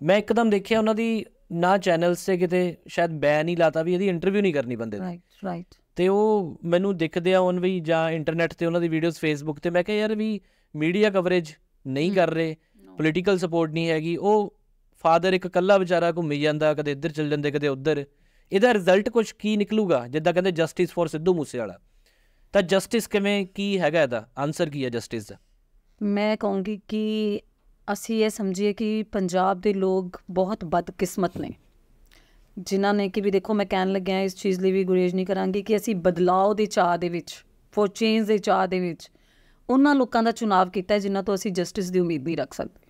Speaker 2: ਮੈਂ ਇੱਕਦਮ ਦੇਖਿਆ ਉਹਨਾਂ ਦੀ ਨਾ ਚੈਨਲਸ ਤੇ ਕਿਤੇ ਸ਼ਾਇਦ ਬੈਨ ਹੀ ਲਾਤਾ ਵੀ ਇਹਦੀ ਇੰਟਰਵਿਊ ਨਹੀਂ ਕਰਨੀ ਬੰਦੇ ਨੇ
Speaker 1: ਰਾਈਟ ਰਾਈਟ
Speaker 2: ਤੇ ਉਹ ਮੈਨੂੰ ਦਿਖਦੇ ਆ ਉਹਨਾਂ ਵੀ ਜਾਂ ਇੰਟਰਨੈਟ ਤੇ ਉਹਨਾਂ ਦੀ ਵੀਡੀਓਜ਼ ਫੇਸਬੁੱਕ ਤੇ ਮੈਂ ਕਿਹਾ ਯਾਰ ਵੀ ਮੀਡੀਆ ਕਵਰੇਜ ਨਹੀਂ ਕਰ ਰਹੇ ਪੋਲੀਟੀਕਲ ਸਪੋਰਟ ਨਹੀਂ ਹੈਗੀ ਉਹ ਫਾਦਰ ਇੱਕ ਕੱਲਾ ਵਿਚਾਰਾ ਘੁੰਮੀ ਜਾਂਦਾ ਕਦੇ ਇੱਧਰ ਚੱਲ ਜਾਂਦੇ ਕਦੇ ਉੱਧਰ ਇਹਦਾ ਰਿਜ਼ਲਟ ਕੁਝ ਕੀ ਨਿਕਲੂਗਾ ਜਿੱਦਾਂ ਕਹਿੰਦੇ ਜਸਟਿਸ ਫॉर ਸਿੱਧੂ ਮੂਸੇਵਾਲਾ ਤਾਂ ਜਸਟਿਸ ਕਿਵੇਂ ਕੀ ਹੈਗਾ ਇਹਦਾ ਆਨਸਰ ਕੀ ਹੈ ਜਸਟਿਸ ਦਾ
Speaker 1: ਮੈਂ ਕਹੂੰਗੀ ਕਿ ਅਸੀਂ ਇਹ ਸਮਝੀਏ ਕਿ ਪੰਜਾਬ ਦੇ ਲੋਕ ਬਹੁਤ ਬਦਕਿਸਮਤ ਨੇ ਜਿਨ੍ਹਾਂ ਨੇ ਕਿ ਵੀ ਦੇਖੋ ਮੈਂ ਕਹਿਣ ਲੱਗਿਆ ਇਸ ਚੀਜ਼ ਲਈ ਵੀ ਗੁਰੇਜ ਨਹੀਂ ਕਰਾਂਗੀ ਕਿ ਅਸੀਂ ਬਦਲਾਅ ਦੇ ਚਾਹ ਦੇ ਵਿੱਚ ਫੋਰ ਚੇਂਜ ਦੇ ਚਾਹ ਦੇ ਵਿੱਚ ਉਹਨਾਂ ਲੋਕਾਂ ਦਾ ਚੋਣ ਕੀਤਾ ਜਿਨ੍ਹਾਂ ਤੋਂ ਅਸੀਂ ਜਸਟਿਸ ਦੀ ਉਮੀਦ ਨਹੀਂ ਰੱਖ ਸਕਦੇ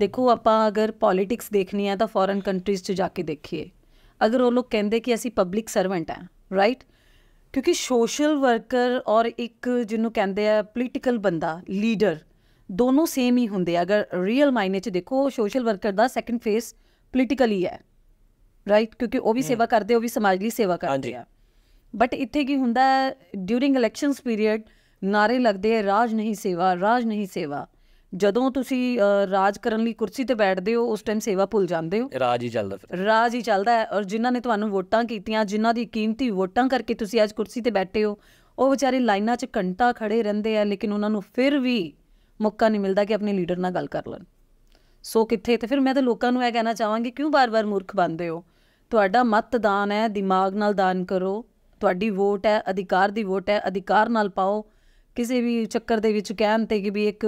Speaker 1: ਦੇਖੋ ਆਪਾਂ ਅਗਰ ਪੋਲਿਟਿਕਸ ਦੇਖਣੀ ਹੈ ਤਾਂ ਫੋਰਨ ਕੰਟਰੀਜ਼ 'ਚ ਜਾ ਕੇ ਦੇਖੀਏ ਅਗਰ ਉਹ ਲੋਕ ਕਹਿੰਦੇ ਕਿ ਅਸੀਂ ਪਬਲਿਕ ਸਰਵੈਂਟ ਆ ਰਾਈਟ ਕਿਉਂਕਿ ਸੋਸ਼ਲ ਵਰਕਰ ਔਰ ਇੱਕ ਜਿਹਨੂੰ ਕਹਿੰਦੇ ਆ ਪੋਲੀਟੀਕਲ ਬੰਦਾ ਲੀਡਰ ਦੋਨੋਂ ਸੇਮ ਹੀ ਹੁੰਦੇ ਆ ਅਗਰ ਰੀਅਲ ਮਾਇਨੇ 'ਚ ਦੇਖੋ ਸੋਸ਼ਲ ਵਰਕਰ ਦਾ ਸੈਕੰਡ ਫੇਸ ਪੋਲੀਟੀਕਲੀ ਹੈ ਰਾਈਟ ਕਿਉਂਕਿ ਉਹ ਵੀ ਸੇਵਾ ਕਰਦੇ ਉਹ ਵੀ ਸਮਾਜ ਲਈ ਸੇਵਾ ਕਰਦੇ ਆ ਬਟ ਇੱਥੇ ਕੀ ਹੁੰਦਾ ਡਿਊਰਿੰਗ ਇਲੈਕਸ਼ਨਸ ਪੀਰੀਅਡ ਨਾਰੇ ਲੱਗਦੇ ਆ ਰਾਜ ਨਹੀਂ ਸੇਵਾ ਰਾਜ ਨਹੀਂ ਸੇਵਾ ਜਦੋਂ ਤੁਸੀਂ ਰਾਜ ਕਰਨ ਲਈ ਕੁਰਸੀ ਤੇ ਬੈਠਦੇ ਹੋ ਉਸ ਟਾਈਮ ਸੇਵਾ ਭੁੱਲ ਜਾਂਦੇ ਹੋ
Speaker 2: ਰਾਜ ਹੀ ਚੱਲਦਾ ਫਿਰ
Speaker 1: ਰਾਜ ਹੀ ਚੱਲਦਾ ਹੈ ਔਰ ਜਿਨ੍ਹਾਂ ਨੇ ਤੁਹਾਨੂੰ ਵੋਟਾਂ ਕੀਤੀਆਂ ਜਿਨ੍ਹਾਂ ਦੀ ਕੀਮਤੀ ਵੋਟਾਂ ਕਰਕੇ ਤੁਸੀਂ ਅੱਜ ਕੁਰਸੀ ਤੇ ਬੈਠੇ ਹੋ ਉਹ ਵਿਚਾਰੇ ਲਾਈਨਾਂ 'ਚ ਘੰਟਾ ਖੜੇ ਰਹਿੰਦੇ ਆ ਲੇਕਿਨ ਉਹਨਾਂ ਨੂੰ ਫਿਰ ਵੀ ਮੌਕਾ ਨਹੀਂ ਮਿਲਦਾ ਕਿ ਆਪਣੇ ਲੀਡਰ ਨਾਲ ਗੱਲ ਕਰ ਲੈਣ ਸੋ ਕਿੱਥੇ ਤੇ ਫਿਰ ਮੈਂ ਤਾਂ ਲੋਕਾਂ ਨੂੰ ਇਹ ਕਹਿਣਾ ਚਾਹਾਂਗੀ ਕਿਉਂ ਬਾਰ-ਬਾਰ ਮੂਰਖ ਬਣਦੇ ਹੋ ਤੁਹਾਡਾ ਮਤਦਾਨ ਹੈ ਦਿਮਾਗ ਨਾਲ ਦਾਨ ਕਰੋ ਤੁਹਾਡੀ ਵੋਟ ਹੈ ਅਧਿਕਾਰ ਦੀ ਵੋਟ ਹੈ ਅਧਿਕਾਰ ਨਾਲ ਪਾਓ ਕਿਸੇ ਵੀ ਚੱਕਰ ਦੇ ਵਿੱਚ ਕਹਿਣ ਤੇ ਕਿ ਵੀ ਇੱਕ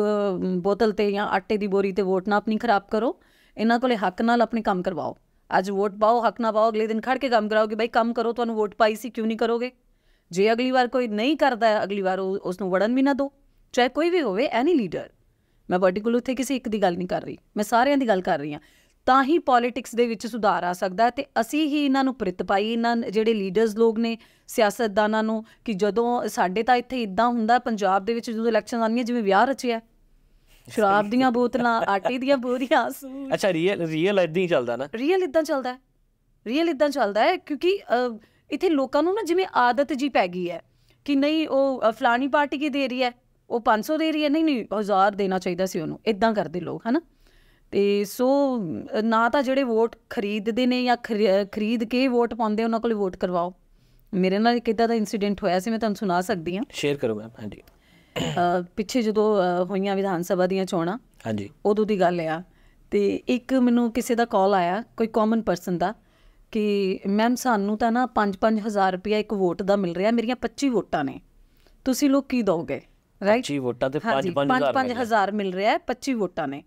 Speaker 1: ਬੋਤਲ ਤੇ ਜਾਂ ਆਟੇ ਦੀ ਬੋਰੀ ਤੇ ਵੋਟ ਨਾ ਆਪਣੀ ਖਰਾਬ ਕਰੋ ਇਹਨਾਂ ਕੋਲੇ ਹੱਕ ਨਾਲ ਆਪਣੇ ਕੰਮ ਕਰਵਾਓ ਅੱਜ ਵੋਟ ਪਾਓ ਹੱਕ ਨਾ ਪਾਓ ਅਗਲੇ ਦਿਨ ਖੜ ਕੇ ਕੰਮ ਕਰਾਓਗੇ ਭਾਈ ਕੰਮ ਕਰੋ ਤੁਹਾਨੂੰ ਵੋਟ ਪਾਈ ਸੀ ਕਿਉਂ ਨਹੀਂ ਕਰੋਗੇ ਜੇ ਅਗਲੀ ਵਾਰ ਕੋਈ ਨਹੀਂ ਕਰਦਾ ਅਗਲੀ ਵਾਰ ਉਸ ਨੂੰ ਵੜਨ ਵੀ ਨਾ ਦਿਓ ਚਾਹੇ ਕੋਈ ਵੀ ਹੋਵੇ ਐਨੀ ਲੀਡਰ ਮੈਂ ਪਾਰਟਿਕੂਲਰ ਉੱਥੇ ਕਿਸੇ ਇੱਕ ਦੀ ਗੱਲ ਨਹੀਂ ਕਰ ਰਹੀ ਮੈਂ ਸਾਰਿਆਂ ਦੀ ਗੱਲ ਕਰ ਰਹੀ ਹਾਂ ਤਾਂ ਹੀ ਪੋਲਿਟਿਕਸ ਦੇ ਵਿੱਚ ਸੁਧਾਰ ਆ ਸਕਦਾ ਤੇ ਅਸੀਂ ਹੀ ਇਹਨਾਂ ਨੂੰ ਪ੍ਰਿਤ ਪਾਈ ਇਹਨਾਂ ਜਿਹੜੇ ਲੀਡਰਸ ਲੋਕ ਨੇ ਸਿਆਸਤਦਾਨਾਂ ਨੂੰ ਕਿ ਜਦੋਂ ਸਾਡੇ ਤਾਂ ਇੱਥੇ ਇਦਾਂ ਹੁੰਦਾ ਪੰਜਾਬ ਦੇ ਵਿੱਚ ਜਦੋਂ ਇਲੈਕਸ਼ਨ ਆਉਂਦੀਆਂ ਜਿਵੇਂ ਵਿਆਹ ਰਚਿਆ ਸ਼ਰਾਬ ਦੀਆਂ ਬੋਤਲਾਂ ਆਟੇ ਦੀਆਂ ਬੋਰੀਆਂ ਸੂਟ
Speaker 2: ਅੱਛਾ ਰੀਅਲ ਰੀਅਲ ਇਦਾਂ ਹੀ ਚੱਲਦਾ ਨਾ
Speaker 1: ਰੀਅਲ ਇਦਾਂ ਚੱਲਦਾ ਹੈ ਰੀਅਲ ਇਦਾਂ ਚੱਲਦਾ ਹੈ ਕਿਉਂਕਿ ਇੱਥੇ ਲੋਕਾਂ ਨੂੰ ਨਾ ਜਿਵੇਂ ਆਦਤ ਜੀ ਪੈ ਗਈ ਹੈ ਕਿ ਨਹੀਂ ਉਹ ਫਲਾਣੀ ਪਾਰਟੀ ਕੀ ਦੇ ਰਹੀ ਹੈ ਉਹ 500 ਦੇ ਰਹੀ ਹੈ ਨਹੀਂ ਨਹੀਂ 1000 ਦੇਣਾ ਚਾਹੀਦਾ ਸੀ ਉਹਨੂੰ ਇਦਾਂ ਕਰਦੇ ਲੋਕ ਹਨਾ ਤੇ ਸੋ ਨਾ ਤਾਂ ਜਿਹੜੇ ਵੋਟ ਖਰੀਦਦੇ ਨੇ ਜਾਂ ਖਰੀਦ ਕੇ ਵੋਟ ਪਾਉਂਦੇ ਉਹਨਾਂ ਕੋਲ ਵੋਟ ਕਰਵਾਓ ਮੇਰੇ ਨਾਲ ਕਿਤਾ ਦਾ ਇਨਸੀਡੈਂਟ ਹੋਇਆ ਸੀ ਮੈਂ ਤੁਹਾਨੂੰ ਸੁਣਾ ਸਕਦੀ ਹਾਂ
Speaker 2: ਸ਼ੇਅਰ ਕਰੋ ਮੈਮ ਹਾਂਜੀ
Speaker 1: ਪਿੱਛੇ ਜਦੋਂ ਹੋਈਆਂ ਵਿਧਾਨ ਸਭਾ ਦੀਆਂ ਚੋਣਾਂ ਹਾਂਜੀ ਉਦੋਂ ਦੀ ਗੱਲ ਆ ਤੇ ਇੱਕ ਮੈਨੂੰ ਕਿਸੇ ਦਾ ਕਾਲ ਆਇਆ ਕੋਈ ਕਾਮਨ ਪਰਸਨ ਦਾ ਕਿ ਮੈਮ ਸਾਨੂੰ ਤਾਂ ਨਾ 5-5000 ਰੁਪਏ ਇੱਕ ਵੋਟ ਦਾ ਮਿਲ ਰਿਹਾ ਮੇਰੀਆਂ 25 ਵੋਟਾਂ ਨੇ ਤੁਸੀਂ ਲੋਕ ਕੀ ਦੋਗੇ ਰਾਈਟ 25 ਵੋਟਾਂ ਤੇ 5-5000 ਮਿਲ ਰਿਹਾ 25 ਵੋਟਾਂ ਨੇ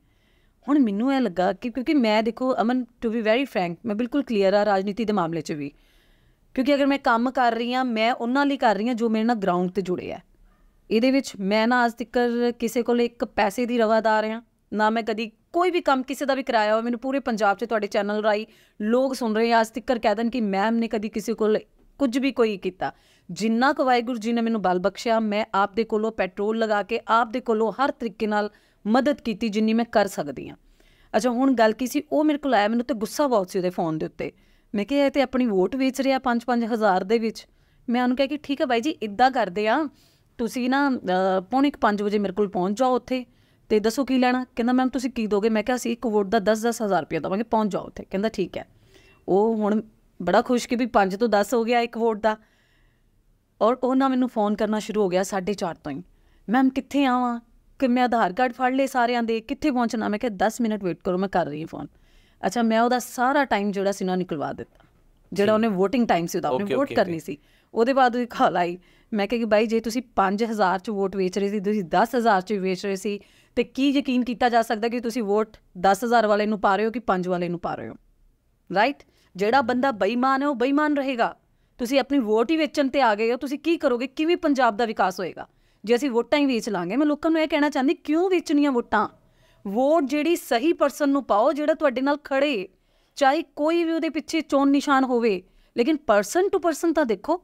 Speaker 1: ਹੁਣ ਮੈਨੂੰ ਇਹ ਲੱਗਾ ਕਿ ਕਿਉਂਕਿ ਮੈਂ ਦੇਖੋ Aman to be very frank ਮੈਂ ਬਿਲਕੁਲ ਕਲੀਅਰ ਆ ਰਾਜਨੀਤੀ ਦੇ ਮਾਮਲੇ 'ਚ ਵੀ ਕਿਉਂਕਿ ਅਗਰ ਮੈਂ ਕੰਮ ਕਰ ਰਹੀ ਆ ਮੈਂ ਉਹਨਾਂ ਲਈ ਕਰ ਰਹੀ ਆ ਜੋ ਮੇਰੇ ਨਾਲ ਗਰਾਊਂਡ ਤੇ ਜੁੜੇ ਆ ਇਹਦੇ ਵਿੱਚ ਮੈਂ ਨਾ ਅੱਜ ਤੱਕ ਕਿਸੇ ਕੋਲ ਇੱਕ ਪੈਸੇ ਦੀ ਰਵਾਦਾਰ ਆ ਨਾ ਮੈਂ ਕਦੀ ਕੋਈ ਵੀ ਕੰਮ ਕਿਸੇ ਦਾ ਵੀ ਕਰਾਇਆ ਹੋਵੇ ਮੈਨੂੰ ਪੂਰੇ ਪੰਜਾਬ 'ਚ ਤੁਹਾਡੇ ਚੈਨਲ ਰਾਈ ਲੋਕ ਸੁਣ ਰਹੇ ਆ ਅੱਜ ਤੱਕ ਕਹਿ ਦਨ ਕਿ ਮੈਮ ਨੇ ਕਦੀ ਕਿਸੇ ਕੋਲ ਕੁਝ ਵੀ ਕੋਈ ਕੀਤਾ ਜਿੰਨਾ ਕੁ ਵਾਹਿਗੁਰੂ ਜੀ ਨੇ ਮੈਨੂੰ ਬਲ ਬਖਸ਼ਿਆ ਮੈਂ ਆਪ ਦੇ ਕੋਲੋਂ ਪੈਟਰੋਲ ਲਗਾ ਕੇ ਆਪ ਦੇ ਕੋਲੋਂ ਹਰ ਤਰੀਕੇ ਨਾਲ ਮਦਦ ਕੀਤੀ ਜਿੰਨੀ ਮੈਂ ਕਰ ਸਕਦੀ ਆ ਅੱਛਾ ਹੁਣ ਗੱਲ ਕੀ ਸੀ ਉਹ ਮੇਰੇ ਕੋਲ ਆਇਆ ਮੈਨੂੰ ਤੇ ਗੁੱਸਾ ਬਹੁਤ ਸੀ ਉਹਦੇ ਫੋਨ ਦੇ ਉੱਤੇ ਮੈਂ ਕਿਹਾ ਇਹ ਤੇ ਆਪਣੀ ਵੋਟ ਵੇਚ ਰਿਹਾ 5-5000 ਦੇ ਵਿੱਚ ਮੈਂ ਉਹਨੂੰ ਕਿਹਾ ਕਿ ਠੀਕ ਹੈ ਬਾਈ ਜੀ ਇਦਾਂ ਕਰਦੇ ਆ ਤੁਸੀਂ ਨਾ ਪੌਣੇ 5 ਵਜੇ ਮੇਰੇ ਕੋਲ ਪਹੁੰਚ ਜਾਓ ਉੱਥੇ ਤੇ ਦੱਸੋ ਕੀ ਲੈਣਾ ਕਹਿੰਦਾ ਮੈਮ ਤੁਸੀਂ ਕੀ ਦੋਗੇ ਮੈਂ ਕਿਹਾ ਸੀ ਇੱਕ ਵੋਟ ਦਾ 10-10000 ਰੁਪਏ ਦਵਾਂਗੇ ਪਹੁੰਚ ਜਾਓ ਉੱਥੇ ਕਹਿੰਦਾ ਠੀਕ ਹੈ ਉਹ ਹੁਣ ਬੜਾ ਖੁਸ਼ ਕਿ ਵੀ 5 ਤੋਂ 10 ਹੋ ਗਿਆ ਇੱਕ ਵੋਟ ਦਾ ਔਰ ਉਹ ਨਾ ਮੈਨੂੰ ਫੋਨ ਕਰਨਾ ਸ਼ੁਰੂ ਹੋ ਗਿਆ 4:30 ਤੋਂ ਹੀ ਮੈਮ ਕਿੱਥੇ ਆਵਾਂ ਕਿ ਮੈਂ ਆਧਾਰ ਕਾਰਡ ਫੜ ਲਏ ਸਾਰਿਆਂ ਦੇ ਕਿੱਥੇ ਪਹੁੰਚਣਾ ਮੈਂ ਕਿਹਾ 10 ਮਿੰਟ ਵੇਟ ਕਰੋ ਮੈਂ ਕਰ ਰਹੀ ਹਾਂ ਫੋਨ ਅੱਛਾ ਮੈਂ ਉਹਦਾ ਸਾਰਾ ਟਾਈਮ ਜਿਹੜਾ ਸੀ ਨਾ ਨਿਕਲਵਾ ਦਿੱਤਾ ਜਿਹੜਾ ਉਹਨੇ VOTING ਟਾਈਮ ਸੀ ਉਹਦਾ ਉਹਨੇ ਵੋਟ ਕਰਨੀ ਸੀ ਉਹਦੇ ਬਾਅਦ ਉਹ ਕਾਲ ਆਈ ਮੈਂ ਕਿਹਾ ਕਿ ਬਾਈ ਜੇ ਤੁਸੀਂ 5000 ਚ ਵੋਟ ਵੇਚ ਰਹੇ ਸੀ ਤੁਸੀਂ 10000 ਚ ਵੇਚ ਰਹੇ ਸੀ ਤੇ ਕੀ ਯਕੀਨ ਕੀਤਾ ਜਾ ਸਕਦਾ ਕਿ ਤੁਸੀਂ ਵੋਟ 10000 ਵਾਲੇ ਨੂੰ ਪਾ ਰਹੇ ਹੋ ਕਿ 5 ਵਾਲੇ ਨੂੰ ਪਾ ਰਹੇ ਹੋ ਰਾਈਟ ਜਿਹੜਾ ਬੰਦਾ ਬੇਈਮਾਨ ਹੈ ਉਹ ਬੇਈਮਾਨ ਰਹੇਗਾ ਤੁਸੀਂ ਆਪਣੀ ਵੋਟ ਹੀ ਵੇਚਣ ਤੇ ਆ ਗਏ ਹੋ ਤੁਸੀਂ ਕੀ ਕਰੋਗੇ ਕਿਵੇਂ ਪੰਜਾਬ ਦਾ ਵਿਕਾਸ ਹੋਏਗਾ ਜੇ ਅਸੀਂ ਵੋਟਾਂ ਹੀ ਵੇਚ ਲਾਂਗੇ ਮੈਂ ਲੋਕਾਂ ਨੂੰ ਇਹ ਕਹਿਣਾ ਚਾਹੁੰਦੀ ਕਿਉਂ ਵੇਚਣੀਆਂ ਵੋਟਾਂ ਵੋਟ ਜਿਹੜੀ ਸਹੀ ਪਰਸਨ ਨੂੰ ਪਾਓ ਜਿਹੜਾ ਤੁਹਾਡੇ ਨਾਲ ਖੜੇ ਚਾਹੇ ਕੋਈ ਵੀ ਉਹਦੇ ਪਿੱਛੇ ਚੋਣ ਨਿਸ਼ਾਨ ਹੋਵੇ ਲੇਕਿਨ ਪਰਸਨ ਟੂ ਪਰਸਨ ਤਾਂ ਦੇਖੋ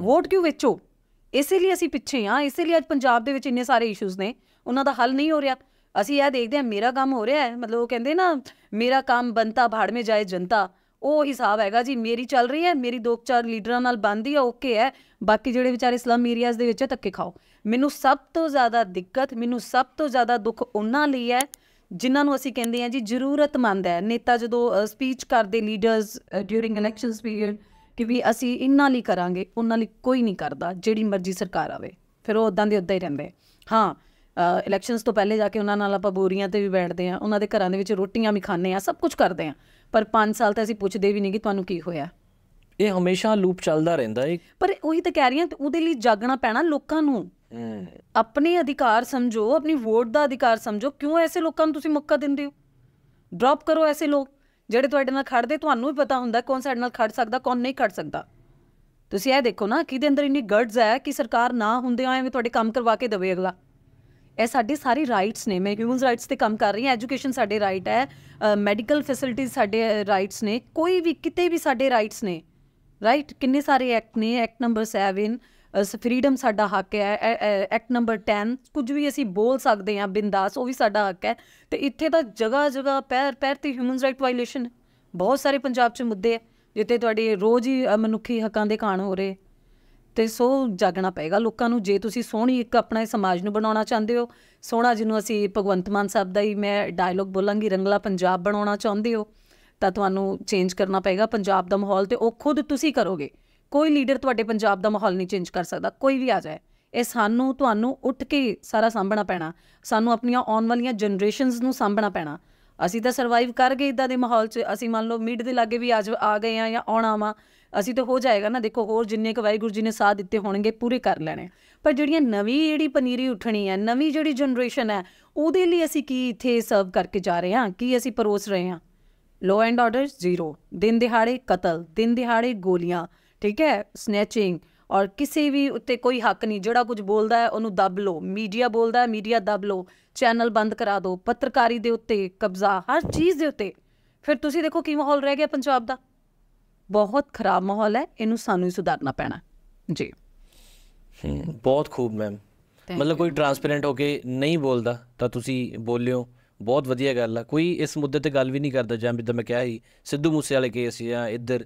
Speaker 1: ਵੋਟ ਕਿਉਂ ਵੇਚੋ ਇਸੇ ਲਈ ਅਸੀਂ ਪਿੱਛੇ ਆ ਇਸੇ ਲਈ ਅੱਜ ਪੰਜਾਬ ਦੇ ਵਿੱਚ ਇੰਨੇ ਸਾਰੇ ਇਸ਼ੂਜ਼ ਨੇ ਉਹਨਾਂ ਦਾ ਹੱਲ ਨਹੀਂ ਹੋ ਰਿਹਾ ਅਸੀਂ ਇਹ ਦੇਖਦੇ ਆ ਮੇਰਾ ਕੰਮ ਹੋ ਰਿਹਾ ਹੈ ਮਤਲਬ ਉਹ ਕਹਿੰਦੇ ਨਾ ਮੇਰਾ ਕੰਮ ਬੰਤਾ ਬਾੜ ਮੇ ਜਾਏ ਜਨਤਾ ਉਹ ਹਿਸਾਬ ਹੈਗਾ ਜੀ ਮੇਰੀ ਚੱਲ ਰਹੀ ਹੈ ਮੇਰੀ ਦੋ ਚਾਰ ਲੀਡਰਾਂ ਨਾਲ ਬੰਦੀ ਆ ਓਕੇ ਹੈ ਬਾਕੀ ਜਿਹੜੇ ਵਿਚਾਰੇ ਸਲਮ ਏਰੀਆਜ਼ ਦੇ ਵਿੱਚ ਧੱਕੇ ਖਾਓ ਮੈਨੂੰ ਸਭ ਤੋਂ ਜ਼ਿਆਦਾ ਦਿੱਕਤ ਮੈਨੂੰ ਸਭ ਤੋਂ ਜ਼ਿਆਦਾ ਦੁੱਖ ਉਹਨਾਂ ਲਈ ਹੈ ਜਿਨ੍ਹਾਂ ਨੂੰ ਅਸੀਂ ਕਹਿੰਦੇ ਆ ਜੀ ਜ਼ਰੂਰਤਮੰਦ ਹੈ ਨੇਤਾ ਜਦੋਂ ਸਪੀਚ ਕਰਦੇ ਲੀਡਰਸ ਡਿਊਰਿੰਗ ਇਲੈਕਸ਼ਨਸ ਪੀਰੀਅਡ ਕਿ ਵੀ ਅਸੀਂ ਇਹਨਾਂ ਲਈ ਕਰਾਂਗੇ ਉਹਨਾਂ ਲਈ ਕੋਈ ਨਹੀਂ ਕਰਦਾ ਜਿਹੜੀ ਮਰਜ਼ੀ ਸਰਕਾਰ ਆਵੇ ਫਿਰ ਉਹ ਉਦਾਂ ਦੇ ਉਦਾਂ ਹੀ ਰਹਿੰਦੇ ਹਾਂ ਇਲੈਕਸ਼ਨਸ ਤੋਂ ਪਹਿਲੇ ਜਾ ਕੇ ਉਹਨਾਂ ਨਾਲ ਆਪਾਂ ਬੋਰੀਆਂ ਤੇ ਵੀ ਬੈਠਦੇ ਆ ਉਹਨਾਂ ਦੇ ਘਰਾਂ ਦੇ ਵਿੱਚ ਰੋਟੀਆਂ ਵੀ ਖਾਂਦੇ ਆ ਸਭ ਕੁਝ ਕਰਦੇ ਆ ਪਰ 5 ਸਾਲ ਤਾਂ ਅਸੀਂ ਪੁੱਛਦੇ ਵੀ ਨਹੀਂ ਕਿ ਤੁਹਾਨੂੰ ਕੀ ਹੋਇਆ
Speaker 2: ਇਹ ਹਮੇਸ਼ਾ ਲੂਪ ਚੱਲਦਾ ਰਹਿੰਦਾ ਹੈ
Speaker 1: ਪਰ ਉਹੀ ਤਾਂ ਕਹਿ ਰਹੀ ਹਾਂ ਉਹਦੇ ਲਈ ਜਾਗਣਾ ਪੈਣਾ ਲੋਕਾਂ ਨੂੰ ਆਪਣੇ ਅਧਿਕਾਰ ਸਮਝੋ ਆਪਣੀ ਵੋਟ ਦਾ ਅਧਿਕਾਰ ਸਮਝੋ ਕਿਉਂ ਐਸੇ ਲੋਕਾਂ ਨੂੰ ਤੁਸੀਂ ਮੌਕਾ ਦਿੰਦੇ ਹੋ ਡ੍ਰੌਪ ਕਰੋ ਐਸੇ ਲੋਕ ਜਿਹੜੇ ਤੁਹਾਡੇ ਨਾਲ ਖੜਦੇ ਤੁਹਾਨੂੰ ਵੀ ਪਤਾ ਹੁੰਦਾ ਕੌਣ ਸਾਡੇ ਨਾਲ ਖੜ ਸਕਦਾ ਕੌਣ ਨਹੀਂ ਖੜ ਸਕਦਾ ਤੁਸੀਂ ਇਹ ਦੇਖੋ ਨਾ ਕਿਹਦੇ ਅੰਦਰ ਇੰਨੀ ਗਰਡਸ ਹੈ ਕਿ ਸਰਕਾਰ ਨਾ ਹੁੰਦੇ ਐਵੇਂ ਤੁਹਾਡੇ ਕੰਮ ਕਰਵਾ ਕੇ ਦਵੇ ਅਗਲਾ ਇਹ ਸਾਡੀ ਸਾਰੀ ਰਾਈਟਸ ਨੇ ਮੈਂ ਹਿਊਮਨ ਰਾਈਟਸ ਤੇ ਕੰਮ ਕਰ ਰਹੀ ਹਾਂ ਐਜੂਕੇਸ਼ਨ ਸਾਡੇ ਰਾਈਟ ਹੈ ਮੈਡੀਕਲ ਫੈਸਿਲਿਟੀਜ਼ ਸਾਡੇ ਰਾਈਟਸ ਨੇ ਕੋਈ ਵੀ ਕਿਤੇ ਵੀ ਸਾਡੇ ਰਾਈਟਸ ਨੇ ਰਾਈਟ ਕਿੰਨੇ ਸਾਰੇ ਐਕਟ ਨੇ ਐਕਟ ਨੰਬਰ 7 ਫਰੀडम ਸਾਡਾ ਹੱਕ ਹੈ ਐਕਟ ਨੰਬਰ 10 ਕੁਝ ਵੀ ਅਸੀਂ ਬੋਲ ਸਕਦੇ ਹਾਂ ਬਿੰਦਾਸ ਉਹ ਵੀ ਸਾਡਾ ਹੱਕ ਹੈ ਤੇ ਇੱਥੇ ਤਾਂ ਜਗਾ ਜਗਾ ਪੈਰ ਪੈਰ ਤੇ ਹਿਊਮਨ ਰਾਈਟ ਵਾਇਲੇਸ਼ਨ ਬਹੁਤ ਸਾਰੇ ਪੰਜਾਬ 'ਚ ਮੁੱਦੇ ਹੈ ਜਿੱਤੇ ਤੁਹਾਡੇ ਰੋਜ਼ ਹੀ ਮਨੁੱਖੀ ਹੱਕਾਂ ਦੇ ਕਾਣ ਹੋ ਰਹੇ ਤੇ ਸੋ ਜਾਗਣਾ ਪਏਗਾ ਲੋਕਾਂ ਨੂੰ ਜੇ ਤੁਸੀਂ ਸੋਹਣੀ ਇੱਕ ਆਪਣਾ ਸਮਾਜ ਨੂੰ ਬਣਾਉਣਾ ਚਾਹੁੰਦੇ ਹੋ ਸੋਹਣਾ ਜਿਹਨੂੰ ਅਸੀਂ ਭਗਵੰਤ ਮਾਨ ਸਾਹਿਬ ਦਾ ਹੀ ਮੈਂ ਡਾਇਲੋਗ ਬੋਲਾਂਗੀ ਰੰਗਲਾ ਪੰਜਾਬ ਬਣਾਉਣਾ ਚਾਹੁੰਦੇ ਹੋ ਤਾਂ ਤੁਹਾਨੂੰ ਚੇਂਜ ਕਰਨਾ ਪਏਗਾ ਪੰਜਾਬ ਦਾ ਮਾਹੌਲ ਤੇ ਉਹ ਖੁਦ ਤੁਸੀਂ ਕਰੋਗੇ ਕੋਈ ਲੀਡਰ ਤੁਹਾਡੇ ਪੰਜਾਬ ਦਾ ਮਾਹੌਲ ਨਹੀਂ ਚੇਂਜ ਕਰ ਸਕਦਾ ਕੋਈ ਵੀ ਆ ਜਾਏ ਇਹ ਸਾਨੂੰ ਤੁਹਾਨੂੰ ਉੱਠ ਕੇ ਸਾਰਾ ਸਾਂਭਣਾ ਪੈਣਾ ਸਾਨੂੰ ਆਪਣੀਆਂ ਆਉਣ ਵਾਲੀਆਂ ਜਨਰੇਸ਼ਨਸ ਨੂੰ ਸਾਂਭਣਾ ਪੈਣਾ ਅਸੀਂ ਤਾਂ ਸਰਵਾਈਵ ਕਰ ਗਏ ਇਦਾਂ ਦੇ ਮਾਹੌਲ 'ਚ ਅਸੀਂ ਮੰਨ ਲਓ ਮਿਡ ਦੇ ਲਾਗੇ ਵੀ ਆ ਗਏ ਆ ਜਾਂ ਆਉਣਾ ਵਾ ਅਸੀਂ ਤਾਂ ਹੋ ਜਾਏਗਾ ਨਾ ਦੇਖੋ ਹੋਰ ਜਿੰਨੇ ਕੁ ਵਾਹਿਗੁਰੂ ਜੀ ਨੇ ਸਾਥ ਦਿੱਤੇ ਹੋਣਗੇ ਪੂਰੇ ਕਰ ਲੈਣੇ ਪਰ ਜਿਹੜੀਆਂ ਨਵੀਂ ਜਿਹੜੀ ਪਨੀਰੀ ਉੱਠਣੀ ਹੈ ਨਵੀਂ ਜਿਹੜੀ ਜਨਰੇਸ਼ਨ ਹੈ ਉਹਦੇ ਲਈ ਅਸੀਂ ਕੀ ਇੱਥੇ ਸਰਵ ਕਰਕੇ ਜਾ ਰਹੇ ਹਾਂ ਕੀ ਅਸੀਂ ਪਰੋਸ ਰਹੇ ਹਾਂ ਲੋ ਐਂਡ ਆਰਡਰ ਜ਼ੀਰੋ ਦਿਨ ਦਿਹਾੜੇ ਕਤਲ ਦਿਨ ਦਿਹਾੜੇ ਗੋਲੀਆਂ ਠੀਕ ਹੈ ਸਨੈਚਿੰਗ ਔਰ ਕਿਸੇ ਵੀ ਉੱਤੇ ਕੋਈ ਹੱਕ ਨਹੀਂ ਜਿਹੜਾ ਕੁਝ ਬੋਲਦਾ ਹੈ ਉਹਨੂੰ ਦਬ ਲਓ ਮੀਡੀਆ ਬੋਲਦਾ ਹੈ ਮੀਡੀਆ ਦਬ ਲਓ ਚੈਨਲ ਬੰਦ ਕਰਾ ਦਿਓ ਪੱਤਰਕਾਰੀ ਦੇ ਉੱਤੇ ਕਬਜ਼ਾ ਹਰ ਚੀਜ਼ ਦੇ ਉੱਤੇ ਫਿਰ ਤੁਸੀਂ ਦੇਖੋ ਕੀ ਮਾਹੌਲ ਰਹਿ ਗਿਆ ਪੰਜਾਬ ਦਾ ਬਹੁਤ ਖਰਾਬ ਮਾਹੌਲ ਹੈ ਇਹਨੂੰ ਸਾਨੂੰ ਹੀ ਸੁਧਾਰਨਾ ਪੈਣਾ ਜੀ
Speaker 2: ਬਹੁਤ ਖੂਬ ਮੈਮ ਮਤਲਬ ਕੋਈ ਟਰਾਂਸਪੇਰੈਂਟ ਹੋ ਕੇ ਨਹੀਂ ਬੋਲਦਾ ਤਾਂ ਤੁਸੀਂ ਬੋਲਿਓ ਬਹੁਤ ਵਧੀਆ ਗੱਲ ਆ ਕੋਈ ਇਸ ਮੁੱਦੇ ਤੇ ਗੱਲ ਵੀ ਨਹੀਂ ਕਰਦਾ ਜਾਂ ਜਿੱਦਾਂ ਮੈਂ ਕਿਹਾ ਸੀ ਸਿੱਧੂ ਮੂਸੇ ਵਾਲੇ ਕੇਸ ਜਾਂ ਇੱਧਰ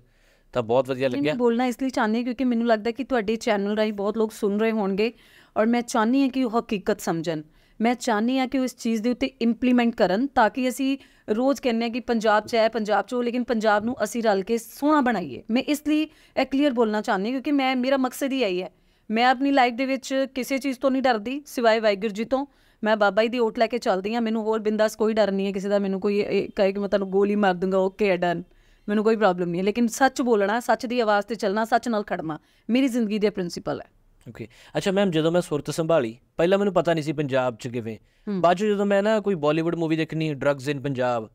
Speaker 2: ਤਾਂ ਬਹੁਤ ਵਧੀਆ ਲੱਗਿਆ ਮੈਂ
Speaker 1: ਬੋਲਣਾ ਇਸ ਲਈ ਚਾਹੁੰਦੀ ਕਿਉਂਕਿ ਮੈਨੂੰ ਲੱਗਦਾ ਕਿ ਤੁਹਾਡੇ ਚੈਨਲ ਰਾਹੀਂ ਬਹੁਤ ਲੋਕ ਸੁਣ ਰਹੇ ਹੋਣਗੇ ਔਰ ਮੈਂ ਚਾਹੁੰਦੀ ਹਾਂ ਕਿ ਉਹ ਹਕੀਕਤ ਸਮਝਣ ਮੈਂ ਚਾਹਨੀ ਆ ਕਿ ਉਸ ਚੀਜ਼ ਦੇ ਉੱਤੇ ਇੰਪਲੀਮੈਂਟ ਕਰਨ ਤਾਂ ਕਿ ਅਸੀਂ ਰੋਜ਼ ਕਹਿੰਨੇ ਕਿ ਪੰਜਾਬ 'ਚ ਹੈ ਪੰਜਾਬ 'ਚ ਲੇਕਿਨ ਪੰਜਾਬ ਨੂੰ ਅਸੀਂ ਰਲ ਕੇ ਸੋਹਣਾ ਬਣਾਈਏ ਮੈਂ ਇਸ ਲਈ ਇਹ ਕਲੀਅਰ ਬੋਲਣਾ ਚਾਹਨੀ ਕਿਉਂਕਿ ਮੈਂ ਮੇਰਾ ਮਕਸਦ ਹੀ ਆਈ ਹੈ ਮੈਂ ਆਪਣੀ ਲਾਈਫ ਦੇ ਵਿੱਚ ਕਿਸੇ ਚੀਜ਼ ਤੋਂ ਨਹੀਂ ਡਰਦੀ ਸਿਵਾਏ ਵਾਇਗਰ ਜੀ ਤੋਂ ਮੈਂ ਬਾਬਾ ਜੀ ਦੀ ਓਟ ਲੈ ਕੇ ਚੱਲਦੀ ਆ ਮੈਨੂੰ ਹੋਰ ਬਿੰਦਾਸ ਕੋਈ ਡਰ ਨਹੀਂ ਹੈ ਕਿਸੇ ਦਾ ਮੈਨੂੰ ਕੋਈ ਕਹੇ ਕਿ ਮੈਂ ਤੁਹਾਨੂੰ ਗੋਲੀ ਮਾਰ ਦੂੰਗਾ ਓਕੇ ਆ ਡਨ ਮੈਨੂੰ ਕੋਈ ਪ੍ਰੋਬਲਮ ਨਹੀਂ ਹੈ ਲੇਕਿਨ ਸੱਚ ਬੋਲਣਾ ਸੱਚ ਦੀ ਆਵਾਜ਼ ਤੇ ਚੱਲਣਾ ਸੱਚ ਨਾਲ ਖੜਨਾ ਮੇਰੀ ਜ਼ਿੰਦਗੀ ਦੇ ਪ੍ਰਿੰਸੀਪਲ ਹੈ
Speaker 2: ਓਕੇ ਅੱਛਾ ਮੈਮ ਜਦੋਂ ਮੈਂ ਸੁਰਤ ਸੰਭਾਲੀ ਪਹਿਲਾਂ ਮੈਨੂੰ ਪਤਾ ਨਹੀਂ ਸੀ ਪੰਜਾਬ 'ਚ ਕਿਵੇਂ ਬਾਅਦ ਜਦੋਂ ਮੈਂ ਨਾ ਕੋਈ ਬਾਲੀਵੁੱਡ ਮੂਵੀ ਦੇਖਣੀ ਡਰੱਗਸ ਇਨ ਪੰਜਾਬ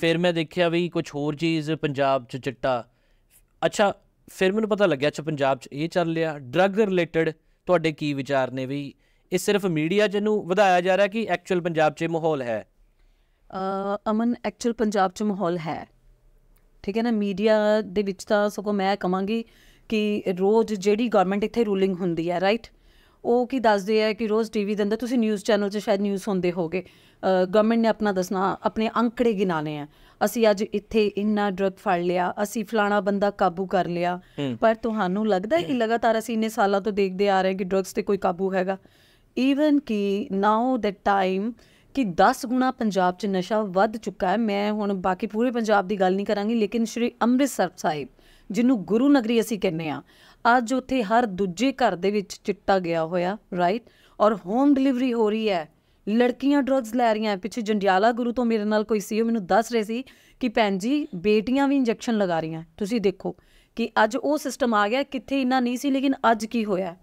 Speaker 2: ਫਿਰ ਮੈਂ ਦੇਖਿਆ ਵੀ ਕੁਝ ਹੋਰ ਚੀਜ਼ ਪੰਜਾਬ 'ਚ ਚਿੱਟਾ ਅੱਛਾ ਫਿਰ ਮੈਨੂੰ ਪਤਾ ਲੱਗਿਆ ਅੱਛਾ ਪੰਜਾਬ 'ਚ ਇਹ ਚੱਲ ਰਿਹਾ ਡਰੱਗ ਰਿਲੇਟਡ ਤੁਹਾਡੇ ਕੀ ਵਿਚਾਰ ਨੇ ਵੀ ਇਹ ਸਿਰਫ ਮੀਡੀਆ ਜਿਹਨੂੰ ਵਧਾਇਆ ਜਾ ਰਿਹਾ ਕਿ ਐਕਚੁਅਲ ਪੰਜਾਬ 'ਚ ਮਾਹੌਲ ਹੈ
Speaker 1: ਅ ਅਮਨ ਐਕਚੁਅਲ ਪੰਜਾਬ 'ਚ ਮਾਹੌਲ ਹੈ ਠੀਕ ਹੈ ਨਾ ਮੀਡੀਆ ਦੇ ਵਿੱਚ ਤਾਂ ਕੋ ਮੈਂ ਕਹਾਂਗੀ ਕਿ ਰੋਜ਼ ਜਿਹੜੀ ਗਵਰਨਮੈਂਟ ਇੱਥੇ ਰੂਲਿੰਗ ਹੁੰਦੀ ਹੈ ਰਾਈਟ ਉਹ ਕੀ ਦੱਸਦੇ ਆ ਕਿ ਰੋਜ਼ ਟੀਵੀ ਦੇ ਅੰਦਰ ਤੁਸੀਂ ਨਿਊਜ਼ ਚੈਨਲ 'ਚ ਸ਼ਾਇਦ ਨਿਊਜ਼ ਹੁੰਦੇ ਹੋਗੇ ਗਵਰਨਮੈਂਟ ਨੇ ਆਪਣਾ ਦੱਸਣਾ ਆਪਣੇ ਅੰਕੜੇ ਗਿਨਾਣੇ ਆ ਅਸੀਂ ਅੱਜ ਇੱਥੇ ਇੰਨਾ ਡਰਗ ਫੜ ਲਿਆ ਅਸੀਂ ਫਲਾਣਾ ਬੰਦਾ ਕਾਬੂ ਕਰ ਲਿਆ ਪਰ ਤੁਹਾਨੂੰ ਲੱਗਦਾ ਹੈ ਕਿ ਲਗਾਤਾਰ ਅਸੀਂ ਇੰਨੇ ਸਾਲਾਂ ਤੋਂ ਦੇਖਦੇ ਆ ਰਹੇ ਹਾਂ ਕਿ ਡਰਗਸ ਤੇ ਕੋਈ ਕਾਬੂ ਹੈਗਾ ਈਵਨ ਕਿ ਨਾਓ ਦੈਟ ਟਾਈਮ ਕਿ 10 ਗੁਣਾ ਪੰਜਾਬ 'ਚ ਨਸ਼ਾ ਵੱਧ ਚੁੱਕਾ ਹੈ ਮੈਂ ਹੁਣ ਬਾਕੀ ਪੂਰੇ ਪੰਜਾਬ ਦੀ ਗੱਲ ਨਹੀਂ ਕਰਾਂਗੀ ਲੇਕਿਨ ਸ਼੍ਰੀ ਅੰਮ੍ਰਿਤਸਰ ਸਾਹਿਬ ਜਿਹਨੂੰ ਗੁਰੂ ਨਗਰੀ ਅਸੀਂ ਕਹਿੰਦੇ ਆ ਅੱਜ ਉੱਥੇ ਹਰ ਦੂਜੇ ਘਰ ਦੇ ਵਿੱਚ ਚਿੱਟਾ ਗਿਆ ਹੋਇਆ ਰਾਈਟ ਔਰ ਹੋਮ ਡਿਲੀਵਰੀ ਹੋ ਰਹੀ ਹੈ ਲੜਕੀਆਂ ਡਰੱਗਸ ਲੈ ਰਹੀਆਂ ਪਿੱਛੇ ਜੰਡਿਆਲਾ ਗੁਰੂ ਤੋਂ ਮੇਰੇ ਨਾਲ ਕੋਈ ਸੀ ਉਹ ਮੈਨੂੰ ਦੱਸ ਰਹੇ ਸੀ ਕਿ ਭੈਣ ਜੀ ਬੇਟੀਆਂ ਵੀ ਇੰਜੈਕਸ਼ਨ ਲਗਾ ਰਹੀਆਂ ਤੁਸੀਂ ਦੇਖੋ ਕਿ ਅੱਜ ਉਹ ਸਿਸਟਮ ਆ ਗਿਆ ਕਿੱਥੇ ਇੰਨਾ ਨਹੀਂ ਸੀ ਲੇਕਿਨ ਅੱਜ ਕੀ ਹੋਇਆ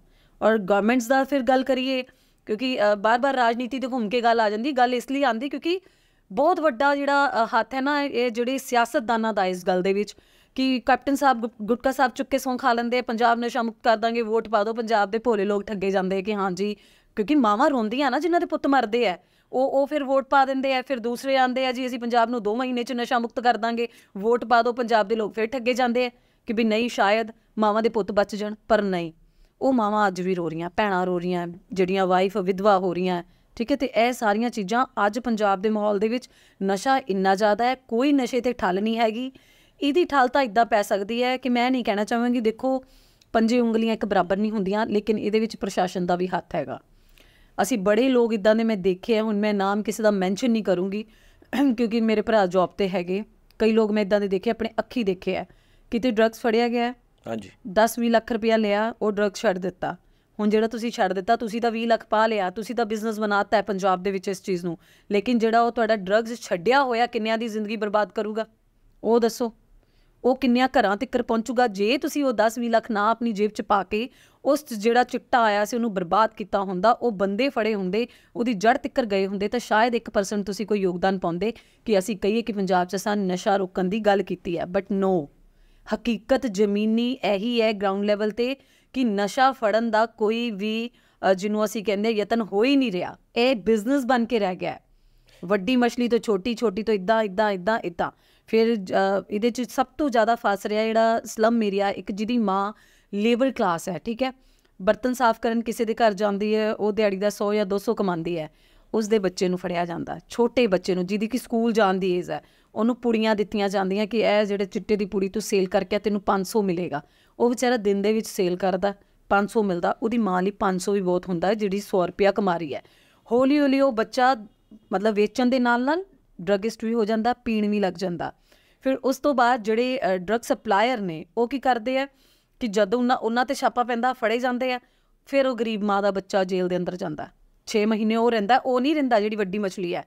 Speaker 1: ਔਰ ਗਵਰਨਮੈਂਟਸ ਦਾ ਫਿਰ ਗੱਲ ਕਰੀਏ ਕਿਉਂਕਿ ਬਾਰ-ਬਾਰ ਰਾਜਨੀਤੀ ਤੇ ਘੁੰਮ ਕੇ ਗੱਲ ਆ ਜਾਂਦੀ ਗੱਲ ਇਸ ਲਈ ਆਂਦੀ ਕਿਉਂਕਿ ਬਹੁਤ ਵੱਡਾ ਜਿਹੜਾ ਹੱਥ ਹੈ ਨਾ ਇਹ ਜਿਹੜੇ ਸਿਆਸਤਦਾਨਾਂ ਦਾ ਇਸ ਗੱਲ ਦੇ ਵਿੱਚ ਕਿ ਕੈਪਟਨ ਸਾਹਿਬ ਗੁਟਕਾ ਸਾਹਿਬ ਚੁੱਕ ਕੇ ਸੌਂ ਖਾ ਲੈਂਦੇ ਪੰਜਾਬ ਨਸ਼ਾ ਮੁਕਤ ਕਰ ਦਾਂਗੇ ਵੋਟ ਪਾ ਦਿਓ ਪੰਜਾਬ ਦੇ ਭੋਲੇ ਲੋਕ ਠੱਗੇ ਜਾਂਦੇ ਕਿ ਹਾਂਜੀ ਕਿਉਂਕਿ ਮਾਵਾਂ ਰੋਂਦੀਆਂ ਨਾ ਜਿਨ੍ਹਾਂ ਦੇ ਪੁੱਤ ਮਰਦੇ ਆ ਉਹ ਉਹ ਫਿਰ ਵੋਟ ਪਾ ਦਿੰਦੇ ਆ ਫਿਰ ਦੂਸਰੇ ਆਂਦੇ ਆ ਜੀ ਅਸੀਂ ਪੰਜਾਬ ਨੂੰ 2 ਮਹੀਨੇ ਚ ਨਸ਼ਾ ਮੁਕਤ ਕਰ ਦਾਂਗੇ ਵੋਟ ਪਾ ਦਿਓ ਪੰਜਾਬ ਦੇ ਲੋਕ ਫਿਰ ਠੱਗੇ ਜਾਂਦੇ ਆ ਕਿ ਵੀ ਨਹੀਂ ਸ਼ਾਇਦ ਮਾਵਾਂ ਦੇ ਪੁੱਤ ਬਚ ਜਾਣ ਪਰ ਨਹੀਂ ਉਹ ਮਾਵਾਂ ਅੱਜ ਵੀ ਰੋ ਰਹੀਆਂ ਭੈਣਾਂ ਰੋ ਰਹੀਆਂ ਜਿਹੜੀਆਂ ਵਾਈਫ ਵਿਧਵਾ ਹੋ ਰਹੀਆਂ ਠੀਕ ਹੈ ਤੇ ਇਹ ਸਾਰੀਆਂ ਚੀਜ਼ਾਂ ਅੱਜ ਪੰਜਾਬ ਦੇ ਮਾਹੌਲ ਦੇ ਵਿੱਚ ਨਸ਼ਾ ਇੰਨਾ ਜ਼ਿਆਦਾ ਹੈ ਕੋਈ ਨਸ਼ੇ ਤੇ ਠੱਲ ਨਹੀਂ ਹੈਗੀ ਇਹਦੀ ਠਾਲ ਤਾਂ ਇਦਾਂ ਪੈ ਸਕਦੀ ਹੈ ਕਿ ਮੈਂ ਨਹੀਂ ਕਹਿਣਾ ਚਾਹਾਂਗੀ ਦੇਖੋ ਪੰਜੇ ਉਂਗਲੀਆਂ ਇੱਕ ਬਰਾਬਰ ਨਹੀਂ ਹੁੰਦੀਆਂ ਲੇਕਿਨ ਇਹਦੇ ਵਿੱਚ ਪ੍ਰਸ਼ਾਸਨ ਦਾ ਵੀ ਹੱਥ ਹੈਗਾ ਅਸੀਂ ਬੜੇ ਲੋਕ ਇਦਾਂ ਦੇ ਮੈਂ ਦੇਖੇ ਹੁਣ ਮੈਂ ਨਾਮ ਕਿਸੇ ਦਾ ਮੈਂਸ਼ਨ ਨਹੀਂ ਕਰੂੰਗੀ ਕਿਉਂਕਿ ਮੇਰੇ ਭਰਾ ਜੌਬ ਤੇ ਹੈਗੇ ਕਈ ਲੋਕ ਮੈਂ ਇਦਾਂ ਦੇ ਦੇਖੇ ਆਪਣੇ ਅੱਖੀ ਦੇਖੇ ਆ ਕਿਤੇ ਡਰੱਗਸ ਫੜਿਆ ਗਿਆ ਹਾਂਜੀ 10-20 ਲੱਖ ਰੁਪਇਆ ਲਿਆ ਉਹ ਡਰੱਗ ਛੱਡ ਦਿੱਤਾ ਹੁਣ ਜਿਹੜਾ ਤੁਸੀਂ ਛੱਡ ਦਿੱਤਾ ਤੁਸੀਂ ਤਾਂ 20 ਲੱਖ ਪਾ ਲਿਆ ਤੁਸੀਂ ਤਾਂ ਬਿਜ਼ਨਸ ਬਣਾਤਾ ਹੈ ਪੰਜਾਬ ਦੇ ਵਿੱਚ ਇਸ ਚੀਜ਼ ਨੂੰ ਲੇਕਿਨ ਜਿਹੜਾ ਉਹ ਤੁਹਾਡਾ ਡਰੱਗਸ ਛੱਡਿਆ ਹੋਇਆ ਕਿੰਨਿਆਂ ਦੀ ਜ਼ਿੰਦਗੀ ਬਰਬਾਦ ਕਰੂਗਾ ਉਹ ਦੱਸੋ ਉਹ ਕਿੰਨਿਆਂ ਘਰਾਂ ਤੱਕ ਪਹੁੰਚੂਗਾ ਜੇ ਤੁਸੀਂ ਉਹ 10-20 ਲੱਖ ਨਾ ਆਪਣੀ ਜੇਬ 'ਚ ਪਾ ਕੇ ਉਸ ਜਿਹੜਾ ਚਿੱਟਾ ਆਇਆ ਸੀ ਉਹਨੂੰ ਬਰਬਾਦ ਕੀਤਾ ਹੁੰਦਾ ਉਹ ਬੰਦੇ ਫੜੇ ਹੁੰਦੇ ਉਹਦੀ ਜੜ ਤੱਕ ਗਏ ਹੁੰਦੇ ਤਾਂ ਸ਼ਾਇਦ 1% ਤੁਸੀਂ ਕੋਈ ਯੋਗਦਾਨ ਪਾਉਂਦੇ ਕਿ ਅਸੀਂ ਕਹੀਏ ਕਿ ਪੰਜਾਬ 'ਚ ਸਾਂ ਨਸ਼ਾ ਰੋਕਣ ਦੀ ਗੱਲ ਕੀਤੀ ਹੈ ਬਟ ਨੋ ਹਕੀਕਤ ਜ਼ਮੀਨੀ ਇਹੀ ਹੈ ਗਰਾਊਂਡ ਲੈਵਲ ਤੇ ਕਿ ਨਸ਼ਾ ਫੜਨ ਦਾ ਕੋਈ ਵੀ ਜਿਹਨੂੰ ਅਸੀਂ ਕਹਿੰਦੇ ਯਤਨ ਹੋ ਹੀ ਨਹੀਂ ਰਿਹਾ ਇਹ ਬਿਜ਼ਨਸ ਬਣ ਕੇ ਰਹਿ ਗਿਆ ਵੱਡੀ ਮਛਲੀ ਤੋਂ ਛੋਟੀ ਛੋਟੀ ਤੋਂ ਇਦਾਂ ਇਦਾਂ ਇਦਾਂ ਇਦਾਂ ਫਿਰ ਇਹਦੇ 'ਚ ਸਭ ਤੋਂ ਜ਼ਿਆਦਾ ਫਸ ਰਿਹਾ ਜਿਹੜਾ ਸਲਮ ਏਰੀਆ ਇੱਕ ਜਿਹਦੀ ਮਾਂ ਲੇਬਰ ਕਲਾਸ ਹੈ ਠੀਕ ਹੈ ਬਰਤਨ ਸਾਫ਼ ਕਰਨ ਕਿਸੇ ਦੇ ਘਰ ਜਾਂਦੀ ਹੈ ਉਹ ਦਿਹਾੜੀ ਦਾ 100 ਜਾਂ 200 ਕਮਾਉਂਦੀ ਹੈ ਉਸ ਦੇ ਬੱਚੇ ਨੂੰ ਫੜਿਆ ਜਾਂਦਾ ਛੋਟੇ ਬੱਚੇ ਨੂੰ ਜਿਹਦੀ ਕਿ ਸਕੂਲ ਜਾਣ ਦੀ ਏਜ ਹੈ ਉਹਨੂੰ ਪੁੜੀਆਂ ਦਿੱਤੀਆਂ ਜਾਂਦੀਆਂ ਕਿ ਇਹ ਜਿਹੜੇ ਚਿੱਟੇ ਦੀ ਪੁੜੀ ਤੂੰ ਸੇਲ ਕਰਕੇ ਤੈਨੂੰ 500 ਮਿਲੇਗਾ ਉਹ ਵਿਚਾਰਾ ਦਿਨ ਦੇ ਵਿੱਚ ਸੇਲ ਕਰਦਾ 500 ਮਿਲਦਾ ਉਹਦੀ ਮਾਂ ਲਈ 500 ਵੀ ਬਹੁਤ ਹੁੰਦਾ ਜਿਹੜੀ 100 ਰੁਪਿਆ ਕਮਾ ਰਹੀ ਹੈ ਹੌਲੀ ਹੌਲੀ ਉਹ ਬੱਚਾ ਮਤਲਬ ਵੇਚਣ ਦੇ ਨਾਲ ਨਾਲ ਡਰਗਿਸਟ ਵੀ ਹੋ ਜਾਂਦਾ ਪੀਣ ਵੀ ਲੱਗ ਜਾਂਦਾ ਫਿਰ ਉਸ ਤੋਂ ਬਾਅਦ ਜਿਹੜੇ ਡਰਗ ਸਪਲਾਇਰ ਨੇ ਉਹ ਕੀ ਕਰਦੇ ਆ ਕਿ ਜਦੋਂ ਉਹਨਾਂ ਉਹਨਾਂ ਤੇ ਛਾਪਾ ਪੈਂਦਾ ਫੜੇ ਜਾਂਦੇ ਆ ਫਿਰ ਉਹ ਗਰੀਬ ਮਾਂ ਦਾ ਬੱਚਾ ਜੇਲ੍ਹ ਦੇ ਅੰਦਰ ਜਾਂਦਾ 6 ਮਹੀਨੇ ਉਹ ਰਹਿੰਦਾ ਉਹ ਨਹੀਂ ਰਹਿੰਦਾ ਜਿਹੜੀ ਵੱਡੀ ਮਛਲੀ ਹੈ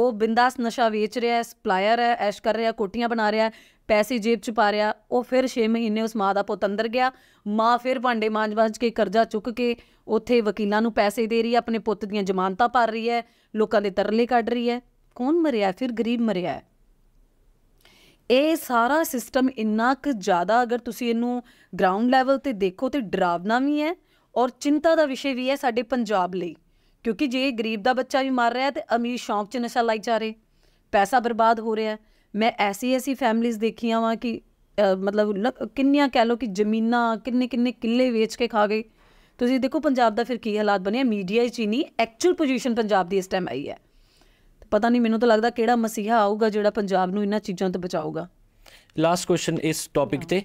Speaker 1: ਉਹ ਬਿੰਦਾਸ ਨਸ਼ਾ ਵੇਚ ਰਿਹਾ ਹੈ ਸਪਲਾਇਰ ਹੈ ਐਸ਼ ਕਰ ਰਿਹਾ ਕੋਟੀਆਂ ਬਣਾ ਰਿਹਾ ਪੈਸੇ ਜੇਬ ਚ ਪਾ ਰਿਹਾ ਉਹ ਫਿਰ 6 ਮਹੀਨੇ ਉਸ ਮਾਂ ਦਾ ਪੁੱਤ ਅੰਦਰ ਗਿਆ ਮਾਂ ਫਿਰ ਭਾਂਡੇ ਮਾਂਜ-ਮਾਂਜ ਕੇ ਕਰਜ਼ਾ ਚੁੱਕ ਕੇ ਉੱਥੇ ਵਕੀਲਾਂ ਨੂੰ ਪੈਸੇ ਦੇ ਰਹੀ ਹੈ ਆਪਣੇ ਪੁੱਤ ਦੀਆਂ ਜ਼ਮਾਨਤਾਂ ਭਰ ਰਹੀ ਹੈ ਲੋਕਾਂ ਦੇ ਤਰਲੇ ਕੱਢ ਰਹੀ ਹੈ ਕੌਣ ਮਰਿਆ ਫਿਰ ਗਰੀਬ ਮਰਿਆ ਇਹ ਸਾਰਾ ਸਿਸਟਮ ਇੰਨਾ ਕੁ ਜ਼ਿਆਦਾ ਅਗਰ ਤੁਸੀਂ ਇਹਨੂੰ ਗਰਾਊਂਡ ਲੈਵਲ ਤੇ ਦੇਖੋ ਤੇ ਡਰਾਵਨਾ ਵੀ ਹੈ ਔਰ ਚਿੰਤਾ ਦਾ ਵਿਸ਼ੇ ਵੀ ਹੈ ਸਾਡੇ ਪੰਜਾਬ ਲਈ ਕਿਉਂਕਿ ਜੇ ਗਰੀਬ ਦਾ ਬੱਚਾ ਵੀ ਮਰ ਰਿਹਾ ਤੇ ਅਮੀਰ ਸ਼ੌਂਕ 'ਚ ਨਸ਼ਾ ਲਾਈ ਜਾ ਰਹੇ ਪੈਸਾ ਬਰਬਾਦ ਹੋ ਰਿਹਾ ਮੈਂ ਐਸੀ ਐਸੀ ਫੈਮਲੀਆਂ ਦੇਖੀਆਂ ਵਾਂ ਕਿ ਮਤਲਬ ਕਿੰਨੀਆਂ ਕਹਿ ਲੋ ਕਿ ਜ਼ਮੀਨਾਂ ਕਿੰਨੇ ਕਿੰਨੇ ਕਿੱਲੇ ਵੇਚ ਕੇ ਖਾ ਗਏ ਤੁਸੀਂ ਦੇਖੋ ਪੰਜਾਬ ਦਾ ਫਿਰ ਕੀ ਹਾਲਾਤ ਬਣਿਆ ਮੀਡੀਆ 'ਚ ਹੀ ਨਹੀਂ ਐਕਚੁਅਲ ਪੋਜੀਸ਼ਨ ਪੰਜਾਬ ਦੀ ਇਸ ਟਾਈਮ ਆਈ ਹੈ ਪਤਾ ਨਹੀਂ ਮੈਨੂੰ ਤਾਂ ਲੱਗਦਾ ਕਿਹੜਾ ਮਸੀਹਾ ਆਊਗਾ ਜਿਹੜਾ ਪੰਜਾਬ ਨੂੰ ਇਹਨਾਂ ਚੀਜ਼ਾਂ ਤੋਂ ਬਚਾਊਗਾ
Speaker 2: ਲਾਸਟ ਕੁਐਸਚਨ ਇਸ ਟੌਪਿਕ ਤੇ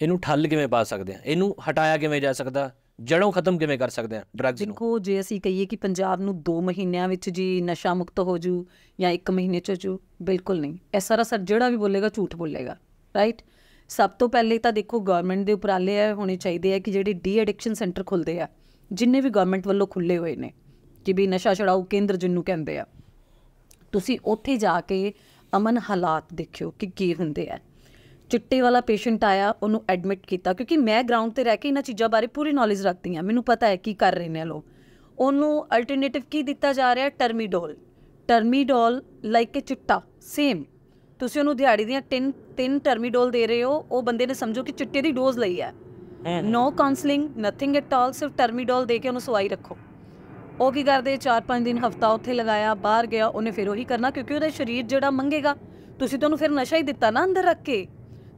Speaker 2: ਇਹਨੂੰ ਠੱਲ ਕਿਵੇਂ ਪਾ ਸਕਦੇ ਆ ਇਹਨੂੰ ਹਟਾਇਆ ਕਿਵੇਂ ਜਾ ਸਕਦਾ ਜੜੋਂ ਖਤਮ ਕਿਵੇਂ ਕਰ ਸਕਦੇ ਆ ਡਰੱਗਸ ਨੂੰ
Speaker 1: ਦੇਖੋ ਜੇ ਅਸੀਂ ਕਹੀਏ ਕਿ ਪੰਜਾਬ ਨੂੰ 2 ਮਹੀਨਿਆਂ ਵਿੱਚ ਜੀ ਨਸ਼ਾ ਮੁਕਤ ਹੋ ਜੂ ਜਾਂ 1 ਮਹੀਨੇ ਚ ਹੋ ਜੂ ਬਿਲਕੁਲ ਨਹੀਂ ਇਹ ਸਾਰਾ ਸਰ ਜਿਹੜਾ ਵੀ ਬੋਲੇਗਾ ਝੂਠ ਬੋਲੇਗਾ ਰਾਈਟ ਸਭ ਤੋਂ ਪਹਿਲੇ ਤਾਂ ਦੇਖੋ ਗਵਰਨਮੈਂਟ ਦੇ ਉਪਰਾਲੇ ਆ ਹੋਣੇ ਚਾਹੀਦੇ ਆ ਕਿ ਜਿਹੜੇ ਡੀ ਐਡਿਕਸ਼ਨ ਸੈਂਟਰ ਖੁੱਲਦੇ ਆ ਜਿੰਨੇ ਵੀ ਗਵਰਨਮੈਂਟ ਵੱਲੋਂ ਖੁੱਲੇ ਹੋਏ ਨੇ ਕਿ ਵੀ ਨਸ਼ਾ ਛਡਾਊ ਕੇਂਦਰ ਜਿੰਨੂੰ ਕਹਿੰਦੇ ਆ ਤੁਸੀਂ ਉੱਥੇ ਜਾ ਕੇ ਅਮਨ ਹਾਲਾਤ ਦੇਖਿਓ ਕਿ ਕੀ ਹੁੰਦੇ ਆ ਚਿੱਟੇ ਵਾਲਾ ਪੇਸ਼ੈਂਟ ਆਇਆ ਉਹਨੂੰ ਐਡਮਿਟ ਕੀਤਾ ਕਿਉਂਕਿ ਮੈਂ ਗਰਾਊਂਡ ਤੇ ਰਹਿ ਕੇ ਇਹਨਾਂ ਚੀਜ਼ਾਂ ਬਾਰੇ ਪੂਰੀ ਨੌਲੇਜ ਰੱਖਦੀ ਆ ਮੈਨੂੰ ਪਤਾ ਹੈ ਕੀ ਕਰ ਰਹੇ ਨੇ ਲੋਕ ਉਹਨੂੰ ਅਲਟਰਨੇਟਿਵ ਕੀ ਦਿੱਤਾ ਜਾ ਰਿਹਾ ਟਰਮੀਡੋਲ ਟਰਮੀਡੋਲ ਲਾਈਕ ਅ ਚਿੱਟਾ ਸੇਮ ਤੁਸੀਂ ਉਹਨੂੰ ਦਿਹਾੜੀ ਦੀਆਂ ਤਿੰਨ ਤਿੰਨ ਟਰਮੀਡੋਲ ਦੇ ਰਹੇ ਹੋ ਉਹ ਬੰਦੇ ਨੇ ਸਮਝੋ ਕਿ ਚਿੱਟੇ ਦੀ ਡੋਜ਼ ਲਈ ਹੈ no counselling nothing at all ਸਿਰਫ ਟਰਮੀਡੋਲ ਦੇ ਕੇ ਉਹਨੂੰ ਸਵਾਈ ਰੱਖੋ ਉਹ ਕੀ ਕਰਦੇ 4-5 ਦਿਨ ਹਫਤਾ ਉੱਥੇ ਲਗਾਇਆ ਬਾਹਰ ਗਿਆ ਉਹਨੇ ਫਿਰ ਉਹੀ ਕਰਨਾ ਕਿਉਂਕਿ ਉਹਦਾ ਸਰੀਰ ਜਿਹੜਾ ਮੰਗੇਗਾ ਤੁਸੀਂ ਤੁਹਾਨੂੰ ਫਿਰ ਨਸ਼ਾ ਹੀ ਦਿੱਤਾ ਨਾ ਅੰਦਰ ਰੱਖ ਕੇ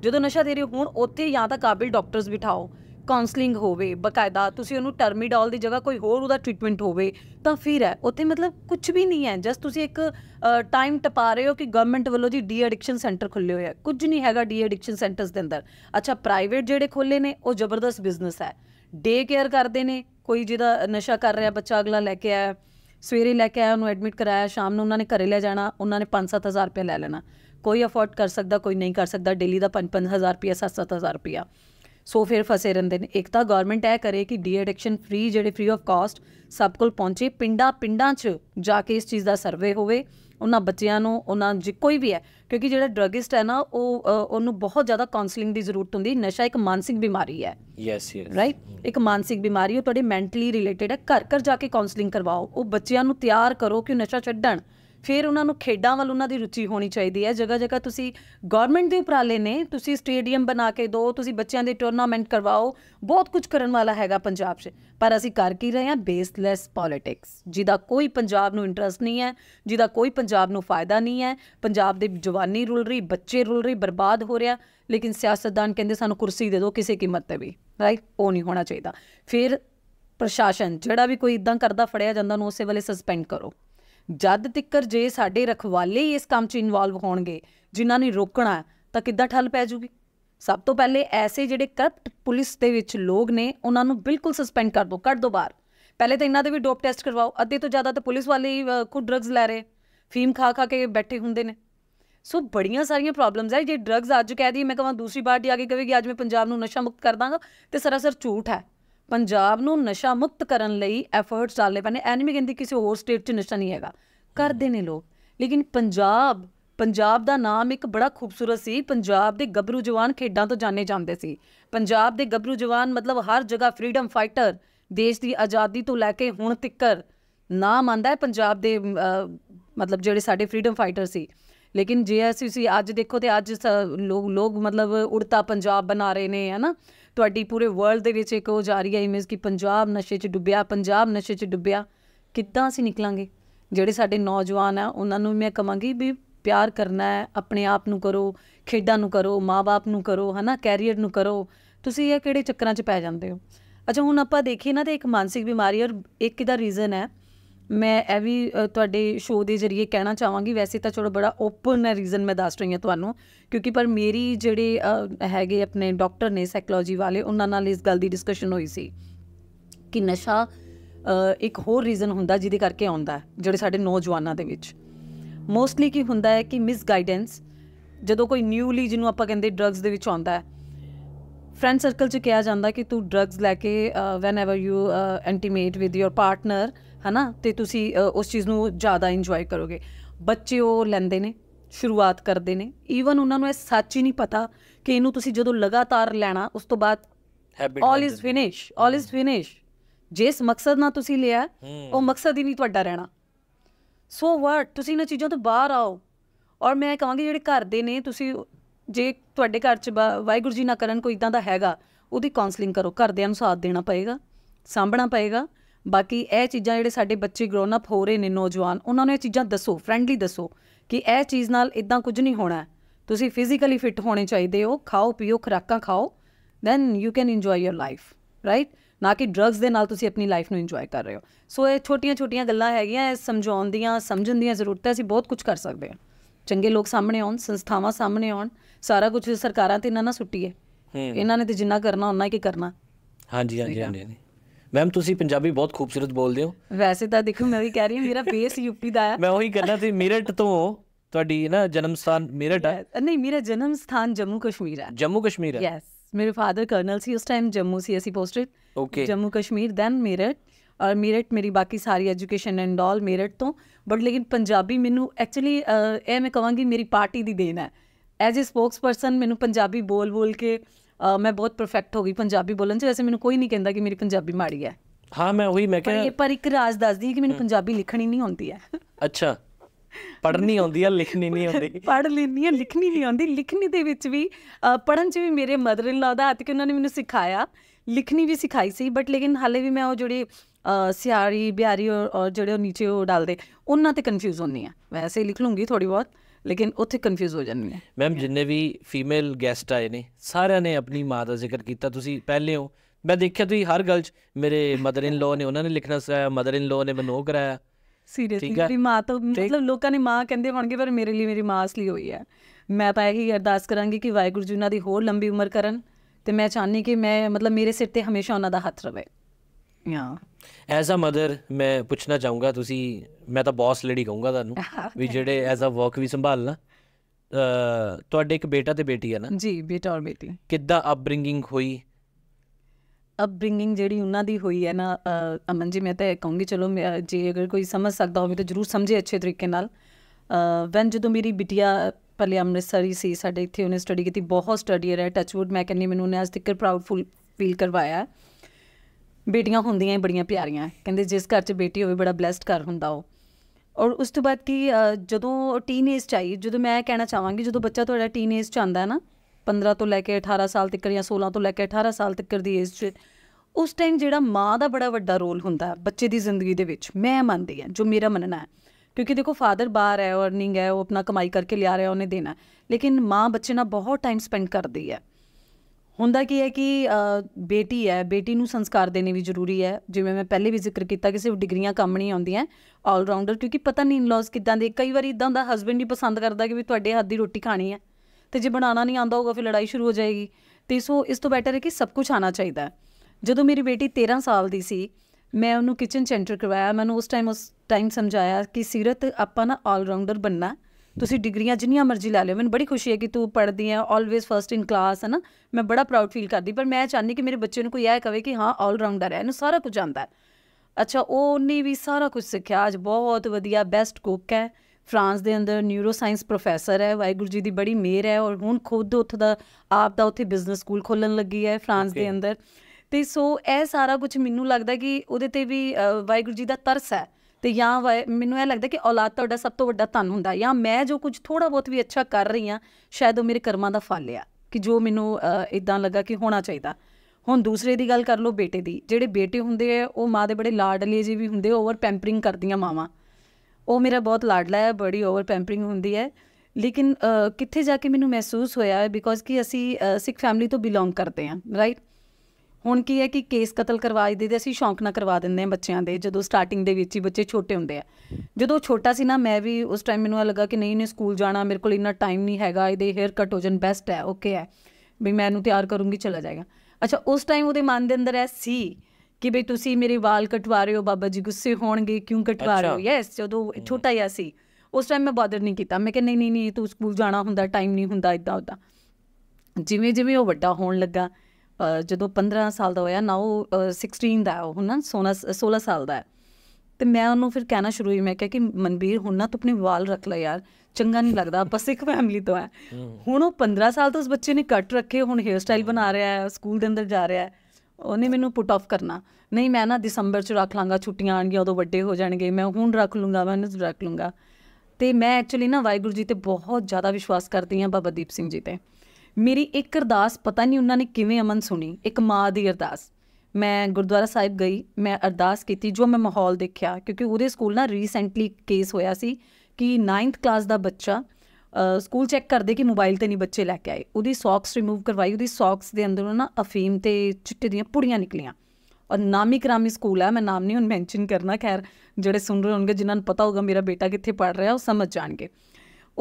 Speaker 1: ਜਦੋਂ ਨਸ਼ਾ ਦੇ ਰਹੇ ਹੋਣ ਉੱਥੇ ਜਾਂ ਤਾਂ ਕਾਬਿਲ ਡਾਕਟਰਸ ਬਿਠਾਓ ਕਾਉਂਸਲਿੰਗ ਹੋਵੇ ਬਕਾਇਦਾ ਤੁਸੀਂ ਉਹਨੂੰ ਟਰਮੀਡੋਲ ਦੀ ਜਗ੍ਹਾ ਕੋਈ ਹੋਰ ਉਹਦਾ ਟ੍ਰੀਟਮੈਂਟ ਹੋਵੇ ਤਾਂ ਫਿਰ ਹੈ ਉੱਥੇ ਮਤਲਬ ਕੁਝ ਵੀ ਨਹੀਂ ਹੈ ਜਸ ਤੁਸੀਂ ਇੱਕ ਟਾਈਮ ਟਪਾ ਰਹੇ ਹੋ ਕਿ ਗਵਰਨਮੈਂਟ ਵੱਲੋਂ ਜੀ ਡੀ ਐਡਿਕਸ਼ਨ ਸੈਂਟਰ ਖੁੱਲੇ ਹੋਏ ਆ ਕੁਝ ਨਹੀਂ ਹੈਗਾ ਡੀ ਐਡਿਕਸ਼ਨ ਸੈਂਟਰਸ ਦੇ ਅੰਦਰ ਅੱਛਾ ਪ੍ਰਾਈਵੇਟ ਜਿਹੜੇ ਖੋਲੇ ਨੇ ਉਹ ਜ਼ਬਰਦਸਤ ਬਿਜ਼ਨਸ ਹੈ ਡੇ ਕੇਅਰ ਕਰਦੇ ਨੇ ਕੋਈ ਜਿਹਦਾ ਨਸ਼ਾ ਕਰ ਰਿਹਾ ਬੱਚਾ ਅਗਲਾ ਲੈ ਕੇ ਆਇਆ ਸਵੇਰੇ ਲੈ ਕੇ ਆਇਆ ਉਹਨੂੰ ਐਡਮਿਟ ਕਰਾਇਆ ਸ਼ਾਮ ਨੂੰ ਉਹਨਾਂ ਨੇ ਘਰੇ ਲੈ ਜਾਣਾ ਉਹਨਾਂ ਨੇ 5-7000 ਰੁਪਏ ਲੈ ਲੈਣਾ ਕੋਈ ਅਫੋਰਡ ਕਰ ਸਕਦਾ ਕੋਈ ਨਹੀਂ ਕਰ ਸਕਦਾ ਡੇਲੀ ਦਾ 5-5000 ਰੁਪਏ 7-7000 ਰੁਪਏ ਸੋ ਫਿਰ ਫਸੇ ਰਹਿੰਦੇ ਨੇ ਇੱਕ ਤਾਂ ਗਵਰਨਮੈਂਟ ਇਹ ਕਰੇ ਕਿ ਡੀ ਐਡਿਕਸ਼ਨ ਫ੍ਰੀ ਜਿਹੜੇ ਫ੍ਰੀ ਆਫ ਕਾਸਟ ਸਭ ਕੋਲ ਪਹੁੰਚੇ ਪਿੰਡਾਂ ਪਿੰਡਾਂ 'ਚ ਜਾ ਕੇ ਇਸ ਚੀਜ਼ ਦਾ ਸਰਵੇ ਹੋਵੇ ਉਹਨਾਂ ਬੱਚਿਆਂ ਨੂੰ ਉਹਨਾਂ ਜੇ ਕੋਈ ਵੀ ਹੈ ਕਿਉਂਕਿ ਜਿਹੜਾ ਡਰਗਿਸਟ ਹੈ ਨਾ ਉਹ ਉਹਨੂੰ ਬਹੁਤ ਜ਼ਿਆਦਾ ਕਾਉਂਸਲਿੰਗ ਦੀ ਜ਼ਰੂਰਤ ਹੁੰਦੀ ਨਸ਼ਾ ਇੱਕ ਮਾਨਸਿਕ ਬਿਮਾਰੀ ਹੈ ਯੈਸ ਯੈਸ ਰਾਈਟ ਇੱਕ ਮਾਨਸਿਕ ਬਿਮਾਰੀ ਉਹ ਤੁਹਾਡੇ ਮੈਂਟਲੀ ਰਿਲੇਟਡ ਹੈ ਘਰ ਘਰ ਜਾ ਕੇ ਕਾਉਂਸਲਿੰਗ ਕਰਵਾਓ ਉਹ ਬੱਚਿਆਂ ਨੂੰ ਤਿਆਰ ਕਰੋ ਕਿ ਨਸ਼ਾ ਛੱਡਣ ਫਿਰ ਉਹਨਾਂ ਨੂੰ ਖੇਡਾਂ ਵੱਲ ਉਹਨਾਂ ਦੀ ਰੁਚੀ ਹੋਣੀ ਚਾਹੀਦੀ ਹੈ ਜਗ੍ਹਾ ਜਗ੍ਹਾ ਤੁਸੀਂ ਗਵਰਨਮੈਂਟ ਦੇ ਉਪਰਾਲੇ ਨੇ ਤੁਸੀਂ ਸਟੇਡੀਅਮ ਬਣਾ ਕੇ ਦਿਓ ਤੁਸੀਂ ਬੱਚਿਆਂ ਦੇ ਟੂਰਨਾਮੈਂਟ ਕਰਵਾਓ ਬਹੁਤ ਕੁਝ ਕਰਨ ਵਾਲਾ ਹੈਗਾ ਪੰਜਾਬ 'ਚ ਪਰ ਅਸੀਂ ਕਰ ਕੀ ਰਹੇ ਹਾਂ ਬੇਸਲੈਸ ਪੋਲਿਟਿਕਸ ਜਿਹਦਾ ਕੋਈ ਪੰਜਾਬ ਨੂੰ ਇੰਟਰਸਟ ਨਹੀਂ ਹੈ ਜਿਹਦਾ ਕੋਈ ਪੰਜਾਬ ਨੂੰ ਫਾਇਦਾ ਨਹੀਂ ਹੈ ਪੰਜਾਬ ਦੇ ਜਵਾਨੀ ਰੁਲ ਰਹੀ ਬੱਚੇ ਰੁਲ ਰਹੀ ਬਰਬਾਦ ਹੋ ਰਿਹਾ ਲੇਕਿਨ ਸਿਆਸਤਦਾਨ ਕਹਿੰਦੇ ਸਾਨੂੰ ਕੁਰਸੀ ਦੇ ਦਿਓ ਕਿਸੇ ਕੀਮਤ ਤੇ ਵੀ ਰਾਈਟ ਉਹ ਨਹੀਂ ਹੋਣਾ ਚਾਹੀਦਾ ਫਿਰ ਪ੍ਰਸ਼ਾਸਨ ਜਿਹੜਾ ਵੀ ਕੋਈ ਇਦਾਂ ਕਰਦਾ ਫੜਿਆ ਜਾਂਦਾ ਨੂੰ ਉਸੇ ਵੇਲੇ ਸਸਪੈਂਡ ਕਰੋ ਜਦ ਤੱਕਰ ਜੇ ਸਾਡੇ ਰਖਵਾਲੇ ਇਸ ਕੰਮ 'ਚ ਇਨਵੋਲਵ ਹੋਣਗੇ ਜਿਨ੍ਹਾਂ ਨੇ ਰੋਕਣਾ ਤਾਂ ਕਿੱਦਾਂ ਠੱਲ ਪੈ ਜੂਗੀ ਸਭ ਤੋਂ ਪਹਿਲੇ ਐਸੇ ਜਿਹੜੇ ਕਰਪਟ ਪੁਲਿਸ ਦੇ ਵਿੱਚ ਲੋਕ ਨੇ ਉਹਨਾਂ ਨੂੰ ਬਿਲਕੁਲ ਸਸਪੈਂਡ ਕਰ ਦਿਓ ਕੱਢ ਦਿਓ ਬਾਹਰ ਪਹਿਲੇ ਤਾਂ ਇਹਨਾਂ ਦੇ ਵੀ ਡੋਪ ਟੈਸਟ ਕਰਵਾਓ ਅੱਧੇ ਤੋਂ ਜ਼ਿਆਦਾ ਤਾਂ ਪੁਲਿਸ ਵਾਲੇ ਕੋ ਡਰੱਗਸ ਲੈ ਰਹੇ ਫੀਮ ਖਾ ਖਾ ਕੇ ਬੈਠੇ ਹੁੰਦੇ ਨੇ ਸੋ ਬੜੀਆਂ ਸਾਰੀਆਂ ਪ੍ਰੋਬਲਮਸ ਹੈ ਜੇ ਡਰੱਗਸ ਅੱਜ ਕਹਿ ਦਈਏ ਮੈਂ ਕਹਾਂ ਦੂਸਰੀ ਪਾਰਟੀ ਆ ਕੇ ਕਹੇਗੀ ਅੱਜ ਮੈਂ ਪੰਜਾਬ ਨੂੰ ਨਸ਼ਾ ਮੁਕਤ ਕਰ ਦਾਂਗਾ ਤੇ ਸਰਾਸਰ ਝੂਠ ਹੈ ਪੰਜਾਬ ਨੂੰ ਨਸ਼ਾ ਮੁਕਤ ਕਰਨ ਲਈ ਐਫਰਟਸ ਡਾਲਨੇ ਪੈਣੇ ਐ ਨਹੀਂ ਕਹਿੰਦੀ ਕਿਸੇ ਹੋਰ ਸਟੇਟ 'ਚ ਨਸ਼ਾ ਨਹੀਂ ਹੈਗਾ ਕਰਦੇ ਨੇ ਲੋਕ ਲੇਕਿਨ ਪੰਜਾਬ ਪੰਜਾਬ ਦਾ ਨਾਮ ਇੱਕ ਬੜਾ ਖੂਬਸੂਰਤ ਸੀ ਪੰਜਾਬ ਦੇ ਗੱਭਰੂ ਜਵਾਨ ਖੇਡਾਂ ਤੋਂ ਜਾਣੇ ਜਾਂਦੇ ਸੀ ਪੰਜਾਬ ਦੇ ਗੱਭਰੂ ਜਵਾਨ ਮਤਲਬ ਹਰ ਜਗ੍ਹਾ ਫਰੀडम ਫਾਈਟਰ ਦੇਸ਼ ਦੀ ਆਜ਼ਾਦੀ ਤੋਂ ਲੈ ਕੇ ਹੁਣ ਤੱਕਰ ਨਾਮ ਆਂਦਾ ਹੈ ਪੰਜਾਬ ਦੇ ਮਤਲਬ ਜਿਹੜੇ ਸਾਡੇ ਫਰੀडम ਫਾਈਟਰ ਸੀ ਲੇਕਿਨ ਜੇ ਅਸੀਂ ਅੱਜ ਦੇਖੋ ਤੇ ਅੱਜ ਲੋਕ ਲੋਕ ਮਤਲਬ ਉੜਤਾ ਪੰਜਾਬ ਬਣਾ ਰਹੇ ਨੇ ਹਨਾ ਤੁਹਾਡੀ ਪੂਰੇ ਵਰਲਡ ਦੇ ਵਿੱਚ ਇੱਕ ਉਹ ਜਾ ਰਹੀ ਹੈ ਇਮੇਜ ਕਿ ਪੰਜਾਬ ਨਸ਼ੇ 'ਚ ਡੁੱਬਿਆ ਪੰਜਾਬ ਨਸ਼ੇ 'ਚ ਡੁੱਬਿਆ ਕਿੱਦਾਂ ਅਸੀਂ ਨਿਕਲਾਂਗੇ ਜਿਹੜੇ ਸਾਡੇ ਨੌਜਵਾਨ ਆ ਉਹਨਾਂ ਨੂੰ ਮੈਂ ਕਹਾਂਗੀ ਵੀ ਪਿਆਰ ਕਰਨਾ ਹੈ ਆਪਣੇ ਆਪ ਨੂੰ ਕਰੋ ਖੇਡਾਂ ਨੂੰ ਕਰੋ ਮਾਪੇ ਨੂੰ ਕਰੋ ਹਨਾ ਕੈਰੀਅਰ ਨੂੰ ਕਰੋ ਤੁਸੀਂ ਇਹ ਕਿਹੜੇ ਚੱਕਰਾਂ 'ਚ ਪੈ ਜਾਂਦੇ ਹੋ ਅੱਛਾ ਹੁਣ ਆਪਾਂ ਦੇਖੀਏ ਨਾ ਤੇ ਇੱਕ ਮਾਨਸਿਕ ਬਿਮਾਰੀ ਔਰ ਇੱਕ ਇਹਦਾ ਰੀਜ਼ਨ ਹੈ ਮੈਂ ਇਹ ਵੀ ਤੁਹਾਡੇ ਸ਼ੋਅ ਦੇ ਜਰੀਏ ਕਹਿਣਾ ਚਾਹਾਂਗੀ ਵੈਸੇ ਤਾਂ ਚਲੋ ਬੜਾ ਓਪਨ ਹੈ ਰੀਜ਼ਨ ਮੈਂ ਦੱਸ ਰਹੀ ਹਾਂ ਤੁਹਾਨੂੰ ਕਿਉਂਕਿ ਪਰ ਮੇਰੀ ਜਿਹੜੇ ਹੈਗੇ ਆਪਣੇ ਡਾਕਟਰ ਨੇ ਸਾਈਕੋਲੋਜੀ ਵਾਲੇ ਉਹਨਾਂ ਨਾਲ ਇਸ ਗੱਲ ਦੀ ਡਿਸਕਸ਼ਨ ਹੋਈ ਸੀ ਕਿ ਨਸ਼ਾ ਇੱਕ ਹੋਰ ਰੀਜ਼ਨ ਹੁੰਦਾ ਜਿਹਦੇ ਕਰਕੇ ਆਉਂਦਾ ਜਿਹੜੇ ਸਾਡੇ ਨੌਜਵਾਨਾਂ ਦੇ ਵਿੱਚ ਮੋਸਟਲੀ ਕੀ ਹੁੰਦਾ ਹੈ ਕਿ ਮਿਸ ਗਾਈਡੈਂਸ ਜਦੋਂ ਕੋਈ ਨਿਊਲੀ ਜਿਹਨੂੰ ਆਪਾਂ ਕਹਿੰਦੇ ਡਰੱਗਸ ਦੇ ਵਿੱਚ ਆਉਂਦਾ ਹੈ ਫਰੈਂਡ ਸਰਕਲ ਚ ਕਿਹਾ ਜਾਂਦਾ ਕਿ ਤੂੰ ਡਰੱਗਸ ਲੈ ਕੇ when ever you intimate with your partner ਹਨਾ ਤੇ ਤੁਸੀਂ ਉਸ ਚੀਜ਼ ਨੂੰ ਜ਼ਿਆਦਾ ਇੰਜੋਏ ਕਰੋਗੇ ਬੱਚੇ ਉਹ ਲੈਂਦੇ ਨੇ ਸ਼ੁਰੂਆਤ ਕਰਦੇ ਨੇ ਈਵਨ ਉਹਨਾਂ ਨੂੰ ਇਹ ਸੱਚ ਹੀ ਨਹੀਂ ਪਤਾ ਕਿ ਇਹਨੂੰ ਤੁਸੀਂ ਜਦੋਂ ਲਗਾਤਾਰ ਲੈਣਾ ਉਸ ਤੋਂ
Speaker 2: ਬਾਅਦ all is
Speaker 1: finish all is finish ਜਿਸ ਮਕਸਦ ਨਾਲ ਤੁਸੀਂ ਲਿਆ ਉਹ ਮਕਸਦ ਹੀ ਨਹੀਂ ਤੁਹਾਡਾ ਰਹਿਣਾ ਸੋ ਵਾਟ ਤੁਸੀਂ ਇਹਨਾਂ ਚੀਜ਼ਾਂ ਤੋਂ ਬਾਹਰ ਆਓ ਔਰ ਮੈਂ ਕਹਾਂਗੀ ਜਿਹੜੇ ਘਰ ਦੇ ਨੇ ਤੁਸੀਂ ਜੇ ਤੁਹਾਡੇ ਘਰ 'ਚ ਵਾਹਿਗੁਰੂ ਜੀ ਨਾ ਕਰਨ ਕੋਈ ਇਦਾਂ ਦਾ ਹੈਗਾ ਉਹਦੀ ਕਾਉਂਸਲਿੰਗ ਕਰੋ ਘਰਦਿਆਂ ਨੂੰ ਸਾਥ ਦੇਣਾ ਪਏਗਾ ਸਾਂਭਣਾ ਪਏਗਾ ਬਾਕੀ ਇਹ ਚੀਜ਼ਾਂ ਜਿਹੜੇ ਸਾਡੇ ਬੱਚੇ ਗਰੋਨ ਅਪ ਹੋ ਰਹੇ ਨੇ ਨੌਜਵਾਨ ਉਹਨਾਂ ਨੂੰ ਇਹ ਚੀਜ਼ਾਂ ਦੱਸੋ ਫ੍ਰੈਂਡਲੀ ਦੱਸੋ ਕਿ ਇਹ ਚੀਜ਼ ਨਾਲ ਇਦਾਂ ਕੁਝ ਨਹੀਂ ਹੋਣਾ ਤੁਸੀਂ ਫਿਜ਼ੀਕਲੀ ਫਿਟ ਹੋਣੇ ਚਾਹੀਦੇ ਹੋ ਖਾਓ ਪੀਓ ਖਰਾਕਾਂ ਖਾਓ then you can enjoy your life right ਨਾ ਕਿ ਡਰੱਗਸ ਦੇ ਨਾਲ ਤੁਸੀਂ ਆਪਣੀ ਲਾਈਫ ਨੂੰ ਇੰਜੋਏ ਕਰ ਰਹੇ ਹੋ ਸੋ ਇਹ ਛੋਟੀਆਂ-ਛੋਟੀਆਂ ਗੱਲਾਂ ਹੈਗੀਆਂ ਇਹ ਸਮਝਾਉਣ ਦੀਆਂ ਸਮਝਣ ਦੀਆਂ ਜ਼ਰੂਰਤਾਂ ਸੀ ਬਹੁਤ ਕੁਝ ਕਰ ਸਕਦੇ ਹਾਂ ਚੰਗੇ ਲੋਕ ਸਾਹਮਣੇ ਆਉਣ ਸੰਸਥਾਵਾਂ ਸਾਹਮਣੇ ਆਉਣ ਸਾਰਾ ਕੁਝ ਸਰਕਾਰਾਂ ਤੇ ਇਹਨਾਂ ਨਾਲ ਸੁੱਟੀਏ ਇਹਨਾਂ ਨੇ ਤੇ ਜਿੰਨਾ ਕਰਨਾ ਉਹਨਾਂ ਹੀ ਕਰਨਾ
Speaker 2: ਹਾਂਜੀ ਹਾਂਜੀ ਹਾਂਜੀ ਮੈਮ ਤੁਸੀਂ ਪੰਜਾਬੀ ਬਹੁਤ ਖੂਬਸੂਰਤ ਬੋਲਦੇ ਹੋ
Speaker 1: ਵੈਸੇ ਤਾਂ ਦੇਖੋ ਮੈਂ ਵੀ ਕਹਿ ਰਹੀ ਹਾਂ ਮੇਰਾ ਬੇਸ ਯੂਪੀ ਦਾ ਹੈ ਮੈਂ ਉਹੀ ਕਹਿਣਾ ਸੀ
Speaker 2: ਮੇਰਠ ਤੋਂ ਤੁਹਾਡੀ ਨਾ ਜਨਮ ਸਥਾਨ ਮੇਰਠ ਹੈ
Speaker 1: ਨਹੀਂ ਮੇਰਾ ਜਨਮ ਸਥਾਨ ਜੰਮੂ ਕਸ਼ਮੀਰ ਹੈ
Speaker 2: ਜੰਮੂ ਕਸ਼ਮੀਰ ਹੈ ਯੈਸ
Speaker 1: ਮੇਰੇ ਫਾਦਰ ਕਰਨਲ ਸੀ ਉਸ ਟਾਈਮ ਜੰਮੂ ਸੀ ਅਸੀਂ posted okay Jammu Kashmir then Meerut ਔਰ ਮੇਰਠ ਮੇਰੀ ਬਾਕੀ ਸਾਰੀ ਐਜੂਕੇਸ਼ਨ ਐਂਡ ਆਲ ਮੇਰਠ ਤੋਂ ਬਟ ਲੇਕਿਨ ਪੰਜਾਬੀ ਮੈਨੂੰ ਐਕਚੁਅਲੀ ਇਹ ਮੈਂ ਕਹਾਂਗੀ ਮੇਰੀ ਪਾਰਟੀ ਦੀ ਦੇਣ ਹੈ ਐਜ਼ ਅ ਸਪੋਕਸਪਰਸਨ ਮੈਨੂੰ ਪੰਜਾਬੀ ਬੋਲ ਬੋਲ ਕੇ ਮੈਂ ਬਹੁਤ ਪਰਫੈਕਟ ਹੋ ਗਈ ਪੰਜਾਬੀ ਬੋਲਣ 'ਚ ਵੈਸੇ ਮੈਨੂੰ ਕੋਈ ਨਹੀਂ ਕਹਿੰਦਾ ਕਿ ਮੇਰੀ ਪੰਜਾਬੀ ਮਾੜੀ ਹੈ
Speaker 2: ਹਾਂ ਮੈਂ ਉਹੀ ਮੈਂ ਕਿਹਾ
Speaker 1: ਪਰ ਇੱਕ ਰਾਜ ਦੱਸਦੀ ਕਿ ਮੈਨੂੰ ਪੰਜਾਬੀ ਲਿਖਣੀ ਨਹੀਂ ਆਉਂਦੀ ਹੈ
Speaker 2: ਅੱਛਾ ਪੜ੍ਹਨੀ ਆਉਂਦੀ ਆ ਲਿਖਣੀ ਨਹੀਂ ਆਉਂਦੀ
Speaker 1: ਪੜ੍ਹ ਲੈਣੀ ਆ ਲਿਖਣੀ ਨਹੀਂ ਆਉਂਦੀ ਲਿਖਣੀ ਦੇ ਵਿੱਚ ਵੀ ਪੜ੍ਹਨ 'ਚ ਵੀ ਮੇਰੇ ਮਦਰ ਇਨ ਲਾ ਦਾ ਹੱਥ ਕਿ ਉਹਨਾਂ ਨੇ ਮੈਨੂੰ ਸਿਖਾਇਆ ਲਿਖਣੀ ਵੀ ਸਿਖਾਈ ਸੀ ਬਟ ਲੇਕਿਨ ਹਾਲੇ ਵੀ ਮੈਂ ਉਹ ਜਿਹੜੇ ਸਿਆਰੀ ਬਿਆਰੀ ਔਰ ਜਿਹੜੇ ਉਹ ਨੀਚੇ ਉਹ ਡਾਲਦੇ ਉਹਨਾਂ ਤੇ ਕਨਫਿਊਜ਼ ਹੁੰਨੀ ਆ ਵੈਸੇ ਲਿਖ ਲੂੰਗੀ ਥੋੜੀ ਬਹੁਤ ਲੇਕਿਨ ਉੱਥੇ ਕਨਫਿਊਜ਼ ਹੋ ਜਾਂਦੇ ਨੇ
Speaker 2: ਮੈਮ ਜਿੰਨੇ ਵੀ ਫੀਮੇਲ ਗੈਸਟ ਆਏ ਨੇ ਸਾਰਿਆਂ ਨੇ ਆਪਣੀ ਮਾਂ ਦਾ ਜ਼ਿਕਰ ਕੀਤਾ ਤੁਸੀਂ ਪਹਿਲੇ ਹੋ ਮੈਂ ਦੇਖਿਆ ਤੁਸੀਂ ਹਰ ਗੱਲ 'ਚ ਮੇਰੇ ਮਦਰ ਇਨ ਲਾਅ ਨੇ ਉਹਨਾਂ ਨੇ ਲਿਖਣਾ ਸਿਖਾਇਆ ਮਦਰ ਇਨ ਲਾਅ ਨੇ ਮੈਨੂੰ ਕਰਾਇਆ
Speaker 1: ਸੀਰੀਅਸਲੀ ਮੇਰੀ ਮਾਂ ਤਾਂ ਮਤਲਬ ਲੋਕਾਂ ਨੇ ਮਾਂ ਕਹਿੰਦੇ ਹੋਣਗੇ ਪਰ ਮੇਰੇ ਲਈ ਮੇਰੀ ਮਾਂ ਅਸਲੀ ਹੋਈ ਹੈ ਮੈਂ ਤਾਂ ਇਹ ਹੀ ਅਰਦਾਸ ਕਰਾਂਗੀ ਕਿ ਵਾਹਿਗੁਰੂ ਜੀ ਉਹਨਾਂ ਦੀ ਹੋਰ ਲੰਬੀ ਉਮਰ ਕਰਨ ਤੇ ਮੈਂ ਚਾਹਨੀ ਕਿ ਮੈਂ ਮਤਲਬ ਮੇਰੇ ਸਿਰ ਤੇ ਹਮੇਸ਼ਾ ਉਹਨਾਂ ਦਾ ਹੱਥ ਰਵੇ ਯਾ
Speaker 2: ਐਜ਼ ਅ ਮਦਰ ਮੈਂ ਪੁੱਛਣਾ ਚਾਹੂੰਗਾ ਤੁਸੀਂ ਮੈਂ ਤਾਂ ਬੌਸ ਲੇਡੀ ਕਹੂੰਗਾ ਤੁਹਾਨੂੰ ਵੀ ਜਿਹੜੇ ਐਜ਼ ਅ ਵਰਕ ਵੀ ਸੰਭਾਲਣਾ ਤੁਹਾਡੇ ਇੱਕ ਬੇਟਾ ਤੇ ਬੇਟੀ ਹੈ ਨਾ ਜੀ ਬੇਟਾ ਔਰ ਬੇਟੀ ਕਿੱਦਾਂ ਅਪਬ੍ਰਿੰਗਿੰਗ ਹੋਈ
Speaker 1: ਅਪਬ੍ਰਿੰਗਿੰਗ ਜਿਹੜੀ ਉਹਨਾਂ ਦੀ ਹੋਈ ਹੈ ਨਾ ਅਮਨ ਜੀ ਮੈਂ ਤਾਂ ਕਹੂੰਗੀ ਚਲੋ ਜੇ ਅਗਰ ਕੋਈ ਸਮਝ ਸਕਦਾ ਹੋਵੇ ਤਾਂ ਜਰੂਰ ਸਮਝੇ ਅੱਛੇ ਤਰੀਕੇ ਨਾਲ ਵੈਨ ਜਦੋਂ ਮੇਰੀ ਬਿਟਿਆ ਪਹਿਲੇ ਅੰਮ੍ਰਿਤਸਰੀ ਹੀ ਸੀ ਸਾਡੇ ਇੱਥੇ ਉਹਨੇ ਸਟੱਡੀ ਕੀਤੀ ਬਹੁਤ ਸਟੱਡੀਅਰ ਹੈ ਟੱਚਵੁੱਡ ਮੈਂ ਕਹਿੰਨੀ ਮੈਨੂੰ ਉਹਨੇ ਅੱਜ ਤੱਕ ਪ੍ਰਾਊਡਫੁਲ ਫੀਲ ਕਰਵਾਇਆ ਬੇਟੀਆਂ ਹੁੰਦੀਆਂ ਹੀ ਬੜੀਆਂ ਪਿਆਰੀਆਂ ਕਹਿੰਦੇ ਜਿਸ ਘਰ 'ਚ ਬੇਟੀ ਹੋਵੇ ਬੜਾ ਬlesed ਘਰ ਹੁੰਦਾ ਉਹ ਔਰ ਉਸ ਤੋਂ ਬਾਅਦ ਕੀ ਜਦੋਂ ਟੀਨੇਜ ਚ ਆਈ ਜਦੋਂ ਮੈਂ ਕਹਿਣਾ ਚਾਹਾਂਗੀ ਜਦੋਂ ਬੱਚਾ ਤੁਹਾਡਾ ਟੀਨੇਜ ਚ ਆਂਦਾ ਹੈ ਨਾ 15 ਤੋਂ ਲੈ ਕੇ 18 ਸਾਲ ਤੱਕ ਜਾਂ 16 ਤੋਂ ਲੈ ਕੇ 18 ਸਾਲ ਤੱਕ ਦੀ ਏਜ 'ਚ ਉਸ ਟਾਈਮ ਜਿਹੜਾ ਮਾਂ ਦਾ ਬੜਾ ਵੱਡਾ ਰੋਲ ਹੁੰਦਾ ਬੱਚੇ ਦੀ ਜ਼ਿੰਦਗੀ ਦੇ ਵਿੱਚ ਮੈਂ ਮੰਨਦੀ ਹਾਂ ਜੋ ਮੇਰਾ ਮੰਨਣਾ ਹੈ ਕਿਉਂਕਿ ਦੇਖੋ ਫਾਦਰ ਬਾਹਰ ਹੈ ਅਰਨਿੰਗ ਹੈ ਉਹ ਆਪਣਾ ਕਮਾਈ ਕਰਕੇ ਲਿਆ ਰਿਹਾ ਉਹਨੇ ਦੇਣਾ ਲੇਕਿਨ ਮਾਂ ਬੱਚੇ ਨਾਲ ਬਹੁਤ ਟਾਈਮ ਸਪੈਂਡ ਕਰਦੀ ਹੈ ਹੁੰਦਾ ਕੀ ਹੈ ਕਿ ਬੇਟੀ ਹੈ ਬੇਟੀ ਨੂੰ ਸੰਸਕਾਰ ਦੇਣੇ ਵੀ ਜ਼ਰੂਰੀ ਹੈ ਜਿਵੇਂ ਮੈਂ ਪਹਿਲੇ ਵੀ ਜ਼ਿਕਰ ਕੀਤਾ ਕਿ ਸਿਰਫ ਡਿਗਰੀਆਂ ਕੰਮ ਨਹੀਂ ਆਉਂਦੀਆਂ ਆਲ ਰਾਉਂਡਰ ਕਿਉਂਕਿ ਪਤਾ ਨਹੀਂ ਇਨ-ਲॉज ਕਿਦਾਂ ਦੇ ਕਈ ਵਾਰੀ ਇਦਾਂ ਹੁੰਦਾ ਹਸਬੰਡ ਹੀ ਪਸੰਦ ਕਰਦਾ ਕਿ ਵੀ ਤੁਹਾਡੇ ਹੱਥ ਦੀ ਰੋਟੀ ਖਾਣੀ ਹੈ ਤੇ ਜੇ ਬਣਾਉਣਾ ਨਹੀਂ ਆਉਂਦਾ ਹੋਊਗਾ ਫਿਰ ਲੜਾਈ ਸ਼ੁਰੂ ਹੋ ਜਾਏਗੀ ਤੇ ਸੋ ਇਸ ਤੋਂ ਬੈਟਰ ਹੈ ਕਿ ਸਭ ਕੁਝ ਆਣਾ ਚਾਹੀਦਾ ਜਦੋਂ ਮੇਰੀ ਬੇਟੀ 13 ਸਾਲ ਦੀ ਸੀ ਮੈਂ ਉਹਨੂੰ ਕਿਚਨ ਸੈਂਟਰ ਕਰਵਾਇਆ ਮੈਨੂੰ ਉਸ ਟਾਈਮ ਉਸ ਟਾਈਮ ਸਮਝਾਇਆ ਕਿ ਸਿਰਤ ਆਪਾਂ ਨਾ ਆਲ ਰਾਉਂਡਰ ਬੰਨਾ ਤੁਸੀਂ ਡਿਗਰੀਆਂ ਜਿੰਨੀਆਂ ਮਰਜ਼ੀ ਲੈ ਲਿਓ ਮੈਨੂੰ ਬੜੀ ਖੁਸ਼ੀ ਹੈ ਕਿ ਤੂੰ ਪੜ੍ਹਦੀ ਹੈ ਆਲਵੇਸ ਫਰਸਟ ਇਨ ਕਲਾਸ ਹੈ ਨਾ ਮੈਂ ਬੜਾ ਪ੍ਰਾਊਡ ਫੀਲ ਕਰਦੀ ਪਰ ਮੈਂ ਚਾਹਨੀ ਕਿ ਮੇਰੇ ਬੱਚੇ ਨੂੰ ਕੋਈ ਇਹ ਕਹੇ ਕਿ ਹਾਂ ਆਲ ਰਾਊਂਡਰ ਹੈ ਇਹਨੂੰ ਸਾਰਾ ਕੁਝ ਆਉਂਦਾ ਹੈ ਅੱਛਾ ਉਹ ਉਹਨੇ ਵੀ ਸਾਰਾ ਕੁਝ ਸਿੱਖਿਆ ਅੱਜ ਬਹੁਤ ਵਧੀਆ ਬੈਸਟ ਕੁੱਕ ਹੈ ਫਰਾਂਸ ਦੇ ਅੰਦਰ ਨਿਊਰੋ ਸਾਇੰਸ ਪ੍ਰੋਫੈਸਰ ਹੈ ਵਾਹਿਗੁਰੂ ਜੀ ਦੀ ਬੜੀ ਮਿਹਰ ਹੈ ਔਰ ਹੁਣ ਖੁਦ ਉੱਥੇ ਦਾ ਆਪ ਦਾ ਉੱਥੇ ਬਿਜ਼ਨਸ ਸਕੂਲ ਖੋਲਣ ਲੱਗੀ ਹੈ ਫਰਾਂਸ ਦੇ ਅੰਦਰ ਤੇ ਸੋ ਇਹ ਸਾਰਾ ਕੁਝ ਮੈਨੂੰ ਲੱਗਦਾ ਕਿ ਉਹਦੇ ਤੇ ਵੀ ਵਾਹਿਗੁਰੂ ਜੀ ਦਾ ਤਰਸ ਹੈ ਤੇ ਜਾਂ ਮੈਨੂੰ ਇਹ ਲੱਗਦਾ ਕਿ ਔਲਾਦ ਤੁਹਾਡਾ ਸਭ ਤੋਂ ਵੱਡਾ ਧਨ ਹੁੰਦਾ ਜਾਂ ਮੈਂ ਜੋ ਕੁਝ ਥੋੜਾ ਬਹੁਤ ਵੀ ਅੱਛਾ ਕਰ ਰਹੀ ਆ ਸ਼ਾਇਦ ਉਹ ਮੇਰੇ ਕਰਮਾਂ ਦਾ ਫਲ ਆ ਕਿ ਜੋ ਮੈਨੂੰ ਇਦਾਂ ਲੱਗਾ ਕਿ ਹੋਣਾ ਚਾਹੀਦਾ ਹੁਣ ਦੂਸਰੇ ਦੀ ਗੱਲ ਕਰ ਲਓ ਬੇਟੇ ਦੀ ਜਿਹੜੇ ਬੇਟੇ ਹੁੰਦੇ ਆ ਉਹ ਮਾਂ ਦੇ ਬੜੇ ਲਾਡਲੇ ਜੀ ਵੀ ਹੁੰਦੇ ਓਵਰ ਪੈਂਪਰਿੰਗ ਕਰਦੀਆਂ ਮਾਵਾਂ ਉਹ ਮੇਰਾ ਬਹੁਤ ਲਾਡਲਾ ਹੈ ਬੜੀ ਓਵਰ ਪੈਂਪਰਿੰਗ ਹੁੰਦੀ ਹੈ ਲੇਕਿਨ ਕਿੱਥੇ ਜਾ ਕੇ ਮੈਨੂੰ ਮਹਿਸੂਸ ਹੋਇਆ ਬਿਕੋਜ਼ ਕਿ ਅਸੀਂ ਸਿੱਖ ਫੈਮਿਲੀ ਤੋਂ ਬਿਲੋਂਗ ਕਰਦੇ ਹਾਂ ਰਾਈਟ ਹੁਣ ਕੀ ਹੈ ਕਿ ਕੇਸ ਕਤਲ ਕਰਵਾ ਦਿੰਦੇ ਤੇ ਅਸੀਂ ਸ਼ੌਂਕ ਨਾ ਕਰਵਾ ਦਿੰਦੇ ਆ ਬੱਚਿਆਂ ਦੇ ਜਦੋਂ ਸਟਾਰਟਿੰਗ ਦੇ ਵਿੱਚ ਹੀ ਬੱਚੇ ਛੋਟੇ ਹੁੰਦੇ ਆ ਜਦੋਂ ਛੋਟਾ ਸੀ ਨਾ ਮੈਂ ਵੀ ਉਸ ਟਾਈਮ ਮੈਨੂੰ ਆ ਲੱਗਾ ਕਿ ਨਹੀਂ ਨਹੀਂ ਸਕੂਲ ਜਾਣਾ ਮੇਰੇ ਕੋਲ ਇੰਨਾ ਟਾਈਮ ਨਹੀਂ ਹੈਗਾ ਇਹਦੇ ਹੇਅਰ ਕਟ ਹੋ ਜਨ ਬੈਸਟ ਹੈ ਓਕੇ ਹੈ ਵੀ ਮੈਂ ਇਹਨੂੰ ਤਿਆਰ ਕਰੂੰਗੀ ਚਲਾ ਜਾਏਗਾ ਅੱਛਾ ਉਸ ਟਾਈਮ ਉਹਦੇ ਮਨ ਦੇ ਅੰਦਰ ਐ ਸੀ ਕਿ ਬਈ ਤੁਸੀਂ ਮੇਰੇ ਵਾਲ ਕਟਵਾ ਰਹੇ ਹੋ ਬਾਬਾ ਜੀ ਗੁੱਸੇ ਹੋਣਗੇ ਕਿਉਂ ਕਟਵਾ ਰਹੇ ਹੋ ਯੈਸ ਜਦੋਂ ਛੋਟਾ ਹੀ ਸੀ ਉਸ ਟਾਈਮ ਮੈਂ ਬਾਦਰ ਨਹੀਂ ਕੀਤਾ ਮੈਂ ਕਿ ਨਹੀਂ ਨਹੀਂ ਨਹੀਂ ਤੂੰ ਸਕੂਲ ਜਾਣਾ ਹੁੰਦਾ ਟਾਈਮ ਨਹੀਂ ਹੁੰਦਾ ਇਦਾਂ ਉਦਾਂ ਜਿਵੇਂ ਜਿਵੇਂ ਉਹ ਵੱਡਾ ਹੋਣ ਲੱਗਾ ਜਦੋਂ 15 ਸਾਲ ਦਾ ਹੋਇਆ ਉਹ 16 ਦਾ ਹੁਣ ਨਾ 16 16 ਸਾਲ ਦਾ ਤੇ ਮੈਂ ਉਹਨੂੰ ਫਿਰ ਕਹਿਣਾ ਸ਼ੁਰੂ ਹੀ ਮੈਂ ਕਿਹਾ ਕਿ ਮਨਬੀਰ ਹੁਣ ਨਾ ਤੂੰ ਆਪਣੇ ਵਾਲ ਰੱਖ ਲੈ ਯਾਰ ਚੰਗਾ ਨਹੀਂ ਲੱਗਦਾ ਆਪਾਂ ਸਿੱਖ ਫੈਮਿਲੀ ਤੋਂ ਆ ਹੁਣ ਉਹ 15 ਸਾਲ ਤੋਂ ਉਸ ਬੱਚੇ ਨੇ ਕੱਟ ਰੱਖੇ ਹੁਣ ਹੇਅਰ ਸਟਾਈਲ ਬਣਾ ਰਿਹਾ ਹੈ ਸਕੂਲ ਦੇ ਅੰਦਰ ਜਾ ਰਿਹਾ ਹੈ ਉਹਨੇ ਮੈਨੂੰ ਪੁੱਟ ਆਫ ਕਰਨਾ ਨਹੀਂ ਮੈਂ ਨਾ ਦਸੰਬਰ ਚ ਰੱਖ ਲਾਂਗਾ ਛੁੱਟੀਆਂ ਆਣਗੀਆਂ ਉਦੋਂ ਵੱਡੇ ਹੋ ਜਾਣਗੇ ਮੈਂ ਹੁਣ ਰੱਖ ਲੂੰਗਾ ਮੈਂ ਉਹਨੂੰ ਰੱਖ ਲੂੰਗਾ ਤੇ ਮੈਂ ਐਕਚੁਅਲੀ ਨਾ ਵਾਹਿਗੁਰੂ ਜੀ ਤੇ ਬਹੁਤ ਜ਼ਿਆਦਾ ਵਿਸ਼ਵਾਸ ਕਰਦੀ ਆ ਬਾਬਾ ਦੀਪ ਸਿੰਘ ਜੀ ਤੇ ਮੇਰੀ ਇੱਕ ਅਰਦਾਸ ਪਤਾ ਨਹੀਂ ਉਹਨਾਂ ਨੇ ਕਿਵੇਂ ਅਮਨ ਸੁਣੀ ਇੱਕ ਮਾਂ ਦੀ ਅਰਦਾਸ ਮੈਂ ਗੁਰਦੁਆਰਾ ਸਾਹਿਬ ਗਈ ਮੈਂ ਅਰਦਾਸ ਕੀਤੀ ਜੋ ਮੈਂ ਮਾਹੌਲ ਦੇਖਿਆ ਕਿਉਂਕਿ ਉਹਦੇ ਸਕੂਲ ਨਾਲ ਰੀਸੈਂਟਲੀ ਕੇਸ ਹੋਇਆ ਸੀ ਕਿ 9th ਕਲਾਸ ਦਾ ਬੱਚਾ ਸਕੂਲ ਚੈੱਕ ਕਰਦੇ ਕਿ ਮੋਬਾਈਲ ਤੇ ਨਹੀਂ ਬੱਚੇ ਲੈ ਕੇ ਆਏ ਉਹਦੀ ਸੌਕਸ ਰਿਮੂਵ ਕਰਵਾਈ ਉਹਦੀ ਸੌਕਸ ਦੇ ਅੰਦਰ ਨਾ ਅਫੀਮ ਤੇ ਚਿੱਟੇ ਦੀਆਂ ਪੁੜੀਆਂ ਨਿਕਲੀਆਂ ਔਰ ਨਾਮੀ ਕਰਾਮੀ ਸਕੂਲ ਆ ਮੈਂ ਨਾਮ ਨਹੀਂ ਹੁਣ ਮੈਂਸ਼ਨ ਕਰਨਾ ਖੈਰ ਜਿਹੜੇ ਸੁਣ ਰਹੇ ਹੋਣਗੇ ਜਿਨ੍ਹਾਂ ਨੂੰ ਪਤਾ ਹੋਊਗਾ ਮੇਰਾ ਬੇਟਾ ਕਿੱਥੇ ਪੜ ਰਿਹਾ ਉਹ ਸਮਝ ਜਾਣਗੇ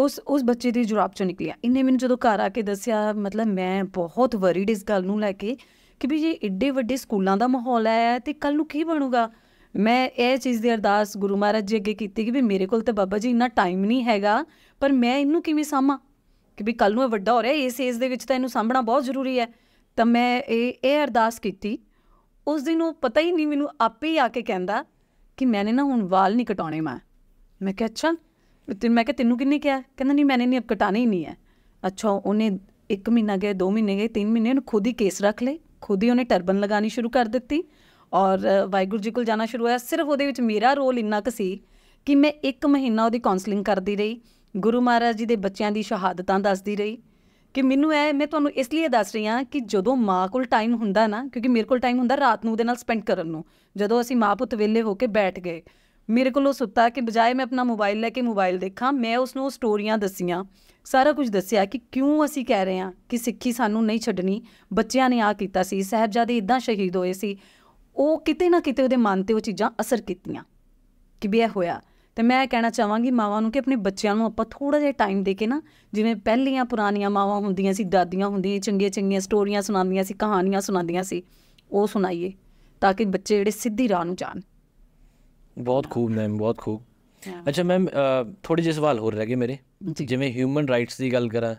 Speaker 1: ਉਸ ਉਸ ਬੱਚੇ ਦੀ ਜੁਰਾਬ ਚੋਂ ਨਿਕਲਿਆ ਇਹਨੇ ਮੈਨੂੰ ਜਦੋਂ ਘਰ ਆ ਕੇ ਦੱਸਿਆ ਮਤਲਬ ਮੈਂ ਬਹੁਤ ਵਰੀਡ ਇਸ ਗੱਲ ਨੂੰ ਲੈ ਕੇ ਕਿ ਵੀ ਜੇ ਏਡੇ ਵੱਡੇ ਸਕੂਲਾਂ ਦਾ ਮਾਹੌਲ ਆਇਆ ਤੇ ਕੱਲ ਨੂੰ ਕੀ ਬਣੂਗਾ ਮੈਂ ਇਹ ਚੀਜ਼ ਦੀ ਅਰਦਾਸ ਗੁਰੂ ਮਹਾਰਾਜ ਜੀ ਅੱਗੇ ਕੀਤੀ ਕਿ ਵੀ ਮੇਰੇ ਕੋਲ ਤਾਂ ਬਾਬਾ ਜੀ ਇੰਨਾ ਟਾਈਮ ਨਹੀਂ ਹੈਗਾ ਪਰ ਮੈਂ ਇਹਨੂੰ ਕਿਵੇਂ ਸਾਂਭਾਂ ਕਿ ਵੀ ਕੱਲ ਨੂੰ ਇਹ ਵੱਡਾ ਹੋ ਰਿਹਾ ਇਸ ਏਜ ਦੇ ਵਿੱਚ ਤਾਂ ਇਹਨੂੰ ਸਾਂਭਣਾ ਬਹੁਤ ਜ਼ਰੂਰੀ ਹੈ ਤਾਂ ਮੈਂ ਇਹ ਇਹ ਅਰਦਾਸ ਕੀਤੀ ਉਸ ਦਿਨ ਉਹ ਪਤਾ ਹੀ ਨਹੀਂ ਮੈਨੂੰ ਆਪੇ ਹੀ ਆ ਕੇ ਕਹਿੰਦਾ ਕਿ ਮੈਨੇ ਨਾ ਹੁਣ ਵਾਲ ਨਹੀਂ ਕਟਾਉਣੇ ਮੈਂ ਮੈਂ ਕਿਹਾ ਅੱਛਾ ਤੇ ਮੈਂ ਕਿਹਾ ਤੈਨੂੰ ਕਿੰਨੇ ਕਿਹਾ ਕਹਿੰਦਾ ਨਹੀਂ ਮੈਨੇ ਨਹੀਂ ਅਬ ਕਟਾਣੇ ਹੀ ਨਹੀਂ ਹੈ ਅੱਛਾ ਉਹਨੇ 1 ਮਹੀਨਾ ਗਏ 2 ਮਹੀਨੇ ਗਏ 3 ਮਹੀਨੇ ਉਹਨੇ ਖੁਦ ਹੀ ਕੇਸ ਰੱਖ ਲਏ ਖੁਦ ਹੀ ਉਹਨੇ ਟਰਬਨ ਲਗਾਣੀ ਸ਼ੁਰੂ ਕਰ ਦਿੱਤੀ ਔਰ ਵਾਹਿਗੁਰੂ ਜੀ ਕੋਲ ਜਾਣਾ ਸ਼ੁਰੂ ਹੋਇਆ ਸਿਰਫ ਉਹਦੇ ਵਿੱਚ ਮੇਰਾ ਰੋਲ ਇੰਨਾ ਕੁ ਸੀ ਕਿ ਮੈਂ 1 ਮਹੀਨਾ ਉਹਦੀ ਕਾਉਂਸਲਿੰਗ ਕਰਦੀ ਰਹੀ ਗੁਰੂ ਮਹਾਰਾਜ ਜੀ ਦੇ ਬੱਚਿਆਂ ਦੀ ਸ਼ਹਾਦਤਾਂ ਦੱਸਦੀ ਰਹੀ ਕਿ ਮੈਨੂੰ ਐ ਮੈਂ ਤੁਹਾਨੂੰ ਇਸ ਲਈ ਦੱਸ ਰਹੀ ਹਾਂ ਕਿ ਜਦੋਂ ਮਾਂ ਕੋਲ ਟਾਈਮ ਹੁੰਦਾ ਨਾ ਕਿਉਂਕਿ ਮੇਰੇ ਕੋਲ ਟਾਈਮ ਹੁੰਦਾ ਰਾਤ ਨੂੰ ਉਹਦੇ ਨਾਲ ਸਪੈਂਡ ਕਰਨ ਨੂੰ ਜਦੋਂ ਅਸੀਂ ਮਾਂ ਪੁੱਤ ਵੇਲੇ ਹੋ ਕੇ ਬੈਠ ਗਏ ਮੇਰੇ ਕੋਲ ਉਹ ਸੁੱਤਾ ਕਿ ਬਜਾਏ ਮੈਂ ਆਪਣਾ ਮੋਬਾਈਲ ਲੈ ਕੇ ਮੋਬਾਈਲ ਦੇਖਾਂ ਮੈਂ ਉਸ ਨੂੰ ਸਟੋਰੀਆਂ ਦੱਸੀਆਂ ਸਾਰਾ ਕੁਝ ਦੱਸਿਆ ਕਿ ਕਿਉਂ ਅਸੀਂ ਕਹਿ ਰਹੇ ਹਾਂ ਕਿ ਸਿੱਖੀ ਸਾਨੂੰ ਨਹੀਂ ਛੱਡਣੀ ਬੱਚਿਆਂ ਨੇ ਆ ਕੀਤਾ ਸੀ ਸਹਿਬਜ਼ਾਦੇ ਇਦਾਂ ਸ਼ਹੀਦ ਹੋਏ ਸੀ ਉਹ ਕਿਤੇ ਨਾ ਕਿਤੇ ਉਹਦੇ ਮਨ ਤੇ ਉਹ ਚੀਜ਼ਾਂ ਅਸਰ ਕੀਤੀਆਂ ਕਿ ਵੀ ਇਹ ਹੋਇਆ ਤੇ ਮੈਂ ਕਹਿਣਾ ਚਾਹਾਂਗੀ ਮਾਵਾਂ ਨੂੰ ਕਿ ਆਪਣੇ ਬੱਚਿਆਂ ਨੂੰ ਆਪਾਂ ਥੋੜਾ ਜਿਹਾ ਟਾਈਮ ਦੇ ਕੇ ਨਾ ਜਿਵੇਂ ਪਹਿਲੀਆਂ ਪੁਰਾਣੀਆਂ ਮਾਵਾਂ ਹੁੰਦੀਆਂ ਸੀ ਦਾਦੀਆਂ ਹੁੰਦੀਆਂ ਚੰਗੀਆਂ ਚੰਗੀਆਂ ਸਟੋਰੀਆਂ ਸੁਣਾਉਂਦੀਆਂ ਸੀ ਕਹਾਣੀਆਂ ਸੁਣਾਉਂਦੀਆਂ ਸੀ ਉਹ ਸੁਣਾਈਏ ਤਾਂ ਕਿ ਬੱਚੇ ਜਿਹੜੇ ਸਿੱਧੀ ਰਾਹ ਨੂੰ ਜਾਣ
Speaker 2: ਬਹੁਤ ਖੂਬ ਮੈਮ ਬਹੁਤ ਖੂਬ ਅੱਛਾ ਮੈਮ ਥੋੜੀ ਜਿਹੀ ਸਵਾਲ ਹੋਰ ਰਹਿ ਗਏ ਮੇਰੇ ਜਿਵੇਂ ਹਿਊਮਨ ਰਾਈਟਸ ਦੀ ਗੱਲ ਕਰਾਂ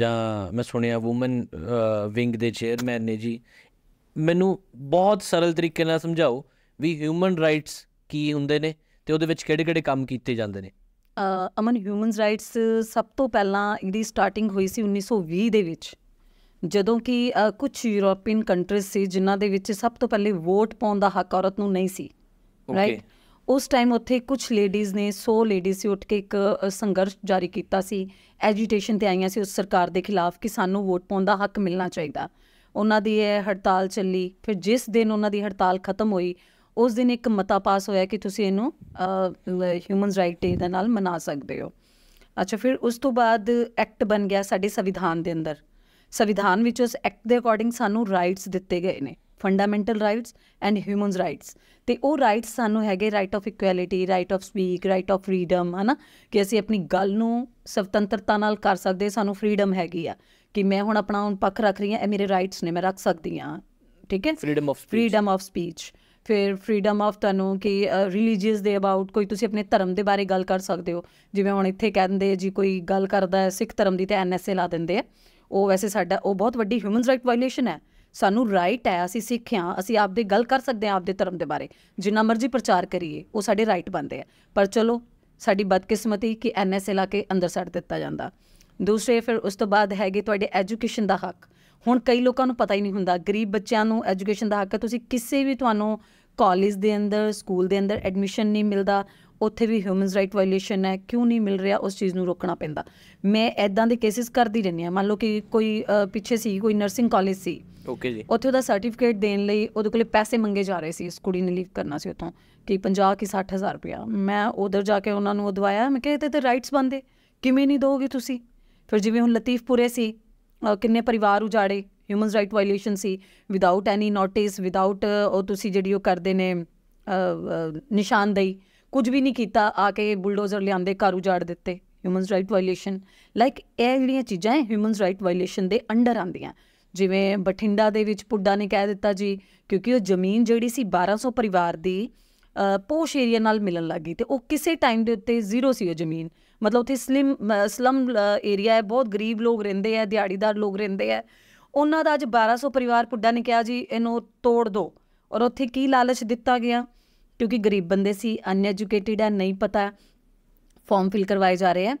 Speaker 2: ਜਾਂ ਮੈਂ ਸੁਣਿਆ ਔਮਨ ਵਿੰਗ ਦੇ ਚੇਅਰਮੈਨ ਨੇ ਜੀ ਮੈਨੂੰ ਬਹੁਤ ਸਰਲ ਤਰੀਕੇ ਨਾਲ ਸਮਝਾਓ ਵੀ ਹਿਊਮਨ ਰਾਈਟਸ ਕੀ ਹੁੰਦੇ ਨੇ ਤੇ ਉਹਦੇ ਵਿੱਚ ਕਿਹੜੇ-ਕਿਹੜੇ ਕੰਮ ਕੀਤੇ ਜਾਂਦੇ ਨੇ
Speaker 1: ਅਮਨ ਹਿਊਮਨ ਰਾਈਟਸ ਸਭ ਤੋਂ ਪਹਿਲਾਂ ਇਹਦੀ ਸਟਾਰਟਿੰਗ ਹੋਈ ਸੀ 1920 ਦੇ ਵਿੱਚ ਜਦੋਂ ਕਿ ਕੁਝ ਯੂਰੋਪੀਅਨ ਕੰਟਰੀਜ਼ ਸੀ ਜਿਨ੍ਹਾਂ ਦੇ ਵਿੱਚ ਸਭ ਤੋਂ ਪਹਿਲੇ ਵੋਟ ਪਾਉਣ ਦਾ ਹੱਕ ਔਰਤ ਨੂੰ ਨਹੀਂ ਸੀ ਰਾਈਟ ਉਸ ਟਾਈਮ ਉੱਥੇ ਕੁਝ ਲੇਡੀਜ਼ ਨੇ 100 ਲੇਡੀਜ਼ ਸੀ ਉੱਠ ਕੇ ਇੱਕ ਸੰਘਰਸ਼ ਜਾਰੀ ਕੀਤਾ ਸੀ ਐਜੀਟੇਸ਼ਨ ਤੇ ਆਈਆਂ ਸੀ ਉਸ ਸਰਕਾਰ ਦੇ ਖਿਲਾਫ ਕਿ ਸਾਨੂੰ ਵੋਟ ਪਾਉਣ ਦਾ ਹੱਕ ਮਿਲਣਾ ਚਾਹੀਦਾ ਉਹਨਾਂ ਦੀ ਇਹ ਹੜਤਾਲ ਚੱਲੀ ਫਿਰ ਜਿਸ ਦਿਨ ਉਹਨਾਂ ਦੀ ਹੜਤਾਲ ਖਤਮ ਹੋਈ ਉਸ ਦਿਨ ਇੱਕ ਮਤਾ ਪਾਸ ਹੋਇਆ ਕਿ ਤੁਸੀਂ ਇਹਨੂੰ ਹਿਊਮਨ ਰਾਈਟ ਡੇ ਦੇ ਨਾਲ ਮਨਾ ਸਕਦੇ ਹੋ ਅੱਛਾ ਫਿਰ ਉਸ ਤੋਂ ਬਾਅਦ ਐਕਟ ਬਣ ਗਿਆ ਸਾਡੇ ਸੰਵਿਧਾਨ ਦੇ ਅੰਦਰ ਸੰਵਿਧਾਨ ਵਿੱਚ ਉਸ ਐਕਟ ਦੇ ਅਕੋਰਡਿੰਗ ਸਾਨੂੰ ਰਾਈਟਸ ਦਿੱਤੇ ਗਏ ਨੇ fundamental rights and human rights ਤੇ ਉਹ ਰਾਈਟਸ ਸਾਨੂੰ ਹੈਗੇ right of equality right of speak right of freedom ਹਨਾ ਕਿ ਅਸੀਂ ਆਪਣੀ ਗੱਲ ਨੂੰ ਸੁਤੰਤਰਤਾ ਨਾਲ ਕਰ ਸਕਦੇ ਸਾਨੂੰ ਫਰੀडम ਹੈਗੀ ਆ ਕਿ ਮੈਂ ਹੁਣ ਆਪਣਾ ਹੁਣ ਪੱਖ ਰੱਖ ਰਹੀ ਆ ਇਹ ਮੇਰੇ ਰਾਈਟਸ ਨੇ ਮੈਂ ਰੱਖ ਸਕਦੀ ਆ ਠੀਕ ਹੈ
Speaker 2: freedom of freedom
Speaker 1: of speech ਫਿਰ ਫਰੀडम ਆਫ ਤੁਹਾਨੂੰ ਕਿ ਰਿਲੀਜੀਅਸ ਦੇ ਅਬਾਊਟ ਕੋਈ ਤੁਸੀਂ ਆਪਣੇ ਧਰਮ ਦੇ ਬਾਰੇ ਗੱਲ ਕਰ ਸਕਦੇ ਹੋ ਜਿਵੇਂ ਹੁਣ ਇੱਥੇ ਕਹਿੰਦੇ ਜੀ ਕੋਈ ਗੱਲ ਕਰਦਾ ਹੈ ਸਿੱਖ ਧਰਮ ਦੀ ਤੇ ਐਨਐਸਏ ਲਾ ਦਿੰਦੇ ਆ ਉਹ ਵੈਸੇ ਸਾਡਾ ਉਹ ਬਹੁਤ ਵੱਡੀ ਹਿਊਮਨ ਰਾਈਟ ਵਾਇਲੇਸ਼ਨ ਹੈ ਸਾਨੂੰ ਰਾਈਟ ਹੈ ਅਸੀਂ ਸਿੱਖਿਆ ਅਸੀਂ ਆਪਦੇ ਗੱਲ ਕਰ ਸਕਦੇ ਆ ਆਪਦੇ ਧਰਮ ਦੇ ਬਾਰੇ ਜਿੰਨਾ ਮਰਜ਼ੀ ਪ੍ਰਚਾਰ ਕਰੀਏ ਉਹ ਸਾਡੇ ਰਾਈਟ ਬੰਦੇ ਆ ਪਰ ਚਲੋ ਸਾਡੀ ਬਦਕਿਸਮਤੀ ਕਿ ਐਨਐਸ ਇਲਾਕੇ ਅੰਦਰ ਸੜ ਦਿੱਤਾ ਜਾਂਦਾ ਦੂਸਰੇ ਫਿਰ ਉਸ ਤੋਂ ਬਾਅਦ ਹੈਗੇ ਤੁਹਾਡੇ ਐਜੂਕੇਸ਼ਨ ਦਾ ਹੱਕ ਹੁਣ ਕਈ ਲੋਕਾਂ ਨੂੰ ਪਤਾ ਹੀ ਨਹੀਂ ਹੁੰਦਾ ਗਰੀਬ ਬੱਚਿਆਂ ਨੂੰ ਐਜੂਕੇਸ਼ਨ ਦਾ ਹੱਕ ਹੈ ਤੁਸੀਂ ਕਿਸੇ ਵੀ ਤੁਹਾਨੂੰ ਕਾਲਜ ਦੇ ਅੰਦਰ ਸਕੂਲ ਦੇ ਅੰਦਰ ਐਡਮਿਸ਼ਨ ਨਹੀਂ ਮਿਲਦਾ ਉੱਥੇ ਵੀ ਹਿਊਮਨ ਰਾਈਟ ਵਾਇਲੇਸ਼ਨ ਹੈ ਕਿਉਂ ਨਹੀਂ ਮਿਲ ਰਿਹਾ ਉਸ ਚੀਜ਼ ਨੂੰ ਰੋਕਣਾ ਪੈਂਦਾ ਮੈਂ ਐਦਾਂ ਦੇ ਕੇਸਿਸ ਕਰਦੀ ਰਹਿੰਦੀ ਹਾਂ ਮੰਨ ਲਓ ਕਿ ਕੋਈ ਪਿੱਛੇ ਸੀ ਕੋਈ ਨਰਸਿੰਗ ਕਾਲਜ ਸੀ ਓਕੇ ਜੀ ਉੱਥੇ ਉਹਦਾ ਸਰਟੀਫਿਕੇਟ ਦੇਣ ਲਈ ਉਹਦੇ ਕੋਲੇ ਪੈਸੇ ਮੰਗੇ ਜਾ ਰਹੇ ਸੀ ਇਸ ਕੁੜੀ ਨੇ ਲੀਵ ਕਰਨਾ ਸੀ ਉਤੋਂ ਕਿ 50 ਕਿ 60000 ਰੁਪਇਆ ਮੈਂ ਉਧਰ ਜਾ ਕੇ ਉਹਨਾਂ ਨੂੰ ਉਹ ਦਵਾਇਆ ਮੈਂ ਕਿਹਾ ਤੇ ਤੇ ਰਾਈਟਸ ਬੰਦੇ ਕਿਵੇਂ ਨਹੀਂ ਦੋਗੇ ਤੁਸੀਂ ਫਿਰ ਜਿਵੇਂ ਹੁਣ ਲਤੀਫਪੁਰੇ ਸੀ ਕਿੰਨੇ ਪਰਿਵਾਰ ਉਜਾੜੇ ਹਿਊਮਨ ਰਾਈਟ ਵਾਇਲੇਸ਼ਨ ਸੀ ਵਿਦਆਊਟ ਐਨੀ ਨੋਟਿਸ ਵਿਦਆਊਟ ਉਹ ਤੁਸੀਂ ਜਿਹੜੀ ਉਹ ਕਰਦੇ ਨੇ ਨਿਸ਼ਾਨਦੇਹੀ ਕੁਝ ਵੀ ਨਹੀਂ ਕੀਤਾ ਆ ਕੇ ਬੁਲਡੋਜ਼ਰ ਲਿਆਂਦੇ ਘਰ ਉਜਾੜ ਦਿੱਤੇ ਹਿਊਮਨ ਰਾਈਟ ਵਾਇਲੇਸ਼ਨ ਲਾਈਕ ਇਹ ਜਿਹੜੀਆਂ ਚੀਜ਼ਾਂ ਹੈ ਹਿਊਮਨ ਰਾਈਟ ਵਾਇਲੇਸ਼ਨ ਦੇ ਅੰਡਰ ਆਉਂਦੀਆਂ ਜਿਵੇਂ ਬਠਿੰਡਾ ਦੇ ਵਿੱਚ ਪੁੱਡਾ ਨੇ ਕਹਿ ਦਿੱਤਾ ਜੀ ਕਿਉਂਕਿ ਉਹ ਜ਼ਮੀਨ ਜਿਹੜੀ ਸੀ 1200 ਪਰਿਵਾਰ ਦੀ ਪੋਸ਼ ਏਰੀਆ ਨਾਲ ਮਿਲਣ ਲੱਗੀ ਤੇ ਉਹ ਕਿਸੇ ਟਾਈਮ ਦੇ ਉੱਤੇ ਜ਼ੀਰੋ ਸੀ ਉਹ ਜ਼ਮੀਨ ਮਤਲਬ ਉੱਥੇ ਸਲਮ ਸਲਮ ਏਰੀਆ ਹੈ ਬਹੁਤ ਗਰੀਬ ਲੋਕ ਰਹਿੰਦੇ ਆ ਦਿਹਾੜੀਦਾਰ ਲੋਕ ਰਹਿੰਦੇ ਆ ਉਹਨਾਂ ਦਾ ਅੱਜ 1200 ਪਰਿਵਾਰ ਪੁੱਡਾ ਨੇ ਕਿਹਾ ਜੀ ਇਹਨੂੰ ਤੋੜ ਦਿਓ ਔਰ ਉੱਥੇ ਕੀ ਲਾਲਚ ਦਿੱਤਾ ਗਿਆ ਕਿਉਂਕਿ ਗਰੀਬ ਬੰਦੇ ਸੀ ਅਨਐਜੂਕੇਟਿਡ ਹੈ ਨਹੀਂ ਪਤਾ ਫਾਰਮ ਫਿਲ ਕਰਵਾਏ ਜਾ ਰਹੇ ਹੈ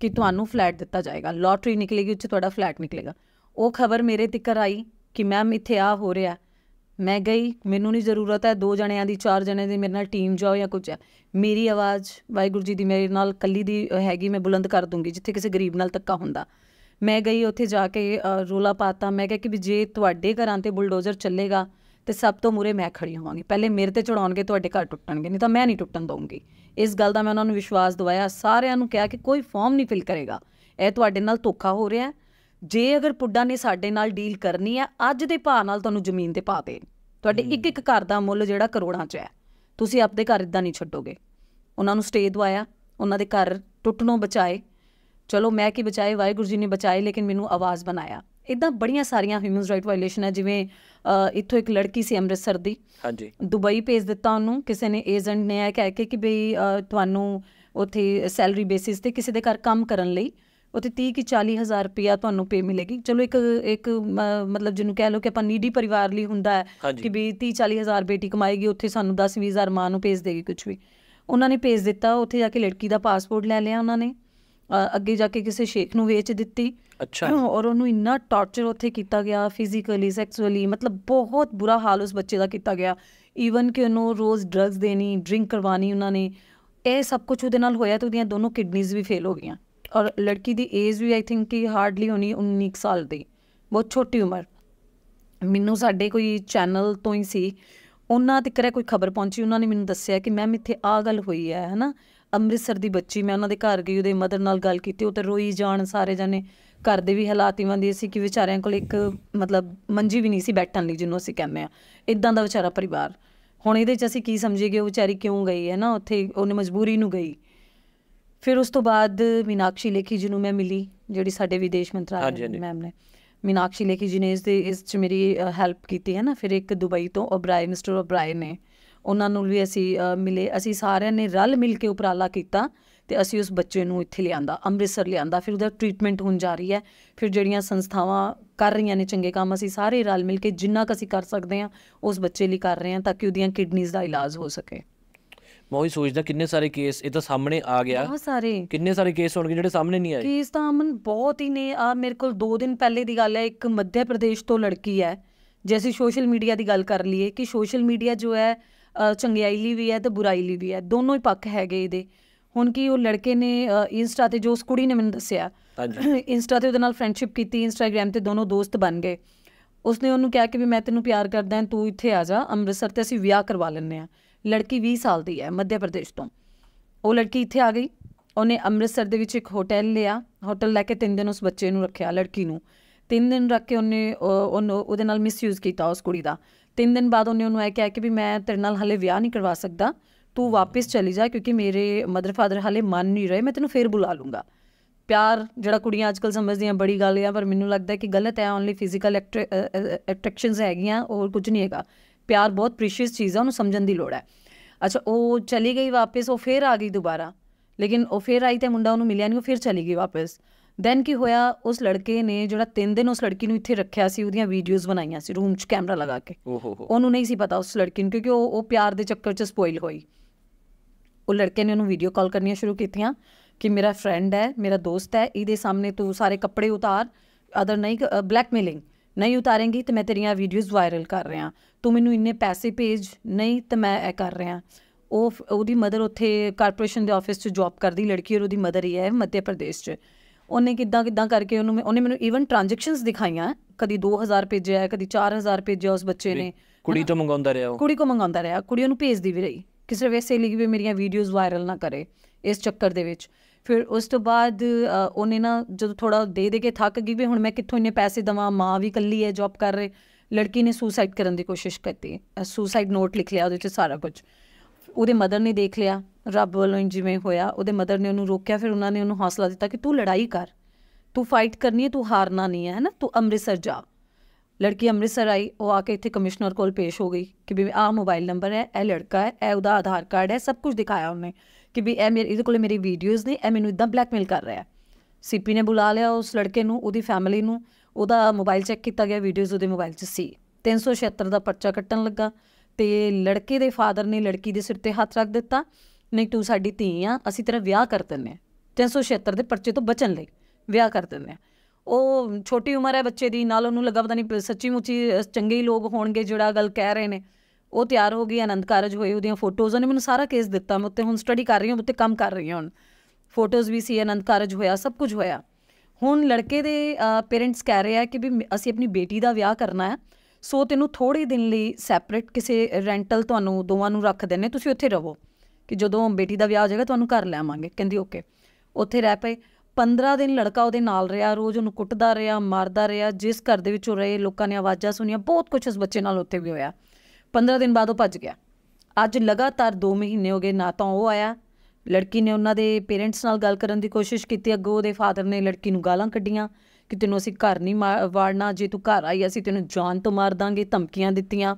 Speaker 1: ਕਿ ਤੁਹਾਨੂੰ ਫਲੈਟ ਦਿੱਤਾ ਜਾਏਗਾ ਲਾਟਰੀ ਨਿਕਲੇਗੀ ਉੱਚ ਤੁਹਾਡਾ ਫਲੈਟ ਨਿਕਲੇਗਾ ਉਹ ਖਬਰ ਮੇਰੇ ਤੱਕ ਆਈ ਕਿ ਮੈਮ ਇੱਥੇ ਆ ਹੋ ਰਿਹਾ ਮੈਂ ਗਈ ਮੈਨੂੰ ਨਹੀਂ ਜ਼ਰੂਰਤ ਹੈ ਦੋ ਜਣਿਆਂ ਦੀ ਚਾਰ ਜਣੇ ਦੀ ਮੇਰੇ ਨਾਲ ਟੀਮ ਜਾਓ ਜਾਂ ਕੁਝ ਮੇਰੀ ਆਵਾਜ਼ ਵਾਹਿਗੁਰੂ ਜੀ ਦੀ ਮੇਰੇ ਨਾਲ ਕੱਲੀ ਦੀ ਹੈਗੀ ਮੈਂ ਬੁਲੰਦ ਕਰ ਦੂੰਗੀ ਜਿੱਥੇ ਕਿਸੇ ਗਰੀਬ ਨਾਲ ਤੱਕਾ ਹੁੰਦਾ ਮੈਂ ਗਈ ਉੱਥੇ ਜਾ ਕੇ ਰੋਲਾ ਪਾਤਾ ਮੈਂ ਕਿਹਾ ਕਿ ਵੀ ਜੇ ਤੁਹਾਡੇ ਘਰਾਂ ਤੇ ਬੁਲਡੋਜ਼ਰ ਚੱਲੇਗਾ ਤੇ ਸਭ ਤੋਂ ਮੂਰੇ ਮੈਂ ਖੜੀ ਹੋਵਾਂਗੀ ਪਹਿਲੇ ਮੇਰੇ ਤੇ ਚੜਾਉਣਗੇ ਤੁਹਾਡੇ ਘਰ ਟੁੱਟਣਗੇ ਨਹੀਂ ਤਾਂ ਮੈਂ ਨਹੀਂ ਟੁੱਟਣ ਦਊਂਗੀ ਇਸ ਗੱਲ ਦਾ ਮੈਂ ਉਹਨਾਂ ਨੂੰ ਵਿਸ਼ਵਾਸ ਦਵਾਇਆ ਸਾਰਿਆਂ ਨੂੰ ਕਿਹਾ ਕਿ ਕੋਈ ਫਾਰਮ ਨਹੀਂ ਫਿਲ ਕਰੇਗਾ ਇਹ ਤੁਹਾਡੇ ਨਾਲ ਧੋਖਾ ਹੋ ਰਿਹਾ ਹੈ ਜੇ ਅਗਰ ਪੁੱਡਾ ਨੇ ਸਾਡੇ ਨਾਲ ਡੀਲ ਕਰਨੀ ਹੈ ਅੱਜ ਦੇ ਭਾਅ ਨਾਲ ਤੁਹਾਨੂੰ ਜ਼ਮੀਨ ਦੇ ਭਾਅ ਦੇ ਤੁਹਾਡੇ ਇੱਕ ਇੱਕ ਘਰ ਦਾ ਮੁੱਲ ਜਿਹੜਾ ਕਰੋੜਾਂ 'ਚ ਹੈ ਤੁਸੀਂ ਆਪਦੇ ਘਰ ਇਦਾਂ ਨਹੀਂ ਛੱਡੋਗੇ ਉਹਨਾਂ ਨੂੰ ਸਟੇ ਦਵਾਇਆ ਉਹਨਾਂ ਦੇ ਘਰ ਟੁੱਟਣੋਂ ਬਚਾਏ ਚਲੋ ਮੈਂ ਕੀ ਬਚਾਏ ਵਾਹਿਗੁਰੂ ਜੀ ਨੇ ਬਚਾਏ ਲੇਕਿਨ ਮੈਨੂੰ ਆਵਾਜ਼ ਬਣਾਇਆ ਇਦਾਂ ਬੜੀਆਂ ਸਾਰੀਆਂ ਹਿਊਮਨ ਰਾਈਟ ਵਾਇਲੇਸ਼ਨ ਹੈ ਜਿਵੇਂ ਇੱਥੋਂ ਇੱਕ ਲੜਕੀ ਸੀ ਅੰਮ੍ਰਿਤਸਰ ਦੀ ਹਾਂਜੀ ਦੁਬਈ ਭੇਜ ਦਿੱਤਾ ਉਹਨੂੰ ਕਿਸੇ ਨੇ ਏਜੰਟ ਨੇ ਆ ਕਹਿ ਕੇ ਕਿ ਬਈ ਤੁਹਾਨੂੰ ਉੱਥੇ ਸੈਲਰੀ ਬੇਸਿਸ ਤੇ ਕਿਸੇ ਦੇ ਘਰ ਕੰਮ ਕਰਨ ਲਈ ਉਤੇ 30 ਕਿ 40 ਹਜ਼ਾਰ ਰੁਪਇਆ ਤੁਹਾਨੂੰ ਪੇ ਮਿਲੇਗੀ ਚਲੋ ਇੱਕ ਇੱਕ ਮਤਲਬ ਜਿਹਨੂੰ ਕਹਿ ਲਓ ਕਿ ਆਪਾਂ ਨੀਡੀ ਪਰਿਵਾਰ ਲਈ ਹੁੰਦਾ ਹੈ ਕਿ ਵੀ 30 40 ਹਜ਼ਾਰ ਬੇਟੀ ਕਮਾਏਗੀ ਉੱਥੇ ਸਾਨੂੰ 10 20 ਹਜ਼ਾਰ ਮਾਂ ਨੂੰ ਭੇਜ ਦੇਗੀ ਕੁਝ ਵੀ ਉਹਨਾਂ ਨੇ ਭੇਜ ਦਿੱਤਾ ਉੱਥੇ ਜਾ ਕੇ ਲੜਕੀ ਦਾ ਪਾਸਪੋਰਟ ਲੈ ਲਿਆ ਉਹਨਾਂ ਨੇ ਅੱਗੇ ਜਾ ਕੇ ਕਿਸੇ ਸ਼ੇਖ ਨੂੰ ਵੇਚ ਦਿੱਤੀ
Speaker 2: ਅੱਛਾ ਔਰ
Speaker 1: ਉਹਨੂੰ ਇੰਨਾ ਟਾਰਚਰ ਉੱਥੇ ਕੀਤਾ ਗਿਆ ਫਿਜ਼ੀਕਲੀ ਸੈਕਸੂਅਲੀ ਮਤਲਬ ਬਹੁਤ ਬੁਰਾ ਹਾਲ ਉਸ ਬੱਚੇ ਦਾ ਕੀਤਾ ਗਿਆ ਈਵਨ ਕਿ ਉਹਨੂੰ ਰੋਜ਼ ਡਰੱਗਸ ਦੇਣੀ ਡਰਿੰਕ ਕਰਵਾਣੀ ਉਹਨਾਂ ਨੇ ਇਹ ਸਭ ਕੁਝ ਉਹਦੇ ਨਾਲ ਹੋਇਆ ਤੇ ਉਹਦੀਆਂ ਦੋਨੋਂ ਕਿਡਨੀਜ਼ ਵੀ ਫੇਲ ਹੋ ਗਈਆਂ ਔਰ ਲੜਕੀ ਦੀ ਏਜ ਵੀ ਆਈ ਥਿੰਕ ਕਿ ਹਾਰਡਲੀ ਹੋਣੀ 19 ਸਾਲ ਦੀ ਬਹੁਤ ਛੋਟੀ ਉਮਰ ਮੈਨੂੰ ਸਾਡੇ ਕੋਈ ਚੈਨਲ ਤੋਂ ਹੀ ਸੀ ਉਹਨਾਂ ਤੇ ਕਰੇ ਕੋਈ ਖਬਰ ਪਹੁੰਚੀ ਉਹਨਾਂ ਨੇ ਮੈਨੂੰ ਦੱਸਿਆ ਕਿ ਮੈਮ ਇੱਥੇ ਆ ਗੱਲ ਹੋਈ ਹੈ ਹਨਾ ਅੰਮ੍ਰਿਤਸਰ ਦੀ ਬੱਚੀ ਮੈਂ ਉਹਨਾਂ ਦੇ ਘਰ ਗਈ ਉਹਦੇ ਮਦਰ ਨਾਲ ਗੱਲ ਕੀਤੀ ਉਹ ਤੇ ਰੋਈ ਜਾਣ ਸਾਰੇ ਜਾਨੇ ਘਰ ਦੇ ਵੀ ਹਾਲਾਤ ਹੀ ਦੇ ਸੀ ਕਿ ਵਿਚਾਰਿਆਂ ਕੋਲ ਇੱਕ ਮਤਲਬ ਮੰਜੀ ਵੀ ਨਹੀਂ ਸੀ ਬੈਠਣ ਲਈ ਜਿੰਨੂੰ ਅਸੀਂ ਕਹਿੰਦੇ ਆ ਇਦਾਂ ਦਾ ਵਿਚਾਰਾ ਪਰਿਵਾਰ ਹੁਣ ਇਹਦੇ 'ਚ ਅਸੀਂ ਕੀ ਸਮਝੀਏ ਕਿ ਉਹ ਵਿਚਾਰੀ ਕਿਉਂ ਗਈ ਹੈ ਨਾ ਉੱਥੇ ਉਹਨੇ ਮਜਬੂਰੀ ਨੂੰ ਗਈ ਫਿਰ ਉਸ ਤੋਂ ਬਾਅਦ ਮੀਨਾਕਸ਼ੀ ਲੇਖੀ ਜੀ ਨੂੰ ਮੈਂ ਮਿਲੀ ਜਿਹੜੀ ਸਾਡੇ ਵਿਦੇਸ਼ ਮੰਤਰਾਲੇ ਮੈਮ ਨੇ ਮੀਨਾਕਸ਼ੀ ਲੇਖੀ ਜੀ ਨੇ ਇਸ ਦੇ ਇਸ ਚ ਮੇਰੀ ਹੈਲਪ ਕੀਤੀ ਹੈ ਨਾ ਫਿਰ ਇੱਕ ਦੁਬਈ ਤੋਂ ਓਬਰਾਏ ਮਿਸਟਰ ਓਬਰਾਏ ਨੇ ਉਹਨਾਂ ਨੂੰ ਵੀ ਅਸੀਂ ਮਿਲੇ ਅਸੀਂ ਸਾਰਿਆਂ ਨੇ ਰਲ ਮਿਲ ਕੇ ਉਪਰਾਲਾ ਕੀਤਾ ਤੇ ਅਸੀਂ ਉਸ ਬੱਚੇ ਨੂੰ ਇੱਥੇ ਲਿਆਂਦਾ ਅੰਮ੍ਰਿਤਸਰ ਲਿਆਂਦਾ ਫਿਰ ਉਹਦਾ ਟ੍ਰੀਟਮੈਂਟ ਹੁਣ ਰਹੀ ਹੈ ਫਿਰ ਜਿਹੜੀਆਂ ਸੰਸਥਾਵਾਂ ਕਰ ਰਹੀਆਂ ਨੇ ਚੰਗੇ ਕੰਮ ਅਸੀਂ ਸਾਰੇ ਰਲ ਮਿਲ ਕੇ ਜਿੰਨਾ ਕ ਅਸੀਂ ਕਰ ਸਕਦੇ ਹਾਂ ਉਸ ਬੱਚੇ ਲਈ ਕਰ ਰਹੇ ਹਾਂ ਤਾਂ ਕਿ ਉਹਦੀਆਂ ਕਿਡਨੀਜ਼ ਦਾ ਇਲਾਜ ਹੋ ਸਕੇ
Speaker 2: ਮੈਂ ਉਹੀ ਸੋਚਦਾ ਕਿੰਨੇ ਸਾਰੇ ਕੇਸ ਇਹ ਤਾਂ ਸਾਹਮਣੇ ਆ ਗਿਆ ਬਹੁਤ ਸਾਰੇ ਕਿੰਨੇ ਸਾਰੇ ਕੇਸ ਹੋਣਗੇ ਜਿਹੜੇ ਸਾਹਮਣੇ ਨਹੀਂ ਆਏ
Speaker 1: ਕੇਸ ਤਾਂ ਅਮਨ ਬਹੁਤ ਹੀ ਨੇ ਆ ਮੇਰੇ ਕੋਲ 2 ਦਿਨ ਪਹਿਲੇ ਦੀ ਗੱਲ ਹੈ ਇੱਕ ਮੱਧ ਪ੍ਰਦੇਸ਼ ਤੋਂ ਲੜਕੀ ਹੈ ਅਸੀਂ ਸੋਸ਼ਲ ਮੀਡੀਆ ਦੀ ਗੱਲ ਕਰ ਲਈਏ ਕਿ ਸੋਸ਼ਲ ਮੀਡੀਆ ਜੋ ਹੈ ਚੰਗਿਆਈ ਲਈ ਵੀ ਹੈ ਤੇ ਬੁਰਾਈ ਲਈ ਵੀ ਹੈ ਦੋਨੋਂ ਹੀ ਪੱਖ ਹੈਗੇ ਇਹਦੇ ਹੁਣ ਕੀ ਉਹ ਲੜਕੇ ਨੇ ਇੰਸਟਾ ਤੇ ਜੋ ਉਸ ਕੁੜੀ ਨੇ ਮੈਨੂੰ ਦੱਸਿਆ ਹਾਂਜੀ ਇੰਸਟਾ ਤੇ ਉਹਦੇ ਨਾਲ ਫਰੈਂਡਸ਼ਿਪ ਕੀਤੀ ਇੰਸਟਾਗ੍ਰam ਤੇ ਦੋਨੋਂ ਦੋਸਤ ਬਣ ਗਏ ਉਸਨੇ ਉਹਨੂੰ ਕਿਹਾ ਕਿ ਵੀ ਮੈਂ ਤੈਨੂੰ ਪਿਆਰ ਕਰਦਾ ਹਾਂ ਤੂੰ ਇੱਥੇ ਆ ਜਾ ਅੰਮ੍ਰਿਤਸਰ ਤੇ ਅਸੀਂ ਵਿਆਹ ਕਰਵਾ ਲੈਣੇ ਆ ਲੜਕੀ 20 ਸਾਲ ਦੀ ਹੈ ਮੱਧ ਪ੍ਰਦੇਸ਼ ਤੋਂ ਉਹ ਲੜਕੀ ਇੱਥੇ ਆ ਗਈ ਉਹਨੇ ਅੰਮ੍ਰਿਤਸਰ ਦੇ ਵਿੱਚ ਇੱਕ ਹੋਟਲ ਲਿਆ ਹੋਟਲ ਲੈ ਕੇ 3 ਦਿਨ ਉਸ ਬੱਚੇ ਨੂੰ ਰੱਖਿਆ ਲੜਕੀ ਨੂੰ 3 ਦਿਨ ਰੱਖ ਕੇ ਉਹਨੇ ਉਹਦੇ ਨਾਲ ਮਿਸਯੂਜ਼ ਕੀਤਾ ਉਸ ਕੁੜੀ ਦਾ 3 ਦਿਨ ਬਾਅਦ ਉਹਨੇ ਉਹਨੂੰ ਇਹ ਕਿਹਾ ਕਿ ਵੀ ਮੈਂ ਤੇਰੇ ਨਾਲ ਹਲੇ ਵਿਆਹ ਨਹੀਂ ਕਰਵਾ ਸਕਦਾ ਤੂੰ ਵਾਪਸ ਚਲੀ ਜਾ ਕਿਉਂਕਿ ਮੇਰੇ ਮਦਰ ਫਾਦਰ ਹਲੇ ਮੰਨ ਨਹੀਂ ਰਹੇ ਮੈਂ ਤੈਨੂੰ ਫੇਰ ਬੁਲਾ ਲੂੰਗਾ ਪਿਆਰ ਜਿਹੜਾ ਕੁੜੀਆਂ ਅੱਜਕੱਲ ਸਮਝਦੀਆਂ ਬੜੀ ਗੱਲ ਆ ਪਰ ਮੈਨੂੰ ਲੱਗਦਾ ਕਿ ਗਲਤ ਹੈ ਓਨਲੀ ਫਿਜ਼ੀਕਲ ਅਟਰੈਕਸ਼ਨਸ ਹੈਗੀਆਂ ਹੋਰ ਕੁਝ ਨਹੀਂ ਹੈਗਾ ਪਿਆਰ ਬਹੁਤ ਪ੍ਰੀਸ਼ੀਅਸ ਚੀਜ਼ ਆ ਉਹਨੂੰ ਸਮਝਣ ਦੀ ਲੋੜ ਹੈ ਅੱਛਾ ਉਹ ਚਲੀ ਗਈ ਵਾਪਸ ਉਹ ਫੇਰ ਆ ਗਈ ਦੁਬਾਰਾ ਲੇਕਿਨ ਉਹ ਫੇਰ ਆਈ ਤੇ ਮੁੰਡਾ ਉਹਨੂੰ ਮਿਲਿਆ ਨਹੀਂ ਉਹ ਫੇਰ ਚਲੀ ਗਈ ਵਾਪਸ ਦੈਨ ਕੀ ਹੋਇਆ ਉਸ ਲੜਕੇ ਨੇ ਜਿਹੜਾ 3 ਦਿਨ ਉਸ ਲੜਕੀ ਨੂੰ ਇੱਥੇ ਰੱਖਿਆ ਸੀ ਉਹਦੀਆਂ ਵੀਡੀਓਜ਼ ਬਣਾਈਆਂ ਸੀ ਰੂਮ 'ਚ ਕੈਮਰਾ ਲਗਾ ਕੇ ਉਹਨੂੰ ਨਹੀਂ ਸੀ ਪਤਾ ਉਸ ਲੜਕੀ ਨੂੰ ਕਿਉਂਕਿ ਉਹ ਉਹ ਪਿਆਰ ਦੇ ਚੱਕਰ 'ਚ ਸਪੋਇਲ ਹੋਈ ਉਹ ਲੜਕੇ ਨੇ ਉਹਨੂੰ ਵੀਡੀਓ ਕਾਲ ਕਰਨੀਆਂ ਸ਼ੁਰੂ ਕੀਤੀਆਂ ਕਿ ਮੇਰਾ ਫਰੈਂਡ ਹੈ ਮੇਰਾ ਦੋਸਤ ਹੈ ਇਹਦੇ ਸਾਹਮਣੇ ਤੂੰ ਸਾਰੇ ਕੱਪੜੇ ਉਤਾਰ ਅਦਰ ਨਹੀਂ ਬਲੈਕਮੇਲਿੰਗ ਨਹੀਂ ਉਤਾਰੇਂਗੀ ਤੇ ਮੈਂ ਤੇਰੀਆਂ ਵੀਡੀਓਜ਼ ਵਾਇਰਲ ਕਰ ਰਿਹਾ ਤੂੰ ਮੈਨੂੰ ਇੰਨੇ ਪੈਸੇ ਭੇਜ ਨਹੀਂ ਤੇ ਮੈਂ ਇਹ ਕਰ ਰਿਹਾ ਉਹ ਉਹਦੀ ਮਦਰ ਉੱਥੇ ਕਾਰਪੋਰੇਸ਼ਨ ਦੇ ਆਫਿਸ 'ਚ ਜੌਬ ਕਰਦੀ ਲੜਕੀ ਔਰ ਉਹਦੀ ਮਦਰ ਹੀ ਹੈ ਮੱਧ ਪ੍ਰਦੇਸ਼ 'ਚ ਉਹਨੇ ਕਿੱਦਾਂ ਕਿੱਦਾਂ ਕਰਕੇ ਉਹਨੂੰ ਉਹਨੇ ਮੈਨੂੰ ਈਵਨ ਟ੍ਰਾਂਜੈਕਸ਼ਨਸ ਦਿਖਾਈਆਂ ਕਦੀ 2000 ਭੇਜਿਆ ਕਦੀ 4000 ਭੇਜਿਆ ਉਸ ਬੱਚੇ ਨੇ
Speaker 2: ਕੁੜੀ ਤੋਂ ਮੰਗਾਉਂਦਾ ਰਿਹਾ ਉਹ ਕੁੜੀ
Speaker 1: ਕੋ ਮੰਗਾਉਂਦਾ ਰਿਹਾ ਕੁੜੀ ਉਹਨੂੰ ਭੇਜਦੀ ਵੀ ਰਹੀ ਕਿਸੇ ਵੇਸੇ ਲਈ ਵੀ ਮੇਰੀਆਂ ਵੀਡੀਓਜ਼ ਵਾਇਰਲ ਨਾ ਕਰੇ ਇਸ ਚੱਕਰ ਦੇ ਵਿੱਚ ਫਿਰ ਉਸ ਤੋਂ ਬਾਅਦ ਉਹਨੇ ਨਾ ਜਦੋਂ ਥੋੜਾ ਦੇ ਦੇ ਕੇ ਥੱਕ ਗਈ ਵੀ ਹੁਣ ਮੈਂ ਕਿੱਥੋਂ ਇੰਨੇ ਪੈਸੇ ਦਵਾਂ ਮਾਂ ਵੀ ਇਕੱਲੀ ਹੈ ਜੌਬ ਕਰ ਰਹੀ ਲੜਕੀ ਨੇ ਸੁਸਾਈਡ ਕਰਨ ਦੀ ਕੋਸ਼ਿਸ਼ ਕੀਤੀ ਸੁਸਾਈਡ ਨੋਟ ਲਿਖ ਲਿਆ ਉਹਦੇ 'ਚ ਸਾਰਾ ਕੁਝ ਉਹਦੇ ਮਦਰ ਨੇ ਦੇਖ ਲਿਆ ਰੱਬ ਵੱਲੋਂ ਜਿਵੇਂ ਹੋਇਆ ਉਹਦੇ ਮਦਰ ਨੇ ਉਹਨੂੰ ਰੋਕਿਆ ਫਿਰ ਉਹਨਾਂ ਨੇ ਉਹਨੂੰ ਹੌਸਲਾ ਦਿੱਤਾ ਕਿ ਤੂੰ ਲੜਾਈ ਕਰ ਤੂੰ ਫਾਈਟ ਕਰਨੀ ਹੈ ਤੂੰ ਹਾਰਨਾ ਨਹੀਂ ਹੈ ਹੈ ਨਾ ਤੂੰ ਅੰਮ੍ਰਿਤਸਰ ਜਾ ਲੜਕੀ ਅੰਮ੍ਰਿਤਸਰ ਆਈ ਉਹ ਆ ਕੇ ਇੱਥੇ ਕਮਿਸ਼ਨਰ ਕੋਲ ਪੇਸ਼ ਹੋ ਗਈ ਕਿ ਵੀ ਆਹ ਮੋਬਾਈਲ ਨੰਬਰ ਹੈ ਇਹ ਲੜਕਾ ਹੈ ਇਹ ਉਹਦਾ ਆਧਾਰ ਕਾਰਡ ਹੈ ਸਭ ਕੁਝ ਦਿਖਾਇਆ ਉਹਨੇ ਕਿ ਵੀ ਇਹ ਮੇਰੇ ਇਹਦੇ ਕੋਲੇ ਮੇਰੀ ਵੀਡੀਓਜ਼ ਨੇ ਇਹ ਮੈਨੂੰ ਇਦਾਂ ਬਲੈਕਮੇਲ ਕਰ ਰਿਹਾ ਹੈ ਸੀਪੀ ਨੇ ਬੁਲਾ ਲਿਆ ਉਸ ਲੜਕੇ ਨੂੰ ਉਹਦੀ ਫੈਮਿਲੀ ਨੂੰ ਉਹਦਾ ਮੋਬਾਈਲ ਚੈੱਕ ਕੀਤਾ ਗਿਆ ਵੀਡੀਓਜ਼ ਉਹਦੇ ਮੋਬਾਈਲ 'ਚ ਸੀ 376 ਦਾ ਪਰਚਾ ਕੱਟਣ ਲੱਗਾ ਤੇ ਲੜਕੇ ਦੇ ਫਾਦਰ ਨੇ ਲੜਕੀ ਦੇ ਸਿਰ ਤੇ ਹੱਥ ਰੱਖ ਦਿੱਤਾ ਨਹੀਂ ਤੂੰ ਸਾਡੀ ਧੀ ਆ ਅਸੀਂ ਤੇਰਾ ਵਿਆਹ ਕਰ ਦਿੰਨੇ 376 ਦੇ ਪਰਚੇ ਤੋਂ ਬਚਣ ਲਈ ਵਿਆਹ ਕਰ ਦਿੰਨੇ ਉਹ ਛੋਟੀ ਉਮਰ ਹੈ ਬੱਚੇ ਦੀ ਨਾਲ ਉਹਨੂੰ ਲੱਗਾ ਪਤਾ ਨਹੀਂ ਸੱਚੀ ਮੁੱਚੀ ਚੰਗੇ ਹੀ ਲੋਕ ਹੋਣਗੇ ਜਿਹੜਾ ਗੱਲ ਕਹਿ ਰਹੇ ਨੇ ਉਹ ਤਿਆਰ ਹੋ ਗਈ ਆਨੰਦ ਕਾਰਜ ਹੋਏ ਉਹਦੀਆਂ ਫੋਟੋਜ਼ ਉਹਨੇ ਮੈਨੂੰ ਸਾਰਾ ਕੇਸ ਦਿੱਤਾ ਮੈਂ ਉੱਤੇ ਹੁਣ ਸਟੱਡੀ ਕਰ ਰਹੀ ਹਾਂ ਉੱਤੇ ਕੰਮ ਕਰ ਰਹੀ ਹਾਂ ਫੋਟੋਜ਼ ਵੀ ਸੀ ਆਨੰਦ ਕਾਰਜ ਹੋਇਆ ਸਭ ਕੁਝ ਹੋਇਆ ਹੁਣ ਲੜਕੇ ਦੇ ਪੇਰੈਂਟਸ ਕਹਿ ਰਹੇ ਆ ਕਿ ਵੀ ਅਸੀਂ ਆਪਣੀ ਬੇਟੀ ਦਾ ਵਿਆਹ ਕਰਨਾ ਹੈ ਸੋ ਤੈਨੂੰ ਥੋੜੇ ਦਿਨ ਲਈ ਸੈਪਰੇਟ ਕਿਸੇ ਰੈਂਟਲ ਤੁਹਾਨੂੰ ਦੋਵਾਂ ਨੂੰ ਰੱਖ ਦਿੰਨੇ ਤੁਸੀਂ ਉੱਥੇ ਰਹੋ ਕਿ ਜਦੋਂ ਬੇਟੀ ਦਾ ਵਿਆਹ ਹੋ ਜਾਏਗਾ ਤੁਹਾਨੂੰ ਘਰ ਲੈ ਆਵਾਂਗੇ ਕਹਿੰਦੀ ਓਕੇ ਉੱਥੇ ਰਹਿ ਪਏ 15 ਦਿਨ ਲੜਕਾ ਉਹਦੇ ਨਾਲ ਰਿਹਾ ਰੋਜ਼ ਉਹਨੂੰ ਕੁੱਟਦਾ ਰਿਹਾ ਮਾਰਦਾ ਰਿਹਾ ਜਿਸ ਘਰ ਦੇ ਵਿੱਚ ਉਹ ਰਹੇ ਲੋਕਾਂ ਨੇ ਆਵਾਜ਼ਾਂ ਸੁਣੀਆਂ ਬਹੁਤ ਕੁਝ ਉਸ ਬੱਚੇ ਨਾਲ ਉੱਥੇ ਵੀ ਹੋਇਆ 15 ਦਿਨ ਬਾਅਦ ਉਹ ਭੱਜ ਗਿਆ ਅੱਜ ਲਗਾਤਾਰ 2 ਮਹੀਨੇ ਹੋ ਗਏ ਨਾ ਤਾਂ ਉਹ ਆਇਆ ਲੜਕੀ ਨੇ ਉਹਨਾਂ ਦੇ ਪੇਰੈਂਟਸ ਨਾਲ ਗੱਲ ਕਰਨ ਦੀ ਕੋਸ਼ਿਸ਼ ਕੀਤੀ ਅੱਗੋਂ ਉਹਦੇ ਫਾਦਰ ਨੇ ਲੜਕੀ ਨੂੰ ਗਾਲਾਂ ਕੱਢੀਆਂ ਕਿ ਤੈਨੂੰ ਅਸੀਂ ਘਰ ਨਹੀਂ ਵਾੜਨਾ ਜੇ ਤੂੰ ਘਰ ਆਈ ਅਸੀਂ ਤੈਨੂੰ ਜਾਨ ਤੋਂ ਮਾਰ ਦਾਂਗੇ ਧਮਕੀਆਂ ਦਿੱਤੀਆਂ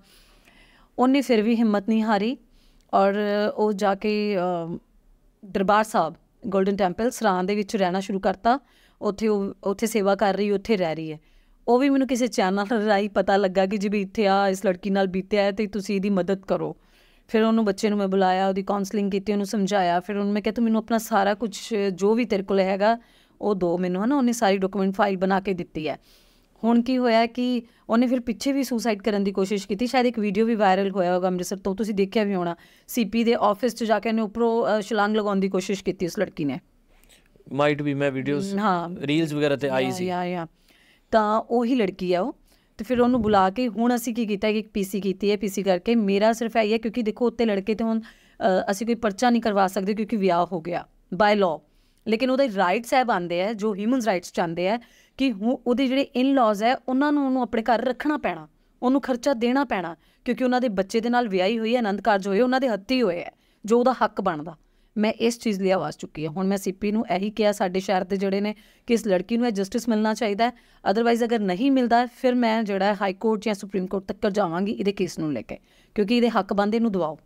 Speaker 1: ਉਹਨੇ ਫਿਰ ਵੀ ਹਿੰਮਤ ਨਹੀਂ ਹਾਰੀ ਔਰ ਉਹ ਜਾ ਕੇ ਦਰਬਾਰ ਸਾਹਿਬ 골ਡਨ ਟੈਂਪਲ ਸਰਾਂ ਦੇ ਵਿੱਚ ਰਹਿਣਾ ਸ਼ੁਰੂ ਕਰਤਾ ਉੱਥੇ ਉਹ ਉੱਥੇ ਸੇਵਾ ਕਰ ਰਹੀ ਉੱਥੇ ਰਹਿ ਰਹੀ ਹੈ ਉਹ ਵੀ ਮੈਨੂੰ ਕਿਸੇ ਚੈਨਲ ਰਾਹੀਂ ਪਤਾ ਲੱਗਾ ਕਿ ਜੀ ਵੀ ਇੱਥੇ ਆ ਇਸ ਲੜਕੀ ਨਾਲ ਬੀਤਿਆ ਆ ਤੇ ਤੁਸੀਂ ਇਹਦੀ ਮਦਦ ਕਰੋ ਫਿਰ ਉਹਨੂੰ ਬੱਚੇ ਨੂੰ ਮੈਂ ਬੁਲਾਇਆ ਉਹਦੀ ਕਾਉਂਸਲਿੰਗ ਕੀਤੀ ਉਹਨੂੰ ਸਮਝਾਇਆ ਫਿਰ ਉਹਨੂੰ ਮੈਂ ਕਿਹਾ ਤੂੰ ਮੈਨੂੰ ਆਪਣਾ ਸਾਰਾ ਕੁਝ ਜੋ ਵੀ ਤੇਰੇ ਕੋਲ ਹੈਗਾ ਉਹ ਦੋ ਮੈਨੂੰ ਹਨਾ ਉਹਨੇ ਸਾਰੀ ਡਾਕੂਮੈਂਟ ਫਾਈਲ ਬਣਾ ਕੇ ਦਿੱਤੀ ਹੈ ਹੁਣ ਕੀ ਹੋਇਆ ਕਿ ਉਹਨੇ ਫਿਰ ਪਿੱਛੇ ਵੀ ਸੁਸਾਈਡ ਕਰਨ ਦੀ ਕੋਸ਼ਿਸ਼ ਕੀਤੀ ਸ਼ਾਇਦ ਇੱਕ ਵੀਡੀਓ ਵੀ ਵਾਇਰਲ ਹੋਇਆ ਹੋਗਾ ਅੰਮ੍ਰਿਤਸਰ ਤੋਂ ਤੁਸੀਂ ਦੇਖਿਆ ਵੀ ਹੋਣਾ ਸੀਪੀ ਦੇ ਆਫਿਸ 'ਚ ਜਾ ਕੇ ਉਹਨੇ ਉੱਪਰੋਂ ਛਲਾਂਗ ਲਗਾਉਣ ਦੀ ਕੋਸ਼ਿਸ਼ ਕੀਤੀ ਉਸ ਲੜਕੀ ਨੇ
Speaker 2: ਮਾਈਟ ਬੀ ਮੈਂ ਵੀਡੀਓਜ਼ ਹਾਂ ਰੀਲਸ ਵਗੈਰਾ ਤੇ ਆਈ ਸੀ ਯਾ
Speaker 1: ਯਾ ਤਾਂ ਉਹੀ ਲੜਕੀ ਆ ਉਹ ਤੇ ਫਿਰ ਉਹਨੂੰ ਬੁਲਾ ਕੇ ਹੁਣ ਅਸੀਂ ਕੀ ਕੀਤਾ ਕਿ ਪੀਸੀ ਕੀਤੀ ਹੈ ਪੀਸੀ ਕਰਕੇ ਮੇਰਾ ਸਿਰਫ ਇਹ ਹੈ ਕਿਉਂਕਿ ਦੇਖੋ ਉੱਤੇ ਲੜਕੇ ਤੇ ਹੁਣ ਅਸੀਂ ਕੋਈ ਪਰਚਾ ਨਹੀਂ ਕਰਵਾ ਸਕਦੇ ਕਿਉਂਕਿ ਵਿਆਹ ਹੋ ਗਿਆ ਬਾਈ ਲਾਅ ਲੇਕਿਨ ਉਹਦੇ ਰਾਈਟਸ ਹੈ ਬੰਦੇ ਆ ਜੋ ਹਿਊਮਨਸ ਰਾਈਟਸ ਚਾਹੁੰਦੇ ਆ ਕਿ ਉਹਦੇ ਜਿਹੜੇ ਇਨ ਲਾਜ਼ ਹੈ ਉਹਨਾਂ ਨੂੰ ਉਹਨੂੰ ਆਪਣੇ ਘਰ ਰੱਖਣਾ ਪੈਣਾ ਉਹਨੂੰ ਖਰਚਾ ਦੇਣਾ ਪੈਣਾ ਕਿਉਂਕਿ ਉਹਨਾਂ ਦੇ ਬੱਚੇ ਦੇ ਨਾਲ ਵਿਆਹੀ ਹੋਈ ਹੈ ਆਨੰਦ ਕਾਰਜ ਹੋਏ ਉਹਨਾਂ ਦੇ ਹੱਥੀ ਹੋਏ ਹੈ ਜੋ ਉਹਦਾ ਹੱਕ ਬਣਦਾ ਮੈਂ ਇਸ ਚੀਜ਼ ਲਈ ਆਵਾਜ਼ ਚੁੱਕੀ ਹੈ ਹੁਣ ਮੈਂ ਸੀਪੀ ਨੂੰ ਇਹੀ ਕਿਹਾ ਸਾਡੇ ਸ਼ਹਿਰ ਦੇ ਜਿਹੜੇ ਨੇ ਕਿ ਇਸ ਲੜਕੀ ਨੂੰ ਇਹ ਜਸਟਿਸ ਮਿਲਣਾ ਚਾਹੀਦਾ ਅਦਰਵਾਈਜ਼ ਅਗਰ ਨਹੀਂ ਮਿਲਦਾ ਫਿਰ ਮੈਂ ਜਿਹੜਾ ਹਾਈ ਕੋਰਟ ਜਾਂ ਸੁਪਰੀਮ ਕੋਰਟ ਤੱਕ ਜਾਵਾਂਗੀ ਇਹਦੇ ਕੇਸ ਨੂੰ ਲੈ ਕੇ ਕਿਉਂਕਿ ਇਹਦੇ ਹੱਕ ਬੰਦੇ ਨੂੰ ਦਵਾਓ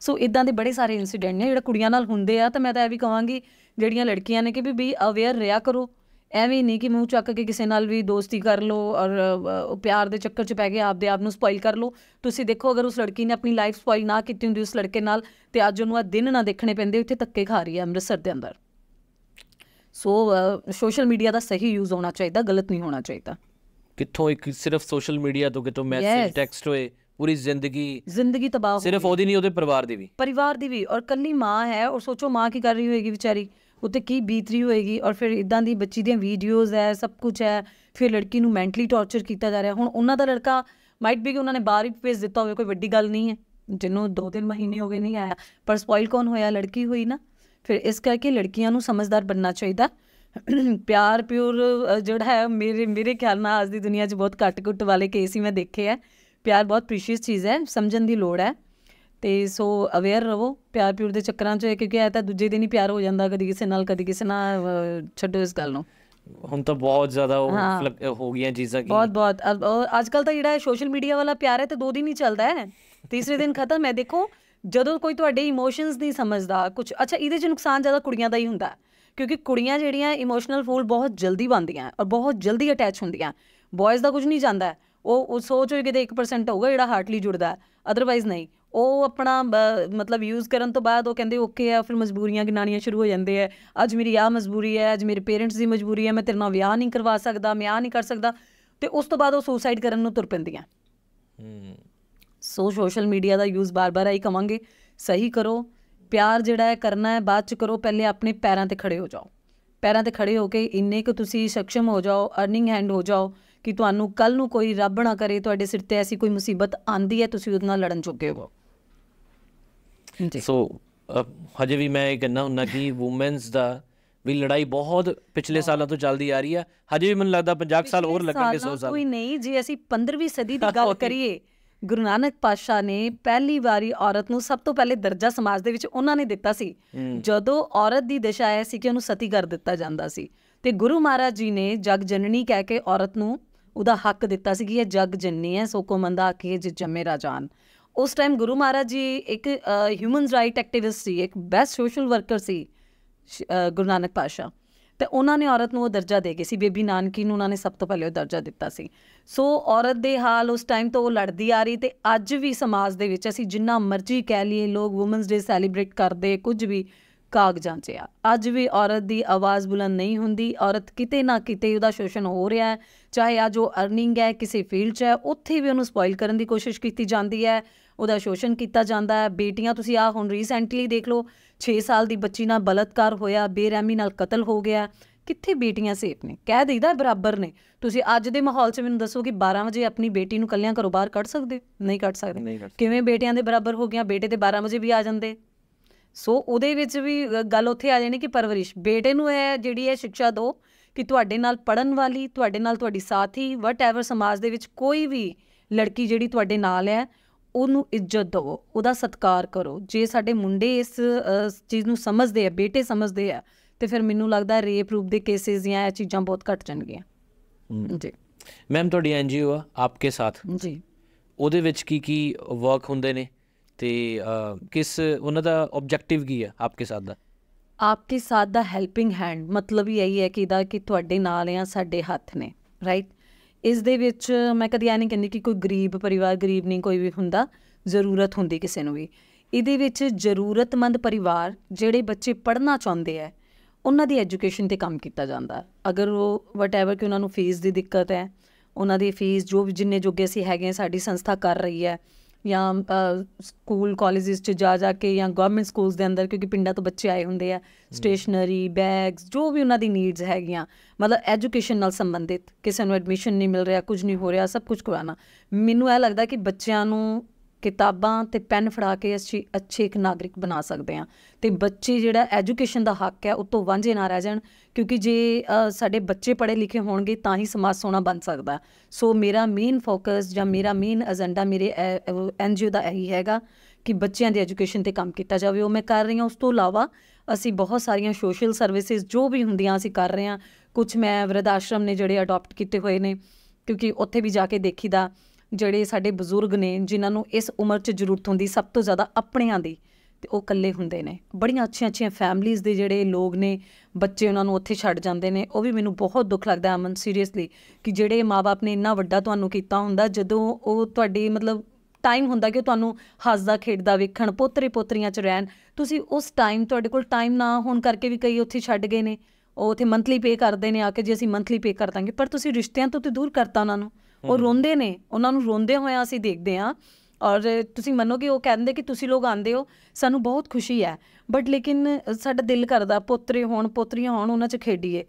Speaker 1: ਸੋ ਇਦਾਂ ਦੇ ਬੜੇ ਸਾਰੇ ਇਨਸੀਡੈਂਟ ਨੇ ਜਿਹੜਾ ਕੁੜੀਆਂ ਨਾਲ ਹੁੰਦੇ ਆ ਤਾਂ ਮੈਂ ਤਾਂ ਇਹ ਵੀ ਕਹਾਂਗੀ ਜਿਹੜੀਆਂ ਲੜਕੀਆਂ ਨੇ ਕਿ ਵੀ ਬੀ ਅਵੇਅਰ ਰਿਹਾ ਕਰੋ ਐਵੇਂ ਨਹੀਂ ਕਿ ਮੂੰਹ ਚੱਕ ਕੇ ਕਿਸੇ ਨਾਲ ਵੀ ਦੋਸਤੀ ਕਰ ਲਓ ਔਰ ਪਿਆਰ ਦੇ ਚੱਕਰ 'ਚ ਪੈ ਕੇ ਆਪਦੇ ਆਪ ਨੂੰ ਸਪੋਇਲ ਕਰ ਲਓ ਤੁਸੀਂ ਦੇਖੋ ਅਗਰ ਉਸ ਲੜਕੀ ਨੇ ਆਪਣੀ ਲਾਈਫ ਸਪੋਇਲ ਨਾ ਕੀਤੀ ਹੁੰਦੀ ਉਸ ਲੜਕੇ ਨਾਲ ਤੇ ਅੱਜ ਉਹਨੂੰ ਆ ਦਿਨ ਨਾ ਦੇਖਣੇ ਪੈਂਦੇ ਉੱਥੇ ਧੱਕੇ ਖਾ ਰਹੀ ਹੈ ਅੰਮ੍ਰਿਤਸਰ ਦੇ ਅੰਦਰ ਸੋ ਸੋਸ਼ਲ ਮੀਡੀਆ ਦਾ ਸਹੀ ਯੂਜ਼ ਹੋਣਾ ਚਾਹੀਦਾ ਗਲਤ ਨਹੀਂ ਹੋਣਾ ਚਾਹੀਦਾ
Speaker 2: ਕਿੱਥੋਂ ਇੱਕ ਸਿਰਫ ਸੋਸ਼ਲ ਮੀਡੀਆ ਤੋਂ ਕਿਤੋਂ ਮੈਸੇਜ ਟੈਕਸਟ ਹੋਏ ਪੂਰੀ ਜ਼ਿੰਦਗੀ
Speaker 1: ਜ਼ਿੰਦਗੀ ਤਬਾਹ ਸਿਰਫ
Speaker 2: ਉਹਦੀ ਨਹੀਂ ਉਹਦੇ ਪਰਿਵਾਰ ਦੀ ਵੀ
Speaker 1: ਪਰਿਵਾਰ ਦੀ ਵੀ ਔਰ ਕੱਲੀ ਮਾਂ ਹੈ ਔਰ ਸੋਚੋ ਮਾਂ ਕੀ ਕਰ ਰਹੀ ਹੋਏਗੀ ਵਿਚਾਰੀ ਉੱਤੇ ਕੀ ਬੀਤਰੀ ਹੋਏਗੀ ਔਰ ਫਿਰ ਇਦਾਂ ਦੀ ਬੱਚੀ ਦੀਆਂ ਵੀਡੀਓਜ਼ ਐ ਸਭ ਕੁਝ ਐ ਫਿਰ ਲੜਕੀ ਨੂੰ ਮੈਂਟਲੀ ਟੌਰਚਰ ਕੀਤਾ ਜਾ ਰਿਹਾ ਹੁਣ ਉਹਨਾਂ ਦਾ ਲੜਕਾ ਮਾਈਟ ਬੀ ਕਿ ਉਹਨਾਂ ਨੇ ਬਾਹਰ ਹੀ ਦਿੱਤਾ ਹੋਵੇ ਕੋਈ ਵੱਡੀ ਗੱਲ ਨਹੀਂ ਹੈ ਜਿਹਨੂੰ 2-3 ਮਹੀਨੇ ਹੋ ਗਏ ਨਹੀਂ ਆਇਆ ਪਰ ਸਪੋਇਲ ਕੌਣ ਹੋਇਆ ਲੜਕੀ ਹੋਈ ਨਾ ਫਿਰ ਇਸ ਕਰਕੇ ਲੜਕੀਆਂ ਨੂੰ ਸਮਝਦਾਰ ਬਣਨਾ ਚਾਹੀਦਾ ਪਿਆਰ ਪਿਓਰ ਜਿਹੜਾ ਹੈ ਮੇਰੇ ਮੇਰੇ ਖਿਆਲ ਨਾਲ ਅੱਜ ਦੀ ਦੁਨੀਆ 'ਚ ਬਹੁਤ ਘੱਟ-ਘੁੱਟ ਵਾਲੇ ਕੇਸ ਹੀ ਮੈਂ ਦੇਖੇ ਆ ਪਿਆਰ ਬਹੁਤ ਪ੍ਰੀਸ਼ੀਅਸ ਚੀਜ਼ ਹੈ ਸਮਝਣ ਦੀ ਲੋੜ ਹੈ ਤੇ ਸੋ ਅਵੇਅਰ ਰਹੋ ਪਿਆਰ ਪਿਉਰ ਦੇ ਚੱਕਰਾਂ 'ਚ ਕਿਉਂਕਿ ਇਹ ਤਾਂ ਦੂਜੇ ਦਿਨ ਹੀ ਪਿਆਰ ਹੋ ਜਾਂਦਾ ਕਦੀ ਕਿਸੇ ਨਾਲ ਕਦੀ ਕਿਸੇ ਨਾਲ ਛੱਡੋ ਇਸ ਗੱਲ ਨੂੰ
Speaker 2: ਹੁਣ ਤਾਂ ਬਹੁਤ ਜ਼ਿਆਦਾ ਹੋ ਗਈਆਂ ਚੀਜ਼ਾਂ ਕਿ ਬਹੁਤ
Speaker 1: ਬਹੁਤ ਅੱਜ ਕੱਲ ਤਾਂ ਜਿਹੜਾ ਸੋਸ਼ਲ ਮੀਡੀਆ ਵਾਲਾ ਪਿਆਰ ਹੈ ਤੇ ਦੋ ਦਿਨ ਹੀ ਚੱਲਦਾ ਹੈ ਤੀਸਰੇ ਦਿਨ ਖਤਮ ਹੈ ਦੇਖੋ ਜਦੋਂ ਕੋਈ ਤੁਹਾਡੇ ਇਮੋਸ਼ਨਸ ਨਹੀਂ ਸਮਝਦਾ ਕੁਝ ਅੱਛਾ ਇਹਦੇ 'ਚ ਨੁਕਸਾਨ ਜ਼ਿਆਦਾ ਕੁੜੀਆਂ ਦਾ ਹੀ ਹੁੰਦਾ ਕਿਉਂਕਿ ਕੁੜੀਆਂ ਜਿਹੜੀਆਂ ਇਮੋਸ਼ਨਲ ਫੂਲ ਬਹੁਤ ਜਲਦੀ ਬਣਦੀਆਂ ਔਰ ਬਹੁਤ ਜਲਦੀ ਅਟੈਚ ਹੁੰਦੀਆਂ ਬॉयਜ਼ ਦਾ ਕੁਝ ਨਹੀਂ ਜਾਂਦਾ ਉਹ ਉਹ ਸੋਚ ਹੋਈ ਕਿਤੇ 1% ਹੋਊਗਾ ਜਿਹੜਾ ਹਾਰਟਲੀ ਜੁੜਦਾ ਅਦਰਵਾਈਜ਼ ਨਹੀਂ ਉਹ ਆਪਣਾ ਮਤਲਬ ਯੂਜ਼ ਕਰਨ ਤੋਂ ਬਾਅਦ ਉਹ ਕਹਿੰਦੇ ਓਕੇ ਆ ਫਿਰ ਮਜਬੂਰੀਆਂ ਗਿਣਾਣੀਆਂ ਸ਼ੁਰੂ ਹੋ ਜਾਂਦੇ ਆ ਅੱਜ ਮੇਰੀ ਆ ਮਜਬੂਰੀ ਹੈ ਅੱਜ ਮੇਰੇ ਪੇਰੈਂਟਸ ਦੀ ਮਜਬੂਰੀ ਹੈ ਮੈਂ ਤੇਰੇ ਨਾਲ ਵਿਆਹ ਨਹੀਂ ਕਰਵਾ ਸਕਦਾ ਮੈਂ ਆ ਨਹੀਂ ਕਰ ਸਕਦਾ ਤੇ ਉਸ ਤੋਂ ਬਾਅਦ ਉਹ ਸੁਸਾਈਡ ਕਰਨ ਨੂੰ ਤੁਰ ਪੈਂਦੀਆਂ ਹੂੰ ਸੋ ਸੋਸ਼ਲ ਮੀਡੀਆ ਦਾ ਯੂਜ਼ ਬਾਰ-ਬਾਰ ਆਈ ਕਵਾਂਗੇ ਸਹੀ ਕਰੋ ਪਿਆਰ ਜਿਹੜਾ ਹੈ ਕਰਨਾ ਹੈ ਬਾਅਦ ਚ ਕਰੋ ਪਹਿਲੇ ਆਪਣੇ ਪੈਰਾਂ ਤੇ ਖੜੇ ਹੋ ਜਾਓ ਪੈਰਾਂ ਤੇ ਖੜੇ ਹੋ ਕੇ ਇੰਨੇ ਕਿ ਤੁਸੀਂ ਸક્ષਮ ਹੋ ਜਾਓ ਅਰਨਿੰਗ ਹੈਂਡ ਹੋ ਜਾਓ ਕਿ ਤੁਹਾਨੂੰ ਕੱਲ ਨੂੰ ਕੋਈ ਰੱਬ ਨਾ ਕਰੇ ਤੁਹਾਡੇ ਸਿਰ ਤੇ ਐਸੀ ਕੋਈ ਮੁਸੀਬਤ ਆਂਦੀ ਹੈ ਤੁਸੀਂ ਉਹਦੇ ਨਾਲ ਲੜਨ ਚੁੱਕੇ ਹੋ
Speaker 2: ਸੋ ਹਜੇ ਵੀ ਮੈਂ ਇਹ ਕਹਿੰਦਾ ਹੁੰਨਾ ਕਿ ਔਮਨਸ ਦਾ ਵੀ ਲੜਾਈ ਬਹੁਤ ਪਿਛਲੇ ਸਾਲਾਂ ਤੋਂ ਚੱਲਦੀ ਆ ਰਹੀ ਆ ਹਜੇ ਵੀ ਮੈਨੂੰ ਲੱਗਦਾ 50 ਸਾਲ ਹੋਰ ਲੱਗਣਗੇ 100 ਸਾਲ ਕੋਈ
Speaker 1: ਨਹੀਂ ਜੀ ਅਸੀਂ 15ਵੀਂ ਸਦੀ ਦੀ ਗੱਲ ਕਰੀਏ ਗੁਰੂ ਨਾਨਕ ਪਾਤਸ਼ਾਹ ਨੇ ਪਹਿਲੀ ਵਾਰੀ ਔਰਤ ਨੂੰ ਸਭ ਤੋਂ ਪਹਿਲੇ ਦਰਜਾ ਸਮਾਜ ਦੇ ਵਿੱਚ ਉਹਨਾਂ ਨੇ ਦਿੱਤਾ ਸੀ ਜਦੋਂ ਔਰਤ ਦੀ ਦਿਸ਼ਾ ਆਇਆ ਸੀ ਕਿ ਉਹਨੂੰ ਸਤੀ ਕਰ ਦਿੱਤਾ ਜਾਂਦਾ ਸੀ ਤੇ ਗੁਰੂ ਮਹਾਰਾਜ ਜੀ ਨੇ ਜਗ ਜਨਨੀ ਕਹਿ ਕੇ ਔਰਤ ਨੂੰ ਉਹਦਾ ਹੱਕ ਦਿੱਤਾ ਸੀ ਕਿ ਇਹ ਜਗ ਜਨਨੀ ਹੈ ਸੋ ਕੋ ਮੰਦਾ ਆਖੇ ਜਿ ਜੰਮੇ ਰਾਜਾਨ ਉਸ ਟਾਈਮ ਗੁਰੂ ਮਹਾਰਾਜ ਜੀ ਇੱਕ ਹਿਊਮਨ ਰਾਈਟ ਐਕਟਿਵਿਸਟ ਸੀ ਇੱਕ ਬੈਸਟ ਸੋਸ਼ਲ ਵਰਕਰ ਸੀ ਗੁਰੂ ਨਾਨਕ ਪਾਸ਼ਾ ਤੇ ਉਹਨਾਂ ਨੇ ਔਰਤ ਨੂੰ ਉਹ ਦਰਜਾ ਦੇ ਕੇ ਸੀ ਬੇਬੀ ਨਾਨਕੀ ਨੂੰ ਉਹਨਾਂ ਨੇ ਸਭ ਤੋਂ ਪਹਿਲੇ ਉਹ ਦਰਜਾ ਦਿੱਤਾ ਸੀ ਸੋ ਔਰਤ ਦੇ ਹਾਲ ਉਸ ਟਾਈਮ ਤੋਂ ਉਹ ਲੜਦੀ ਆ ਰਹੀ ਤੇ ਅੱਜ ਵੀ ਸਮਾਜ ਦੇ ਵਿੱਚ ਅਸੀਂ ਜਿੰਨਾ ਮਰਜ਼ੀ ਕਹਿ ਲਈਏ ਲੋਕ ਔਮਨਸ ਡੇ ਸੈਲੀਬ੍ਰੇਟ ਕਰਦੇ ਕੁਝ ਵੀ ਕਾਗਜ਼ਾਂ 'ਚ ਆ ਅੱਜ ਵੀ ਔਰਤ ਦੀ ਆਵਾਜ਼ ਬੁਲੰਦ ਨਹੀਂ ਹੁੰਦੀ ਔਰਤ ਕਿਤੇ ਨਾ ਕਿਤੇ ਉਹਦਾ ਸ਼ੋਸ਼ਣ ਹੋ ਰਿਹਾ ਹੈ ਚਾਹੇ ਆ ਜੋ ਅਰਨਿੰਗ ਹੈ ਕਿਸੇ ਫੀਲਡ 'ਚ ਹੈ ਉੱਥੇ ਵੀ ਉਹਨੂੰ ਸਪੋਇਲ ਕਰਨ ਦੀ ਕੋਸ਼ਿਸ਼ ਕੀਤੀ ਜਾਂਦੀ ਹੈ ਉਹਦਾ ਸ਼ੋਸ਼ਣ ਕੀਤਾ ਜਾਂਦਾ ਹੈ ਬੇਟੀਆਂ ਤੁਸੀਂ ਆ ਹੁਣ ਰੀਸੈਂਟਲੀ ਦੇਖ ਲਓ 6 ਸਾਲ ਦੀ ਬੱਚੀ ਨਾਲ ਬਲਤਕਾਰ ਹੋਇਆ ਬੇਰਹਿਮੀ ਨਾਲ ਕਤਲ ਹੋ ਗਿਆ ਕਿੱਥੇ ਬੇਟੀਆਂ ਸੇਫ ਨੇ ਕਹਿ ਦਈਦਾ ਬਰਾਬਰ ਨੇ ਤੁਸੀਂ ਅੱਜ ਦੇ ਮਾਹੌਲ 'ਚ ਮੈਨੂੰ ਦੱਸੋ ਕਿ 12 ਵਜੇ ਆਪਣੀ ਬੇਟੀ ਨੂੰ ਕੱਲਿਆਂ ਘਰੋਂ ਬਾਹਰ ਕੱਢ ਸਕਦੇ ਨਹੀਂ ਕੱਢ ਸਕਦੇ ਕਿਵੇਂ ਬੇਟੀਆਂ ਦੇ ਬਰਾਬਰ ਹੋ ਗਿਆ ਬੇਟੇ ਤੇ 12 ਵਜੇ ਵੀ ਆ ਜਾਂਦੇ ਸੋ ਉਹਦੇ ਵਿੱਚ ਵੀ ਗੱਲ ਉੱਥੇ ਆ ਜਾਣੀ ਕਿ ਪਰਵਰਿਸ਼ ਬੇਟੇ ਨੂੰ ਹੈ ਜਿਹੜੀ ਹੈ ਸਿੱਖਿਆ ਦਿਓ ਕਿ ਤੁਹਾਡੇ ਨਾਲ ਪੜਨ ਵਾਲੀ ਤੁਹਾਡੇ ਨਾਲ ਤੁਹਾਡੀ ਸਾਥੀ ਵਟ ਐਵਰ ਸਮਾਜ ਦੇ ਵਿੱਚ ਕੋਈ ਵੀ ਲੜਕੀ ਜਿਹੜੀ ਤੁਹਾਡੇ ਨਾਲ ਹੈ ਉਹਨੂੰ ਇੱਜ਼ਤ ਦਿਓ ਉਹਦਾ ਸਤਿਕਾਰ ਕਰੋ ਜੇ ਸਾਡੇ ਮੁੰਡੇ ਇਸ ਚੀਜ਼ ਨੂੰ ਸਮਝਦੇ ਆ ਬੇਟੇ ਸਮਝਦੇ ਆ ਤੇ ਫਿਰ ਮੈਨੂੰ ਲੱਗਦਾ ਰੇਪ ਰੂਪ ਦੇ ਕੇਸਿਸ ਜਾਂ ਇਹ ਚੀਜ਼ਾਂ ਬਹੁਤ ਘਟ ਜਾਣਗੀਆਂ
Speaker 2: ਜੀ ਮੈਮ ਤੁਹਾਡੀ ਐਨਜੀਓ ਆ ਆਪਕੇ ਸਾਥ ਜੀ ਉਹਦੇ ਵਿੱਚ ਕੀ ਕੀ ਵਰਕ ਹੁੰਦੇ ਨੇ ਤੇ ਕਿਸ ਉਹਨਾਂ ਦਾ ਆਬਜੈਕਟਿਵ ਕੀ ਹੈ ਆਪਕੇ ਸਾਥ ਦਾ
Speaker 1: ਆਪਕੇ ਸਾਥ ਦਾ ਹੈਲਪਿੰਗ ਹੈਂਡ ਮਤਲਬ ਹੀ ਇਹੀ ਹੈ ਕਿ ਦਾ ਕਿ ਤੁਹਾਡੇ ਨਾਲ ਆ ਸਾਡੇ ਹੱਥ ਨੇ ਰਾਈਟ ਇਸ ਦੇ ਵਿੱਚ ਮੈਂ ਕਦੀ ਆ ਨਹੀਂ ਕਹਿੰਦੀ ਕਿ ਕੋਈ ਗਰੀਬ ਪਰਿਵਾਰ ਗਰੀਬ ਨਹੀਂ ਕੋਈ ਵੀ ਹੁੰਦਾ ਜ਼ਰੂਰਤ ਹੁੰਦੀ ਕਿਸੇ ਨੂੰ ਵੀ ਇਹਦੇ ਵਿੱਚ ਜ਼ਰੂਰਤਮੰਦ ਪਰਿਵਾਰ ਜਿਹੜੇ ਬੱਚੇ ਪੜ੍ਹਨਾ ਚਾਹੁੰਦੇ ਆ ਉਹਨਾਂ ਦੀ ਐਜੂਕੇਸ਼ਨ ਤੇ ਕੰਮ ਕੀਤਾ ਜਾਂਦਾ ਅਗਰ ਉਹ ਵਟ ਐਵਰ ਕਿ ਉਹਨਾਂ ਨੂੰ ਫੀਸ ਦੀ ਦਿੱਕਤ ਹੈ ਉਹਨਾਂ ਦੀ ਫੀਸ ਜੋ ਜਿੰਨੇ ਜੋਗੇ ਸੀ ਹੈਗੇ ਸਾਡੀ ਸੰਸਥਾ ਕਰ ਰਹੀ ਹੈ ਜਾਂ ਸਕੂਲ ਕਾਲਜਸ 'ਚ ਜਾ ਜਾ ਕੇ ਜਾਂ ਗਵਰਨਮੈਂਟ ਸਕੂਲਸ ਦੇ ਅੰਦਰ ਕਿਉਂਕਿ ਪਿੰਡਾਂ ਤੋਂ ਬੱਚੇ ਆਏ ਹੁੰਦੇ ਆ ਸਟੇਸ਼ਨਰੀ ਬੈਗਸ ਜੋ ਵੀ ਉਹਨਾਂ ਦੀ ਨੀਡਸ ਹੈਗੀਆਂ ਮਤਲਬ ਐਜੂਕੇਸ਼ਨ ਨਾਲ ਸੰਬੰਧਿਤ ਕਿਸੇ ਨੂੰ ਐਡਮਿਸ਼ਨ ਨਹੀਂ ਮਿਲ ਰਿਹਾ ਕੁਝ ਨਹੀਂ ਹੋ ਰਿਹਾ ਸਭ ਕੁਝ ਕਰਾਣਾ ਮੈਨੂੰ ਇਹ ਲੱਗਦਾ ਕਿ ਬੱਚਿਆਂ ਨੂੰ ਕਿਤਾਬਾਂ ਤੇ ਪੈਨ ਫੜਾ ਕੇ ਅਸੀਂ ਅੱਛੇ ਇੱਕ ਨਾਗਰਿਕ ਬਣਾ ਸਕਦੇ ਹਾਂ ਤੇ ਬੱਚੇ ਜਿਹੜਾ ਐਜੂਕੇਸ਼ਨ ਦਾ ਹੱਕ ਹੈ ਉਹ ਤੋਂ ਵਾਂਝੇ ਨਾ ਰਹਿ ਜਾਣ ਕਿਉਂਕਿ ਜੇ ਸਾਡੇ ਬੱਚੇ ਪੜ੍ਹੇ ਲਿਖੇ ਹੋਣਗੇ ਤਾਂ ਹੀ ਸਮਾਜ ਸੋਹਣਾ ਬਣ ਸਕਦਾ ਸੋ ਮੇਰਾ ਮੇਨ ਫੋਕਸ ਜਾਂ ਮੇਰਾ ਮੇਨ ਏਜੰਡਾ ਮੇਰੇ ਐਨਜੀਓ ਦਾ ਇਹੀ ਹੈਗਾ ਕਿ ਬੱਚਿਆਂ ਦੀ ਐਜੂਕੇਸ਼ਨ ਤੇ ਕੰਮ ਕੀਤਾ ਜਾਵੇ ਉਹ ਮੈਂ ਕਰ ਰਹੀ ਹਾਂ ਉਸ ਤੋਂ ਇਲਾਵਾ ਅਸੀਂ ਬਹੁਤ ਸਾਰੀਆਂ ਸੋਸ਼ਲ ਸਰਵਿਸਿਜ਼ ਜੋ ਵੀ ਹੁੰਦੀਆਂ ਅਸੀਂ ਕਰ ਰਹੇ ਹਾਂ ਕੁਝ ਮੈਂ ਵਿਰਧ ਆਸ਼ਰਮ ਨੇ ਜਿਹੜੇ ਅਡਾਪਟ ਕੀਤੇ ਹੋਏ ਨੇ ਕਿਉਂਕਿ ਉੱਥੇ ਵੀ ਜਾ ਕੇ ਦੇਖੀਦਾ ਜਿਹੜੇ ਸਾਡੇ ਬਜ਼ੁਰਗ ਨੇ ਜਿਨ੍ਹਾਂ ਨੂੰ ਇਸ ਉਮਰ 'ਚ ਜ਼ਰੂਰਤ ਹੁੰਦੀ ਸਭ ਤੋਂ ਜ਼ਿਆਦਾ ਆਪਣਿਆਂ ਦੀ ਤੇ ਉਹ ਇਕੱਲੇ ਹੁੰਦੇ ਨੇ ਬੜੀਆਂ ਅੱਛੀਆਂ ਅੱਛੀਆਂ ਫੈਮਲੀਆਂ ਦੇ ਜਿਹੜੇ ਲੋਕ ਨੇ ਬੱਚੇ ਉਹਨਾਂ ਨੂੰ ਉੱਥੇ ਛੱਡ ਜਾਂਦੇ ਨੇ ਉਹ ਵੀ ਮੈਨੂੰ ਬਹੁਤ ਦੁੱਖ ਲੱਗਦਾ ਅਮਨ ਸੀਰੀਅਸਲੀ ਕਿ ਜਿਹੜੇ ਮਾਪੇ ਨੇ ਇੰਨਾ ਵੱਡਾ ਤੁਹਾਨੂੰ ਕੀਤਾ ਹੁੰਦਾ ਜਦੋਂ ਉਹ ਤੁਹਾਡੀ ਮਤਲਬ ਟਾਈਮ ਹੁੰਦਾ ਕਿ ਤੁਹਾਨੂੰ ਹੱਸਦਾ ਖੇਡਦਾ ਵੇਖਣ ਪੋਤਰੇ ਪੋਤਰੀਆਂ 'ਚ ਰਹਿਣ ਤੁਸੀਂ ਉਸ ਟਾਈਮ ਤੁਹਾਡੇ ਕੋਲ ਟਾਈਮ ਨਾ ਹੋਣ ਕਰਕੇ ਵੀ ਕਈ ਉੱਥੇ ਛੱਡ ਗਏ ਨੇ ਉਹ ਉੱਥੇ ਮੰਥਲੀ ਪੇ ਕਰਦੇ ਨੇ ਆ ਕੇ ਜੇ ਅਸੀਂ ਮੰਥਲੀ ਪੇ ਕਰ ਦਾਂਗੇ ਪਰ ਤੁਸੀਂ ਰਿਸ਼ਤਿਆਂ ਤੋਂ ਤੇ ਦੂਰ ਕਰਤਾ ਉਹਨਾਂ ਨੂੰ ਉਹ ਰੋਂਦੇ ਨੇ ਉਹਨਾਂ ਨੂੰ ਰੋਂਦੇ ਹੋਇਆ ਅਸੀਂ ਦੇਖਦੇ ਆਂ ਔਰ ਤੁਸੀਂ ਮੰਨੋਗੇ ਉਹ ਕਹਿੰਦੇ ਕਿ ਤੁਸੀਂ ਲੋਕ ਆਂਦੇ ਹੋ ਸਾਨੂੰ ਬਹੁਤ ਖੁਸ਼ੀ ਹੈ ਬਟ ਲੇਕਿਨ ਸਾਡਾ ਦਿਲ ਕਰਦਾ ਪੋਤਰੇ ਹੋਣ ਪੋਤਰੀਆਂ ਹੋਣ ਉਹਨਾਂ 'ਚ ਖੇਡੀਏ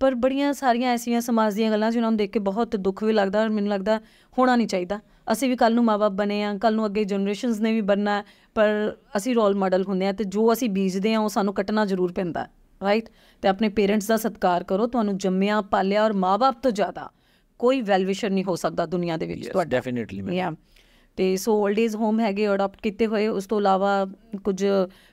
Speaker 1: ਪਰ ਬੜੀਆਂ ਸਾਰੀਆਂ ਐਸੀਆਂ ਸਮਾਜ ਦੀਆਂ ਗੱਲਾਂ ਜਿਹਨਾਂ ਨੂੰ ਦੇਖ ਕੇ ਬਹੁਤ ਦੁੱਖ ਵੀ ਲੱਗਦਾ ਔਰ ਮੈਨੂੰ ਲੱਗਦਾ ਹੋਣਾ ਨਹੀਂ ਚਾਹੀਦਾ ਅਸੀਂ ਵੀ ਕੱਲ ਨੂੰ ਮਾਪੇ ਬਣੇ ਆ ਕੱਲ ਨੂੰ ਅੱਗੇ ਜਨਰੇਸ਼ਨਸ ਨੇ ਵੀ ਬਣਨਾ ਪਰ ਅਸੀਂ ਰੋਲ ਮਾਡਲ ਹੁੰਦੇ ਆ ਤੇ ਜੋ ਅਸੀਂ ਬੀਜਦੇ ਆ ਉਹ ਸਾਨੂੰ ਕੱਟਣਾ ਜ਼ਰੂਰ ਪੈਂਦਾ ਰਾਈਟ ਤੇ ਆਪਣੇ ਪੇਰੈਂਟਸ ਦਾ ਸਤਿਕਾਰ ਕਰੋ ਤੁਹਾਨੂੰ ਜੰਮਿਆ ਪਾਲਿਆ ਔਰ ਮਾਪੇ ਤੋਂ ਜ਼ਿਆਦਾ ਕੋਈ ਵੈਲਿਊਏਸ਼ਨ ਨਹੀਂ ਹੋ ਸਕਦਾ ਦੁਨੀਆ ਦੇ ਵਿੱਚ ਤੁਹਾਡਾ
Speaker 2: ਡੈਫੀਨਿਟਲੀ ਮੈਂ
Speaker 1: ਤੇ ਸੋ 올ਡ ਹੋਮ ਹੈਗੇ ਅਡਾਪਟ ਕੀਤੇ ਹੋਏ ਉਸ ਤੋਂ ਇਲਾਵਾ ਕੁਝ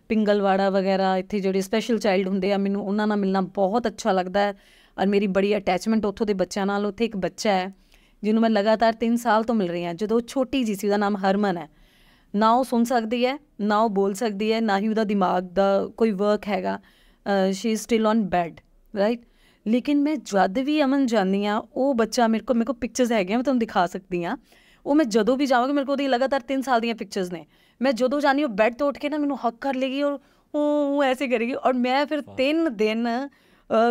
Speaker 1: ਪਿੰਗਲਵਾੜਾ ਵਗੈਰਾ ਇੱਥੇ ਜਿਹੜੇ ਸਪੈਸ਼ਲ ਚਾਈਲਡ ਹੁੰਦੇ ਆ ਮੈਨੂੰ ਉਹਨਾਂ ਨਾਲ ਮਿਲਣਾ ਬਹੁਤ ਅੱਛਾ ਲੱਗਦਾ ਹੈ ਔਰ ਮੇਰੀ ਬੜੀ ਅਟੈਚਮੈਂਟ ਉੱਥੋਂ ਦੇ ਬੱਚਿਆਂ ਨਾਲ ਉੱਥੇ ਇੱਕ ਬੱਚਾ ਹੈ ਜਿਹਨੂੰ ਮੈਂ ਲਗਾਤਾਰ 3 ਸਾਲ ਤੋਂ ਮਿਲ ਰਹੀ ਹਾਂ ਜਦੋਂ ਛੋਟੀ ਜੀ ਸੀ ਉਹਦਾ ਨਾਮ ਹਰਮਨ ਹੈ ਨਾ ਉਹ ਸੁਣ ਸਕਦੀ ਹੈ ਨਾ ਉਹ ਬੋਲ ਸਕਦੀ ਹੈ ਨਾ ਹੀ ਉਹਦਾ ਦਿਮਾਗ ਦਾ ਕੋਈ ਵਰਕ ਹੈਗਾ she is still on bed right ਲੇਕਿਨ ਮੈਂ ਜਦ ਵੀ ਅਮਨ ਜਾਂਦੀ ਆ ਉਹ ਬੱਚਾ ਮੇਰੇ ਕੋਲ ਮੇਰੇ ਕੋਲ ਪਿਕਚਰਸ ਹੈਗੀਆਂ ਮੈਂ ਤੁਹਾਨੂੰ ਦਿਖਾ ਸਕਦੀ ਆ ਉਹ ਮੈਂ ਜਦੋਂ ਵੀ ਜਾਵਾਂਗੀ ਮੇਰੇ ਕੋਲ ਉਹਦੀ ਲਗਾਤਾਰ 3 ਸਾਲ ਦੀਆਂ ਪਿਕਚਰਸ ਨੇ ਮੈਂ ਜਦੋਂ ਜਾਣੀ ਉਹ ਬੈੱਡ ਤੋਂ ਉੱਠ ਕੇ ਨਾ ਮੈਨੂੰ ਹੱਕ ਕਰ ਲੇਗੀ ਔਰ ਉਹ ਐਸੇ ਕਰੇਗੀ ਔਰ ਮੈਂ ਫਿਰ 3 ਦਿਨ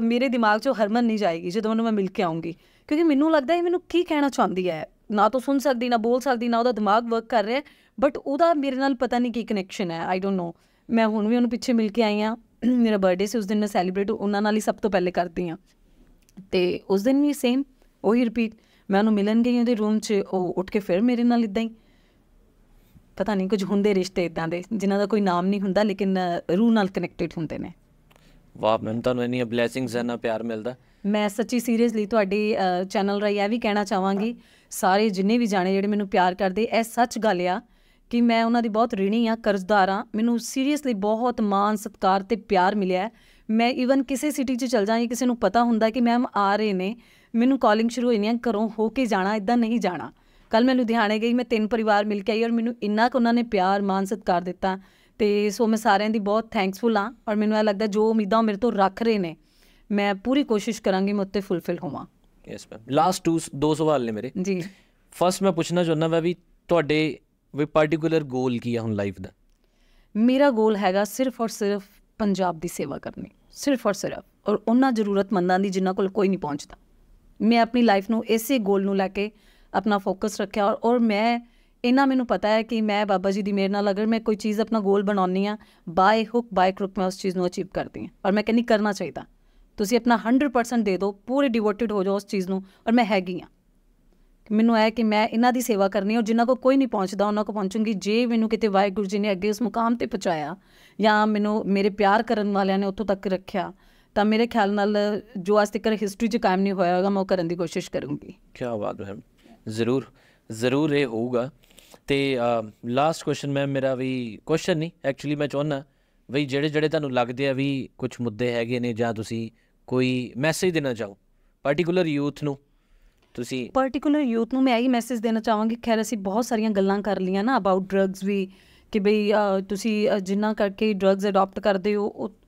Speaker 1: ਮੇਰੇ ਦਿਮਾਗ 'ਚੋਂ ਹਰਮਨ ਨਹੀਂ ਜਾਏਗੀ ਜਦੋਂ ਉਹਨੂੰ ਮੈਂ ਮਿਲ ਕੇ ਆਉਂਗੀ ਕਿਉਂਕਿ ਮੈਨੂੰ ਲੱਗਦਾ ਹੈ ਮੈਨੂੰ ਕੀ ਕਹਿਣਾ ਚਾਹੁੰਦੀ ਹੈ ਨਾ ਤਾਂ ਸੁਣ ਸਕਦੀ ਨਾ ਬੋਲ ਸਕਦੀ ਨਾ ਉਹਦਾ ਦਿਮਾਗ ਵਰਕ ਕਰ ਰਿਹਾ ਬਟ ਉਹਦਾ ਮੇਰੇ ਨਾਲ ਪਤਾ ਨਹੀਂ ਕੀ ਕਨੈਕਸ਼ਨ ਹੈ ਆਈ ਡੋਨਟ ਨੋ ਮੈਂ ਹੁਣ ਵੀ ਉਹਨੂੰ ਪਿੱਛੇ ਮਿਲ ਕੇ ਆਈ ਆ ਮੇਰਾ ਬਰਥਡੇ ਸੀ ਉਸ ਦਿਨ ਮੈਂ ਸੈਲੀਬ੍ਰੇਟ ਉਹਨਾਂ ਨਾਲ ਹੀ ਸਭ ਤੋਂ ਪਹਿਲੇ ਕਰਦੀ ਆ ਤੇ ਉਸ ਦਿਨ ਵੀ ਸੇਮ ਉਹੀ ਰਿਪੀਟ ਮੈਂ ਉਹਨੂੰ ਮਿਲਣ ਗਈ ਉਹਦੇ ਰੂਮ 'ਚ ਉਹ ਉੱਠ ਕੇ ਫਿਰ ਮੇਰੇ ਨਾਲ ਇਦਾਂ ਹੀ ਪਤਾ ਨਹੀਂ ਕੁਝ ਹੁੰਦੇ ਰਿਸ਼ਤੇ ਇਦਾਂ ਦੇ ਜਿਨ੍ਹਾਂ ਦਾ ਕੋਈ ਨਾਮ ਨਹੀਂ ਹੁੰਦਾ ਲੇਕਿਨ ਰੂਹ ਨਾਲ ਕਨੈਕਟਡ ਹੁੰਦੇ ਨੇ
Speaker 2: ਵਾਹ ਮੈਨੂੰ ਤੁਹਾਨੂੰ ਇੰਨੀਆਂ ਬਲੇਸਿੰਗਸ ਐਨਾ ਪਿਆਰ ਮਿਲਦਾ
Speaker 1: ਮੈਂ ਸੱਚੀ ਸੀਰੀਅਸਲੀ ਤੁਹਾਡੀ ਚੈਨਲ ਰਾਹੀਂ ਇਹ ਵੀ ਕਹਿਣਾ ਚਾਹਾਂਗੀ ਸਾਰੇ ਜਿੰਨੇ ਵੀ ਜਾਣੇ ਜਿਹੜੇ ਮੈਨੂੰ ਪਿਆਰ ਕਰਦੇ ਇਹ ਸੱਚ ਗੱਲ ਆ ਕਿ ਮੈਂ ਉਹਨਾਂ ਦੀ ਬਹੁਤ ਰਿਣੀ ਆ ਕਰਜ਼ਦਾਰ ਆ ਮੈਨੂੰ ਸੀਰੀਅਸਲੀ ਬਹੁਤ ਮਾਨ ਸਤਕਾਰ ਤੇ ਪਿਆਰ ਮਿਲਿਆ ਮੈਂ ਇਵਨ ਕਿਸੇ ਸਿਟੀ 'ਚ ਚਲ ਜਾਂ ਕਿਸੇ ਨੂੰ ਪਤਾ ਹੁੰਦਾ ਕਿ ਮੈਮ ਆ ਰਹੇ ਨੇ ਮੈਨੂੰ ਕਾਲਿੰਗ ਸ਼ੁਰੂ ਹੋਈ ਨਹੀਂ ਘਰੋਂ ਹੋ ਕੇ ਜਾਣਾ ਇਦਾਂ ਨਹੀਂ ਜਾਣਾ ਕੱਲ ਮੈਂ ਲੁਧਿਆਣੇ ਗਈ ਮੈਂ ਤਿੰਨ ਪਰਿਵਾਰ ਮਿਲ ਕੇ ਆਈ ਔਰ ਮੈਨੂੰ ਇੰਨਾ ਕੁ ਉਹਨਾਂ ਨੇ ਪਿਆਰ ਮਾਨ ਸਤਕਾਰ ਦਿੱਤਾ ਤੇ ਸੋ ਮੈਂ ਸਾਰਿਆਂ ਦੀ ਬਹੁਤ ਥੈਂਕਸਫੁਲ ਆ ਔਰ ਮੈਨੂੰ ਇਹ ਲੱਗਦਾ ਜੋ ਉਮੀਦਾਂ ਮੇਰੇ ਤੋਂ ਰੱਖ ਰਹੇ ਨੇ ਮੈਂ ਪੂਰੀ ਕੋਸ਼ਿਸ਼ ਕਰਾਂਗੀ ਮੈਂ ਉੱਤੇ ਫੁੱਲਫਿਲ ਹੋਵਾਂ
Speaker 2: ਯੈਸ ਮੈਮ ਲਾਸਟ ਟੂ ਦੋ ਸਵਾਲ ਨੇ ਮੇਰੇ ਜੀ ਫਸਟ ਮੈਂ ਪੁੱਛਣਾ ਚਾਹੁੰਦਾ ਵਾ ਵੀ ਤੁਹਾਡੇ ਵੀ ਪਾਰਟਿਕੂਲਰ ਗੋਲ ਕੀ ਹੈ ਹੁਣ ਲਾਈਫ ਦਾ
Speaker 1: ਮੇਰਾ ਗੋਲ ਹੈਗਾ ਸਿਰਫ ਔਰ ਸਿਰਫ ਪੰਜਾਬ ਦੀ ਸੇਵਾ ਕਰਨੀ ਸਿਰਫ ਔਰ ਸਿਰਫ ਔਰ ਉਹਨਾਂ ਜ਼ਰੂਰਤਮੰਦਾਂ ਦੀ ਜਿਨ੍ਹਾਂ ਕੋਲ ਕੋਈ ਨਹੀਂ ਪਹੁੰਚਦਾ ਮੈਂ ਆਪਣੀ ਲਾਈਫ ਨੂੰ ਇਸੇ ਗੋਲ ਨੂੰ ਲੈ ਕੇ ਆਪਣਾ ਫੋਕਸ ਰੱਖਿਆ ਔਰ ਔਰ ਮੈਂ ਇਹਨਾਂ ਮੈਨੂੰ ਪਤਾ ਹੈ ਕਿ ਮੈਂ ਬਾਬਾ ਜੀ ਦੀ ਮੇਰ ਨਾਲ ਅਗਰ ਮੈਂ ਕੋਈ ਚੀਜ਼ ਆਪਣਾ ਗੋਲ ਬਣਾਉਣੀ ਆ ਬਾਏ ਹੁੱਕ ਬਾਏ ਕਰੁਕ ਮੈਂ ਉਸ ਚੀਜ਼ ਨੂੰ ਅਚੀਵ ਕਰਦੀ ਹਾਂ ਔਰ ਮੈਂ ਕਹਿੰਦੀ ਕਰਨਾ ਚਾਹੀਦਾ ਤੁਸੀਂ ਆਪਣਾ 100% ਦੇ ਦਿਓ ਪੂਰੇ ਡਿਵੋਟਡ ਹੋ ਜਾਓ ਉਸ ਚੀਜ਼ ਨੂੰ ਔਰ ਮੈਂ ਹੈਗੀ ਆ ਮੈਨੂੰ ਆਇਆ ਕਿ ਮੈਂ ਇਹਨਾਂ ਦੀ ਸੇਵਾ ਕਰਨੀ ਔਰ ਜਿਨ੍ਹਾਂ ਕੋ ਕੋਈ ਨਹੀਂ ਪਹੁੰਚਦਾ ਉਹਨਾਂ ਕੋ ਪਹੁੰਚੂੰਗੀ ਜੇ ਮੈਨੂੰ ਕਿਤੇ ਵਾਹਿਗੁਰੂ ਜੀ ਨੇ ਅੱਗੇ ਉਸ ਮੁਕਾਮ ਤੇ ਪਹੁੰਚਾਇਆ ਜਾਂ ਮੈਨੂੰ ਮੇਰੇ ਪਿਆਰ ਕਰਨ ਵਾਲਿਆਂ ਨੇ ਉੱਥੋਂ ਤੱਕ ਰੱਖਿਆ ਤਾਂ ਮੇਰੇ ਖਿਆਲ ਨਾਲ ਜੋ ਅੱਜ ਤੱਕ ਹਿਸਟਰੀ 'ਚ ਕਾਇਮ ਨਹੀਂ ਹੋਇਆ ਹੋਗਾ ਮੈਂ ਉਹ ਕਰਨ ਦੀ ਕੋਸ਼ਿਸ਼ ਕਰੂੰਗੀ
Speaker 2: ਕੀ ਬਾਤ ਹੈ ਜ਼ਰੂਰ ਜ਼ਰੂਰ ਇਹ ਹੋਊਗਾ ਤੇ ਲਾਸਟ ਕੁਐਸਚਨ ਮੈਂ ਮੇਰਾ ਵੀ ਕੁਐਸਚਨ ਨਹੀਂ ਐਕਚੁਅਲੀ ਮੈਂ ਚਾਹੁੰਨਾ ਵੀ ਜਿਹੜੇ ਜਿਹੜੇ ਤੁਹਾਨੂੰ ਲੱਗਦੇ ਆ ਵੀ ਕੁਝ ਮੁੱਦੇ ਹੈਗੇ ਨੇ ਜਾਂ ਤੁਸੀਂ ਕੋਈ ਮੈਸੇਜ ਦੇਣਾ ਚਾਹੋ ਪਾਰਟਿਕੂਲਰ ਯੂਥ ਨੂੰ
Speaker 1: ਤੁਸੀਂ ਪਾਰਟਿਕੂਲਰ ਯੂਥ ਨੂੰ ਮੈਂ ਇਹੀ ਮੈਸੇਜ ਦੇਣਾ ਚਾਹਾਂਗੀ ਖੈਰ ਅਸੀਂ ਬਹੁਤ ਸਾਰੀਆਂ ਗੱਲਾਂ ਕਰ ਲਈਆਂ ਨਾ ਅਬਾਊਟ ਡਰੱਗਸ ਵੀ ਕਿ ਬਈ ਤੁਸੀਂ ਜਿੰਨਾ ਕਰਕੇ ਡਰੱਗਸ ਅਡਾਪਟ ਕਰਦੇ ਹੋ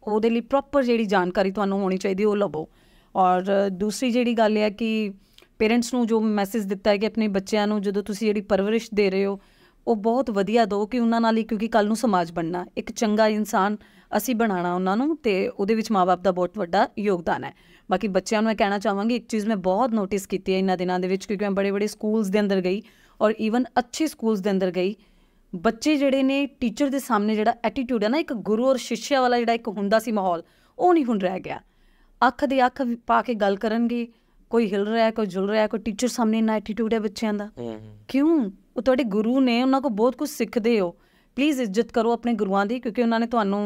Speaker 1: ਉਹਦੇ ਲਈ ਪ੍ਰੋਪਰ ਜਿਹੜੀ ਜਾਣਕਾਰੀ ਤੁਹਾਨੂੰ ਹੋਣੀ ਚਾਹੀਦੀ ਉਹ ਲਵੋ ਔਰ ਦੂਸਰੀ ਜਿਹੜੀ ਗੱਲ ਹੈ ਕਿ ਪੇਰੈਂਟਸ ਨੂੰ ਜੋ ਮੈਸੇਜ ਦਿੱਤਾ ਹੈ ਕਿ ਆਪਣੇ ਬੱਚਿਆਂ ਨੂੰ ਜਦੋਂ ਤੁਸੀਂ ਜਿਹੜੀ ਪਰਵਰਿਸ਼ ਦੇ ਰਹੇ ਹੋ ਉਹ ਬਹੁਤ ਵਧੀਆ ਦਿਓ ਕਿ ਉਹਨਾਂ ਨਾਲ ਹੀ ਕਿਉਂਕਿ ਕੱਲ ਨੂੰ ਸਮਾਜ ਬਣਨਾ ਇੱਕ ਚੰਗਾ ਇਨਸਾਨ ਅਸੀਂ ਬਣਾਉਣਾ ਉਹਨਾਂ ਨੂੰ ਤੇ ਉਹਦੇ ਵਿੱਚ ਮਾਪੇ ਦਾ ਬਹੁਤ ਵੱਡਾ ਯੋਗਦਾਨ ਹੈ ਬਾਕੀ ਬੱਚਿਆਂ ਨੂੰ ਮੈਂ ਕਹਿਣਾ ਚਾਹਾਂਗੀ ਇੱਕ ਚੀਜ਼ ਮੈਂ ਬਹੁਤ ਨੋਟਿਸ ਕੀਤੀ ਹੈ ਇਹਨਾਂ ਦਿਨਾਂ ਦੇ ਵਿੱਚ ਕਿਉਂਕਿ ਮੈਂ ਬੜੇ-ਬੜੇ ਸਕੂਲਸ ਦੇ ਅੰਦਰ ਗਈ ਔਰ ਈਵਨ ਅੱਛੇ ਸਕੂਲਸ ਦੇ ਅੰਦਰ ਗਈ ਬੱਚੇ ਜਿਹੜੇ ਨੇ ਟੀਚਰ ਦੇ ਸਾਹਮਣੇ ਜਿਹੜਾ ਐਟੀਟਿਊਡ ਹੈ ਨਾ ਇੱਕ ਗੁਰੂ ਔਰ ਸ਼ਿਸ਼ਿਆ ਵਾਲਾ ਜਿਹੜਾ ਇੱਕ ਹੁੰਦਾ ਸੀ ਮਾਹੌਲ ਉਹ ਨਹੀਂ ਹੁਣ ਰਹਿ ਗਿਆ ਅੱਖ ਦੇ ਅੱਖ ਪਾ ਕੇ ਗੱਲ ਕਰਨਗੇ ਕੋਈ ਹਿਲ ਰਿਹਾ ਕੋਈ ਜੁਲ ਰਿਹਾ ਕੋਈ ਟੀਚਰ ਸਾਹਮਣੇ ਨਾ ਐਟੀਟਿਊਡ ਹੈ ਬੱਚਿਆਂ ਦਾ ਕਿਉਂ ਉਹ ਤੁਹਾਡੇ ਗੁਰੂ ਨੇ ਉਹਨਾਂ ਕੋ ਬਹੁਤ ਕੁਝ ਸਿੱਖਦੇ ਹੋ ਪਲੀਜ਼ ਇੱਜ਼ਤ ਕਰੋ ਆਪਣੇ ਗੁਰੂਆਂ ਦੀ ਕਿਉਂਕਿ ਉਹਨਾਂ ਨੇ ਤੁਹਾਨੂੰ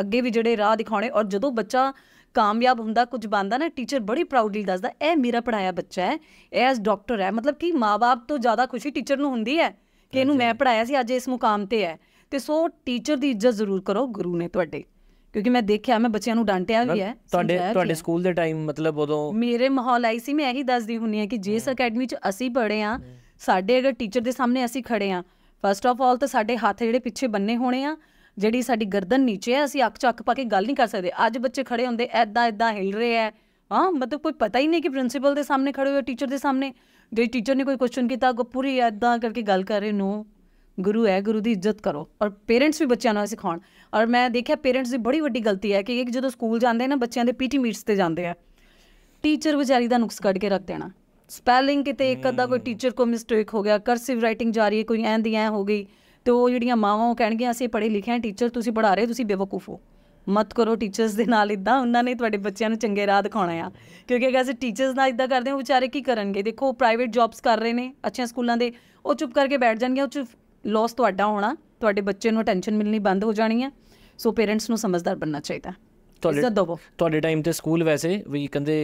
Speaker 1: ਅੱਗੇ ਵੀ ਜਿਹੜੇ ਰਾਹ ਦਿਖਾਉਣੇ ਔਰ ਜਦੋਂ ਬੱਚਾ ਕਾਮਯਾਬ ਹੁੰਦਾ ਕੁਝ ਬੰਦਾ ਨਾ ਟੀਚਰ ਬੜੀ ਪ੍ਰਾਊਡਲੀ ਦੱਸਦਾ ਇਹ ਮੇਰਾ ਪੜਾਇਆ ਬੱਚਾ ਹੈ ਇਹ ਐਸ ਡਾਕਟਰ ਹੈ ਮਤਲਬ ਕਿ ਮਾਪੇ ਤੋਂ ਜ਼ਿਆਦਾ ਖੁਸ਼ੀ ਟੀਚਰ ਨੂੰ ਹੁੰਦੀ ਹੈ ਕਿ ਇਹਨੂੰ ਮੈਂ ਪੜਾਇਆ ਸੀ ਅੱਜ ਇਸ ਮੁਕਾਮ ਤੇ ਹੈ ਤੇ ਸੋ ਟੀਚਰ ਦੀ ਇੱਜ਼ਤ ਜ਼ਰੂਰ ਕਰੋ ਗੁਰੂ ਨੇ ਤੁਹਾਡੇ ਕਿਉਂਕਿ ਮੈਂ ਦੇਖਿਆ ਮੈਂ ਬੱਚਿਆਂ ਨੂੰ ਡਾਂਟਿਆ ਵੀ ਹੈ ਤੁਹਾਡੇ ਤੁਹਾਡੇ
Speaker 2: ਸਕੂਲ ਦੇ ਟਾਈਮ ਮਤਲਬ ਉਦੋਂ
Speaker 1: ਮੇਰੇ ਮਾਹੌਲ ਆਈ ਸੀ ਮੈਂ ਇਹੀ ਦੱਸਦੀ ਹੁੰਨੀ ਆ ਕਿ ਜੇਸ ਅਕੈਡਮੀ ਚ ਅਸੀਂ ਪੜੇ ਆ ਸਾਡੇ ਅਗਰ ਟੀਚਰ ਦੇ ਸਾਹਮਣੇ ਅਸੀਂ ਖੜੇ ਆ ਫਸਟ ਆਫ ਆਲ ਤਾਂ ਸਾਡੇ ਹੱਥ ਜਿਹੜੇ ਪਿੱਛੇ ਬੰਨੇ ਹੋਣੇ ਆ ਜਿਹੜੀ ਸਾਡੀ ਗਰਦਨ ਨੀਚੇ ਹੈ ਅਸੀਂ ਅੱਖ ਚੱਕ ਪਾ ਕੇ ਗੱਲ ਨਹੀਂ ਕਰ ਸਕਦੇ ਅੱਜ ਬੱਚੇ ਖੜੇ ਹੁੰਦੇ ਐਦਾਂ ਐਦਾਂ ਹਿਲ ਰਹੇ ਆ ਹਾਂ ਮਤਲਬ ਕੋਈ ਪਤਾ ਹੀ ਨਹੀਂ ਕਿ ਪ੍ਰਿੰਸੀਪਲ ਦੇ ਸਾਹਮਣੇ ਖੜੇ ਹੋਏ ਟੀਚਰ ਦੇ ਸਾਹਮਣੇ ਜੇ ਟੀਚਰ ਨੇ ਕੋਈ ਕੁਐਸਚਨ ਕੀਤਾ ਉਹ ਪੂਰੀ ਐਦਾਂ ਕਰਕੇ ਗੱਲ ਕਰ ਰਹੇ ਨੋ ਗੁਰੂ ਹੈ ਗੁਰੂ ਦੀ ਇੱਜ਼ਤ ਕਰੋ ਔਰ ਪੇਰੈਂਟਸ ਵੀ ਬੱਚਿਆਂ ਨੂੰ ਸਿਖਾਉਣ ਔਰ ਮੈਂ ਦੇਖਿਆ ਪੇਰੈਂਟਸ ਦੀ ਬੜੀ ਵੱਡੀ ਗਲਤੀ ਹੈ ਕਿ ਜਦੋਂ ਸਕੂਲ ਜਾਂਦੇ ਨੇ ਬੱਚਿਆਂ ਦੇ ਪੀਟੀ ਮੀਟਸ ਤੇ ਜਾਂਦੇ ਆ ਟੀਚਰ ਵਿਚਾਰੀ ਦਾ ਨੁਕਸ ਕੱਢ ਕੇ ਰੱਖ ਦੇਣਾ ਸਪੈਲਿੰਗ ਕਿਤੇ ਇੱਕ ਅੱਧਾ ਕੋਈ ਟੀਚਰ ਕੋ ਮਿਸਟੇਕ ਹੋ ਗਿਆ ਕਰਸਿਵ ਰਾਈਟਿੰਗ ਜਾ ਰਹੀ ਹੈ ਕੋਈ ਐਂ ਦੀ ਐ ਹੋ ਗਈ ਤੇ ਉਹ ਜਿਹੜੀਆਂ ਮਾਵਾਂ ਉਹ ਕਹਿਣਗੀਆਂ ਅਸੀਂ ਪੜ੍ਹੇ ਲਿਖੇ ਆ ਟੀਚਰ ਤੁਸੀਂ ਪੜ੍ਹਾ ਰਹੇ ਤੁਸੀਂ ਬੇਵਕੂਫ ਹੋ ਮਤ ਕਰੋ ਟੀਚਰਸ ਦੇ ਨਾਲ ਇਦਾਂ ਉਹਨਾਂ ਨੇ ਤੁਹਾਡੇ ਬੱਚਿਆਂ ਨੂੰ ਚੰਗੇ ਰਾਹ ਦਿਖਾਉਣਾ ਆ ਕਿਉਂਕਿ ਅਗਰ ਅਸੀਂ ਟੀਚਰਸ ਨਾਲ ਇਦਾਂ ਕਰਦੇ ਹਾਂ ਵਿਚਾਰੇ ਕੀ ਕਰਨਗੇ ਦੇਖੋ ਪ੍ਰਾਈਵੇਟ ਜੌਬਸ ਕਰ ਰਹੇ ਨੇ ਅੱਛੇ ਸਕੂਲਾਂ ਦੇ ਉਹ ਚੁੱਪ ਕਰਕੇ ਬੈਠ ਜਾਣਗੇ ਉਹ ਚ ਲਾਸ ਤੁਹਾਡਾ ਹੋਣਾ ਤੁਹਾਡੇ ਬੱਚੇ ਨੂੰ ਟੈਨਸ਼ਨ ਮਿਲਣੀ ਬੰਦ ਹੋ ਜਾਣੀ ਆ ਸੋ ਪੇਰੈਂਟਸ ਨੂੰ ਸਮਝਦਾਰ ਬਣਨਾ ਚਾਹੀਦਾ
Speaker 2: ਤੁਹਾਡੇ ਟਾਈਮ ਤੇ ਸਕੂਲ ਵੈਸੇ ਵੀ ਕਹਿੰਦੇ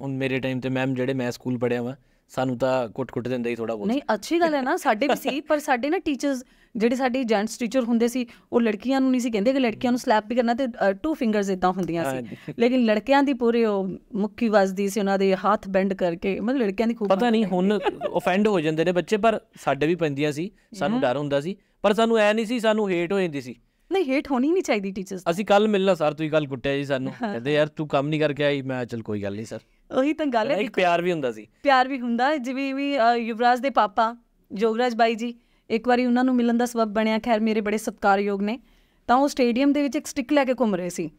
Speaker 2: ਹੁਣ ਮੇਰੇ ਟਾਈਮ ਤੇ ਮੈਮ ਜਿਹੜੇ ਮੈਂ ਸਕੂਲ ਪੜਿਆ ਵਾਂ ਸਾਨੂੰ ਤਾਂ ਕੁੱਟ-ਕੁੱਟ ਦਿੰਦੇ ਹੀ ਥੋੜਾ ਬਹੁਤ ਨਹੀਂ
Speaker 1: ਅੱਛੀ ਗੱਲ ਹੈ ਨਾ ਸਾਡੇ ਵੀ ਸੀ ਪਰ ਸਾਡੇ ਨਾ ਟੀਚਰਸ ਜਿਹੜੇ ਸਾਡੇ ਜੈਂਟਸ ਟੀਚਰ ਹੁੰਦੇ ਸੀ ਉਹ ਲੜਕੀਆਂ ਨੂੰ ਨਹੀਂ ਸੀ ਕਹਿੰਦੇ ਕਿ ਲੜਕੀਆਂ ਨੂੰ ਸਲੈਪ ਵੀ ਕਰਨਾ ਤੇ ਟੂ ਫਿੰਗਰਸ ਇਦਾਂ ਹੁੰਦੀਆਂ ਸੀ ਲੇਕਿਨ ਲੜਕਿਆਂ ਦੀ ਪੂਰੇ ਉਹ ਮੁੱਕੀ ਵੱਜਦੀ ਸੀ ਉਹਨਾਂ ਦੇ ਹੱਥ ਬੈਂਡ ਕਰਕੇ ਮਤਲਬ ਲੜਕਿਆਂ ਦੀ ਖੂਬ ਪਤਾ
Speaker 2: ਨਹੀਂ ਹੁਣ ਆਫੈਂਡ ਹੋ ਜਾਂਦੇ ਨੇ ਬੱਚੇ ਪਰ ਸਾਡੇ ਵੀ ਪੈਂਦੀਆਂ ਸੀ ਸਾਨੂੰ ਡਰ ਹੁੰਦਾ ਸੀ ਪਰ ਸਾਨੂੰ ਐ ਨਹੀਂ ਸੀ ਸਾਨੂੰ ਹੇਟ ਹੋ ਜਾਂਦੀ ਸੀ
Speaker 1: ਨਹੀਂ ਹੇਟ ਹੋਣੀ ਨਹੀਂ ਚਾਹੀਦੀ ਟੀਚਰਸ
Speaker 2: ਅਸੀਂ ਕੱਲ ਮਿਲਣਾ ਸਰ ਤੁਸੀਂ ਗੱਲ ਕੁੱਟਿਆ ਜੀ ਸਾਨੂੰ ਕਹਿੰਦੇ ਯਾਰ ਤੂੰ ਕੰਮ ਨਹੀਂ ਕਰਕੇ ਆਈ ਮੈਂ ਚਲ ਕੋਈ ਗੱਲ ਨਹੀਂ ਸਰ
Speaker 1: ਉਹੀ ਤਾਂ ਗੱਲ ਹੈ ਇੱਕ
Speaker 2: ਪਿਆਰ ਵੀ ਹੁੰਦਾ ਸੀ
Speaker 1: ਪਿਆਰ ਵੀ ਹੁੰਦਾ ਜਿਵੇਂ ਵੀ ਯੁਵਰਾਜ ਦੇ ਪਾਪਾ ਜੋਗਰਾਜ ਬਾਈ ਜੀ ਇੱਕ ਵਾਰੀ ਉਹਨਾਂ ਨੂੰ ਮਿਲਣ ਦਾ ਸਬਬ ਬਣਿਆ ਖੈਰ ਮੇਰੇ ਬੜੇ ਸਤਕਾਰਯੋਗ ਨੇ ਤਾਂ ਉਹ ਸਟੇਡੀਅਮ ਦੇ ਵਿੱਚ ਇੱਕ ਸਟਿਕ ਲੈ ਕੇ ਘੁੰਮ ਰਹੇ ਸੀ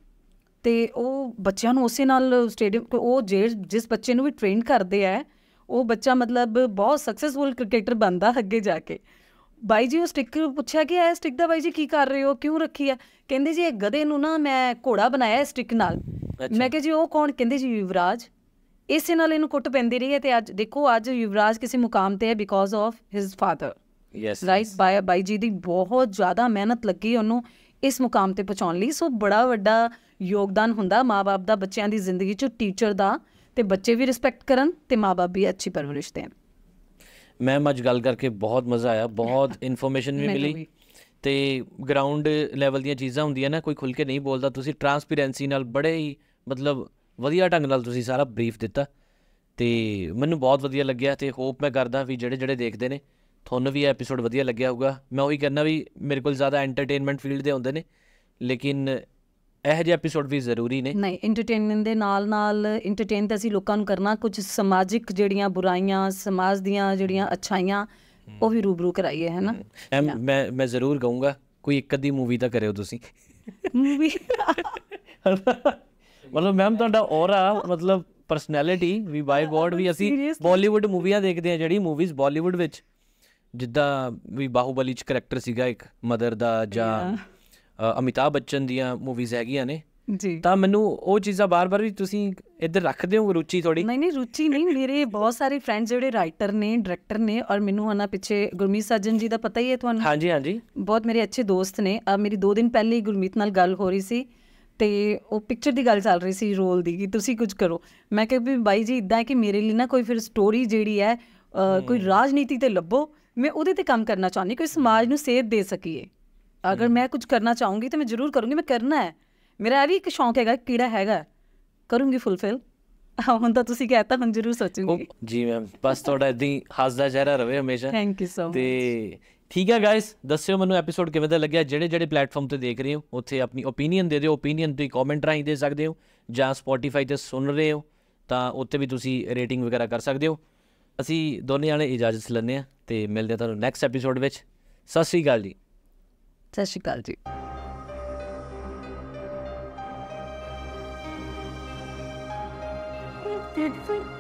Speaker 1: ਤੇ ਉਹ ਬੱਚਿਆਂ ਨੂੰ ਉਸੇ ਨਾਲ ਸਟੇਡੀਅਮ ਉਹ ਜਿਸ ਬੱਚੇ ਨੂੰ ਵੀ ਟ੍ਰੇਨ ਕਰਦੇ ਆ ਉਹ ਬੱਚਾ ਮਤਲਬ ਬਹੁਤ ਸਕਸੈਸਫੁਲ ਕ੍ਰਿਕਟਰ ਬਣਦਾ ਅੱਗੇ ਜਾ ਕੇ ਬਾਈ ਜੀ ਉਹ ਸਟਿਕ ਪੁੱਛਿਆ ਕਿ ਇਹ ਸਟਿਕ ਦਾ ਬਾਈ ਜੀ ਕੀ ਕਰ ਰਹੇ ਹੋ ਕਿਉਂ ਰੱਖੀ ਹੈ ਕਹਿੰਦੇ ਜੀ ਇਹ ਗਧੇ ਨੂੰ ਨਾ ਮੈਂ ਘੋੜਾ ਬਣਾਇਆ ਸਟਿਕ ਨਾਲ ਮੈਂ ਕਿਹਾ ਜੀ ਉਹ ਕੌਣ ਕਹਿੰਦੇ ਜੀ ਯੁਵਰਾਜ ਇਸੇ ਨਾਲ ਇਹਨੂੰ ਕੁੱਟ ਪੈਂਦੀ ਰਹੀ ਹੈ ਤੇ ਅੱਜ ਦੇਖੋ ਅੱਜ ਯੁਵਰਾਜ ਕਿਸੇ ਮੁਕਾਮ ਤੇ ਹੈ because of his father yes right bye bye ਜੀ ਦੀ ਬਹੁਤ ਜ਼ਿਆਦਾ ਮਿਹਨਤ ਲੱਗੀ ਉਹਨੂੰ ਇਸ ਮੁਕਾਮ ਤੇ ਪਹੁੰਚਾਉਣ ਲਈ ਸੋ ਬੜਾ ਵੱਡਾ ਯੋਗਦਾਨ ਹੁੰਦਾ ਮਾਪੇ ਦਾ ਬੱਚਿਆਂ ਦੀ ਜ਼ਿੰਦਗੀ 'ਚ ਟੀਚਰ ਦਾ ਤੇ ਬੱਚੇ ਵੀ ਰਿਸਪੈਕਟ ਕਰਨ ਤੇ ਮਾਪੇ ਵੀ ਅੱਛੀ ਪਰਵਰਿਸ਼ ਦੇਣ
Speaker 2: ਮੈਂ ਅੱਜ ਗੱਲ ਕਰਕੇ ਬਹੁਤ ਮਜ਼ਾ ਆਇਆ ਬਹੁਤ ਇਨਫੋਰਮੇਸ਼ਨ ਵੀ ਮਿਲੀ ਤੇ ਗਰਾਊਂਡ ਲੈਵਲ ਦੀਆਂ ਚੀਜ਼ਾਂ ਹੁੰਦੀਆਂ ਨਾ ਕੋਈ ਖੁੱਲ ਕੇ ਨਹੀਂ ਬੋਲਦਾ ਤੁਸੀਂ ਟਰਾਂਸਪੇਰੈਂਸੀ ਨਾਲ ਬੜੇ ਹੀ ਮਤਲਬ ਵਧੀਆ ਢੰਗ ਨਾਲ ਤੁਸੀਂ ਸਾਰਾ ਬਰੀਫ ਦਿੱਤਾ ਤੇ ਮੈਨੂੰ ਬਹੁਤ ਵਧੀਆ ਲੱਗਿਆ ਤੇ ਹੋਪ ਮੈਂ ਕਰਦਾ ਵੀ ਜਿਹੜੇ ਜਿਹੜੇ ਦੇਖਦੇ ਨੇ ਤੁਹਾਨੂੰ ਵੀ ਇਹ ਐਪੀਸੋਡ ਵਧੀਆ ਲੱਗਿਆ ਹੋਊਗਾ ਮੈਂ ਉਹੀ ਕਹਿੰਦਾ ਵੀ ਮੇਰੇ ਕੋਲ ਜ਼ਿਆਦਾ ਐਂਟਰਟੇਨਮੈਂਟ ਫੀਲਡ ਦੇ ਹੁੰਦੇ ਨੇ ਲੇਕਿਨ ਇਹ ਜਿਹੇ ਐਪੀਸੋਡ ਵੀ ਜ਼ਰੂਰੀ ਨੇ
Speaker 1: ਨਹੀਂ ਐਂਟਰਟੇਨਮੈਂਟ ਦੇ ਨਾਲ ਨਾਲ ਐਂਟਰਟੇਨ ਤਾਂ ਅਸੀਂ ਲੋਕਾਂ ਨੂੰ ਕਰਨਾ ਕੁਝ ਸਮਾਜਿਕ ਜਿਹੜੀਆਂ ਬੁਰਾਈਆਂ ਸਮਾਜ ਦੀਆਂ ਜਿਹੜੀਆਂ ਅਛਾਈਆਂ ਉਹ ਵੀ ਰੂਬਰੂ ਕਰਾਈਏ ਹੈ ਨਾ
Speaker 2: ਮੈਂ ਮੈਂ ਜ਼ਰੂਰ ਕਹੂੰਗਾ ਕੋਈ ਇੱਕ ਅੱਧੀ ਮੂਵੀ ਤਾਂ ਕਰਿਓ ਤੁਸੀਂ ਮੂਵੀ ਮਤਲਬ ਮੈਮ ਤੁਹਾਡਾ ਔਰਾ ਮਤਲਬ ਪਰਸਨੈਲਿਟੀ ਵੀ ਬਾਈ ਗੋਡ ਵੀ ਅਸੀਂ ਬਾਲੀਵੁੱਡ ਮੂਵੀਆਂ ਦੇਖਦੇ ਆ ਜਿਹੜੀ ਮੂਵੀਜ਼ ਬਾਲੀਵੁੱਡ ਵਿੱਚ ਜਿੱਦਾਂ ਵੀ ਬਾਹੂਬਲੀ ਚ ਕੈਰੈਕਟਰ ਸੀਗਾ ਇੱਕ ਮਦਰ ਦਾ ਜਾਂ ਅਮਿਤਾਭ ਬੱਚਨ ਦੀਆਂ ਮੂਵੀਜ਼ ਹੈਗੀਆਂ ਨੇ ਜੀ ਤਾਂ ਮੈਨੂੰ ਉਹ ਚੀਜ਼ਾਂ ਬਾਰ-ਬਾਰ ਵੀ ਤੁਸੀਂ ਇੱਧਰ ਰੱਖਦੇ ਹੋ ਰੁਚੀ ਥੋੜੀ ਨਹੀਂ
Speaker 1: ਨਹੀਂ ਰੁਚੀ ਨਹੀਂ ਮੇਰੇ ਬਹੁਤ ਸਾਰੇ ਫਰੈਂਡਸ ਜਿਹੜੇ ਰਾਈਟਰ ਨੇ ਡਾਇਰੈਕਟਰ ਨੇ ਔਰ ਮੈਨੂੰ ਉਹਨਾਂ ਪਿੱਛੇ ਗੁਰਮੀਤ ਸਾਜਨ ਜੀ ਦਾ ਪਤਾ ਹੀ ਹੈ ਤੁਹਾਨੂੰ ਹਾਂਜੀ ਹਾਂਜੀ ਬਹੁਤ ਮੇਰੇ ਅੱਛੇ ਦੋਸਤ ਨੇ ਮੇਰੀ 2 ਦਿਨ ਪਹਿਲੇ ਹੀ ਗੁਰਮੀਤ ਨਾਲ ਗੱਲ ਹੋ ਰਹੀ ਸੀ ਤੇ ਉਹ ਪਿਕਚਰ ਦੀ ਗੱਲ ਚੱਲ ਰਹੀ ਸੀ ਰੋਲ ਦੀ ਕਿ ਤੁਸੀਂ ਕੁਝ ਕਰੋ ਮੈਂ ਕਿਹਾ ਵੀ ਬਾਈ ਜੀ ਇਦਾਂ ਹੈ ਕਿ ਮੇਰੇ ਲਈ ਨਾ ਕੋਈ ਫਿਰ ਸਟੋਰੀ ਜਿਹੜੀ ਹੈ ਕੋਈ ਰਾਜਨੀਤੀ ਤੇ ਲੱਭੋ ਮੈਂ ਉਹਦੇ ਤੇ ਕੰਮ ਕਰਨਾ ਚਾਹੁੰਦੀ ਕੋਈ ਸਮਾਜ ਨੂੰ ਸੇਧ ਦੇ ਸਕੀਏ ਅਗਰ ਮੈਂ ਕੁਝ ਕਰਨਾ ਚਾਹੂੰਗੀ ਤਾਂ ਮੈਂ ਜ਼ਰੂਰ ਕਰੂੰਗੀ ਮੈਂ ਕਰਨਾ ਹੈ ਮੇਰਾ ਇਹ ਵੀ ਇੱਕ ਸ਼ੌਂਕ ਹੈਗਾ ਕਿਹੜਾ ਹੈਗਾ ਕਰੂੰਗੀ ਫੁੱਲਫਿਲ ਹਾਂ ਤਾਂ ਤੁਸੀਂ ਕਹਤਾ ਹਾਂ ਜ਼ਰੂਰ ਸੋਚੂਗੀ
Speaker 2: ਜੀ ਮੈਮ ਬਸ ਤੁਹਾਡਾ ਇਦਾਂ ਹੱਸਦਾ ਚਿਹਰਾ ਰਵੇ ਹਮੇਸ਼ਾ ਥੈਂਕ ਯੂ ਸੋ ਮਚ ਤੇ ਠੀਕ ਹੈ ਗਾਇਸ ਦੱਸਿਓ ਮੈਨੂੰ ਐਪੀਸੋਡ ਕਿਵੇਂ ਦਾ ਲੱਗਿਆ ਜਿਹੜੇ ਜਿਹੜੇ ਪਲੇਟਫਾਰਮ ਤੇ ਦੇਖ ਰਹੇ ਹੋ ਉੱਥੇ ਆਪਣੀ ਓਪੀਨੀਅਨ ਦੇ ਦਿਓ ਓਪੀਨੀਅਨ ਤੇ ਕਮੈਂਟ ਰਾਹੀਂ ਦੇ ਸਕਦੇ ਹੋ ਜਾਂ ਸਪੋਟੀਫਾਈ ਤੇ ਸੁਣ ਰਹੇ ਹੋ ਤਾਂ ਉੱਥੇ ਵੀ ਤੁਸੀਂ ਰੇਟਿੰਗ ਵਗੈਰਾ ਕਰ ਸਕਦੇ ਹੋ ਅਸੀਂ ਦੋਨੇ ਆਲੇ ਇਜਾਜ਼ਤ ਲੈਣੇ ਆ ਤੇ ਮਿਲਦੇ ਆ ਤੁਹਾਨੂੰ ਨੈਕਸਟ ਐਪੀਸੋਡ ਵਿੱਚ ਸਤਿ ਸ਼੍ਰੀ ਅਕਾਲ ਜੀ
Speaker 1: ਸਤਿ ਸ਼੍ਰੀ ਅਕਾਲ ਜੀ did we